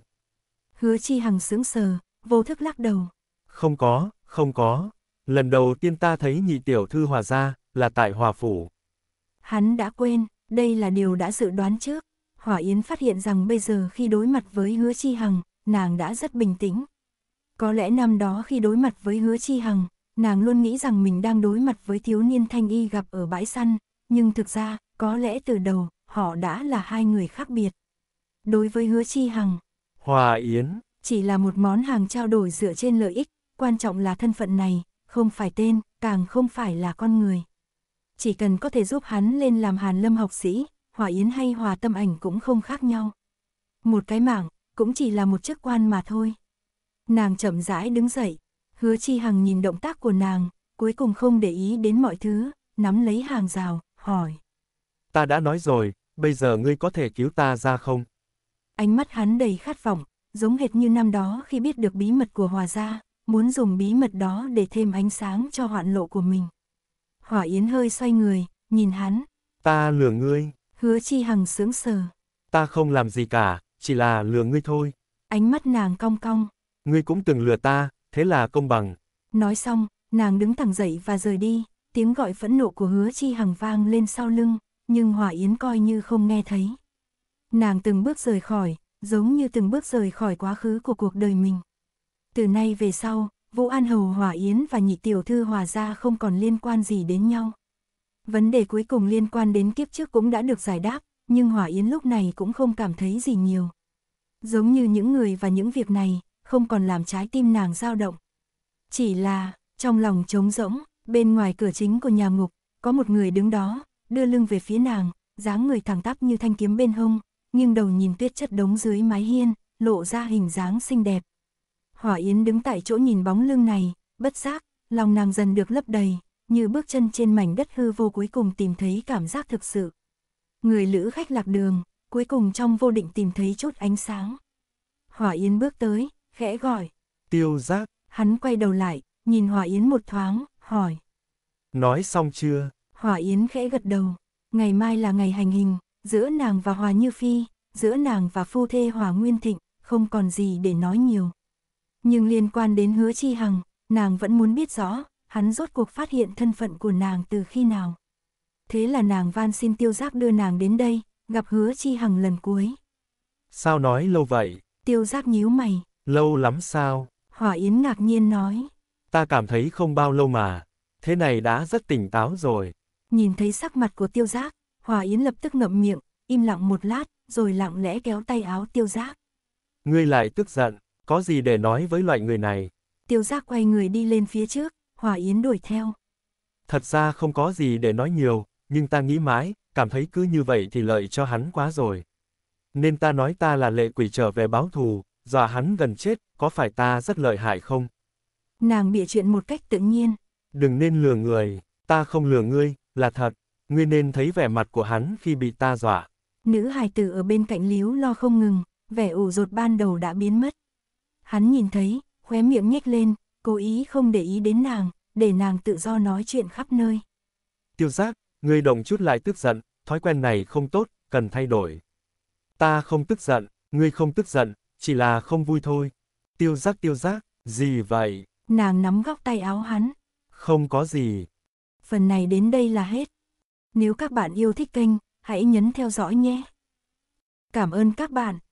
Hứa Chi Hằng sững sờ, vô thức lắc đầu. Không có, không có lần đầu tiên ta thấy nhị tiểu thư hòa gia là tại hòa phủ. Hắn đã quên, đây là điều đã dự đoán trước. hòa Yến phát hiện rằng bây giờ khi đối mặt với hứa chi hằng, nàng đã rất bình tĩnh. Có lẽ năm đó khi đối mặt với hứa chi hằng, nàng luôn nghĩ rằng mình đang đối mặt với thiếu niên thanh y gặp ở bãi săn, nhưng thực ra, có lẽ từ đầu, họ đã là hai người khác biệt. Đối với hứa chi hằng, Hòa Yến chỉ là một món hàng trao đổi dựa trên lợi ích, quan trọng là thân phận này, không phải tên, càng không phải là con người. Chỉ cần có thể giúp hắn lên làm hàn lâm học sĩ, hòa yến hay hòa tâm ảnh cũng không khác nhau. Một cái mảng, cũng chỉ là một chức quan mà thôi. Nàng chậm rãi đứng dậy, hứa chi hằng nhìn động tác của nàng, cuối cùng không để ý đến mọi thứ, nắm lấy hàng rào, hỏi. Ta đã nói rồi, bây giờ ngươi có thể cứu ta ra không? Ánh mắt hắn đầy khát vọng, giống hệt như năm đó khi biết được bí mật của Hòa Gia, muốn dùng bí mật đó để thêm ánh sáng cho hoạn lộ của mình. Hỏa Yến hơi xoay người, nhìn hắn. Ta lừa ngươi. Hứa Chi Hằng sướng sờ. Ta không làm gì cả, chỉ là lừa ngươi thôi. Ánh mắt nàng cong cong. Ngươi cũng từng lừa ta, thế là công bằng. Nói xong, nàng đứng thẳng dậy và rời đi, tiếng gọi phẫn nộ của hứa chi hằng vang lên sau lưng, nhưng Hỏa Yến coi như không nghe thấy. Nàng từng bước rời khỏi, giống như từng bước rời khỏi quá khứ của cuộc đời mình. Từ nay về sau, Vũ An Hầu Hòa Yến và nhị tiểu thư Hòa Gia không còn liên quan gì đến nhau. Vấn đề cuối cùng liên quan đến kiếp trước cũng đã được giải đáp, nhưng Hòa Yến lúc này cũng không cảm thấy gì nhiều. Giống như những người và những việc này, không còn làm trái tim nàng dao động. Chỉ là, trong lòng trống rỗng, bên ngoài cửa chính của nhà ngục, có một người đứng đó, đưa lưng về phía nàng, dáng người thẳng tắp như thanh kiếm bên hông, nghiêng đầu nhìn tuyết chất đống dưới mái hiên, lộ ra hình dáng xinh đẹp. Hỏa Yến đứng tại chỗ nhìn bóng lưng này, bất giác, lòng nàng dần được lấp đầy, như bước chân trên mảnh đất hư vô cuối cùng tìm thấy cảm giác thực sự. Người lữ khách lạc đường, cuối cùng trong vô định tìm thấy chút ánh sáng. Hỏa Yến bước tới, khẽ gọi. Tiêu giác. Hắn quay đầu lại, nhìn Hỏa Yến một thoáng, hỏi. Nói xong chưa? Hỏa Yến khẽ gật đầu. Ngày mai là ngày hành hình, giữa nàng và Hòa Như Phi, giữa nàng và phu thê Hòa Nguyên Thịnh, không còn gì để nói nhiều nhưng liên quan đến hứa chi hằng, nàng vẫn muốn biết rõ, hắn rốt cuộc phát hiện thân phận của nàng từ khi nào. Thế là nàng van xin tiêu giác đưa nàng đến đây, gặp hứa chi hằng lần cuối. Sao nói lâu vậy? Tiêu giác nhíu mày. Lâu lắm sao? Hỏa Yến ngạc nhiên nói. Ta cảm thấy không bao lâu mà, thế này đã rất tỉnh táo rồi. Nhìn thấy sắc mặt của tiêu giác, Hỏa Yến lập tức ngậm miệng, im lặng một lát, rồi lặng lẽ kéo tay áo tiêu giác. Ngươi lại tức giận. Có gì để nói với loại người này? Tiêu giác quay người đi lên phía trước, Hòa Yến đuổi theo. Thật ra không có gì để nói nhiều, nhưng ta nghĩ mãi, cảm thấy cứ như vậy thì lợi cho hắn quá rồi. Nên ta nói ta là lệ quỷ trở về báo thù, dọa hắn gần chết, có phải ta rất lợi hại không? Nàng bịa chuyện một cách tự nhiên. Đừng nên lừa người, ta không lừa ngươi, là thật, ngươi nên thấy vẻ mặt của hắn khi bị ta dọa. Nữ hài tử ở bên cạnh líu lo không ngừng, vẻ ủ rột ban đầu đã biến mất. Hắn nhìn thấy, khóe miệng nhếch lên, cố ý không để ý đến nàng, để nàng tự do nói chuyện khắp nơi. Tiêu giác, ngươi đồng chút lại tức giận, thói quen này không tốt, cần thay đổi. Ta không tức giận, ngươi không tức giận, chỉ là không vui thôi. Tiêu giác tiêu giác, gì vậy? Nàng nắm góc tay áo hắn. Không có gì. Phần này đến đây là hết. Nếu các bạn yêu thích kênh, hãy nhấn theo dõi nhé. Cảm ơn các bạn.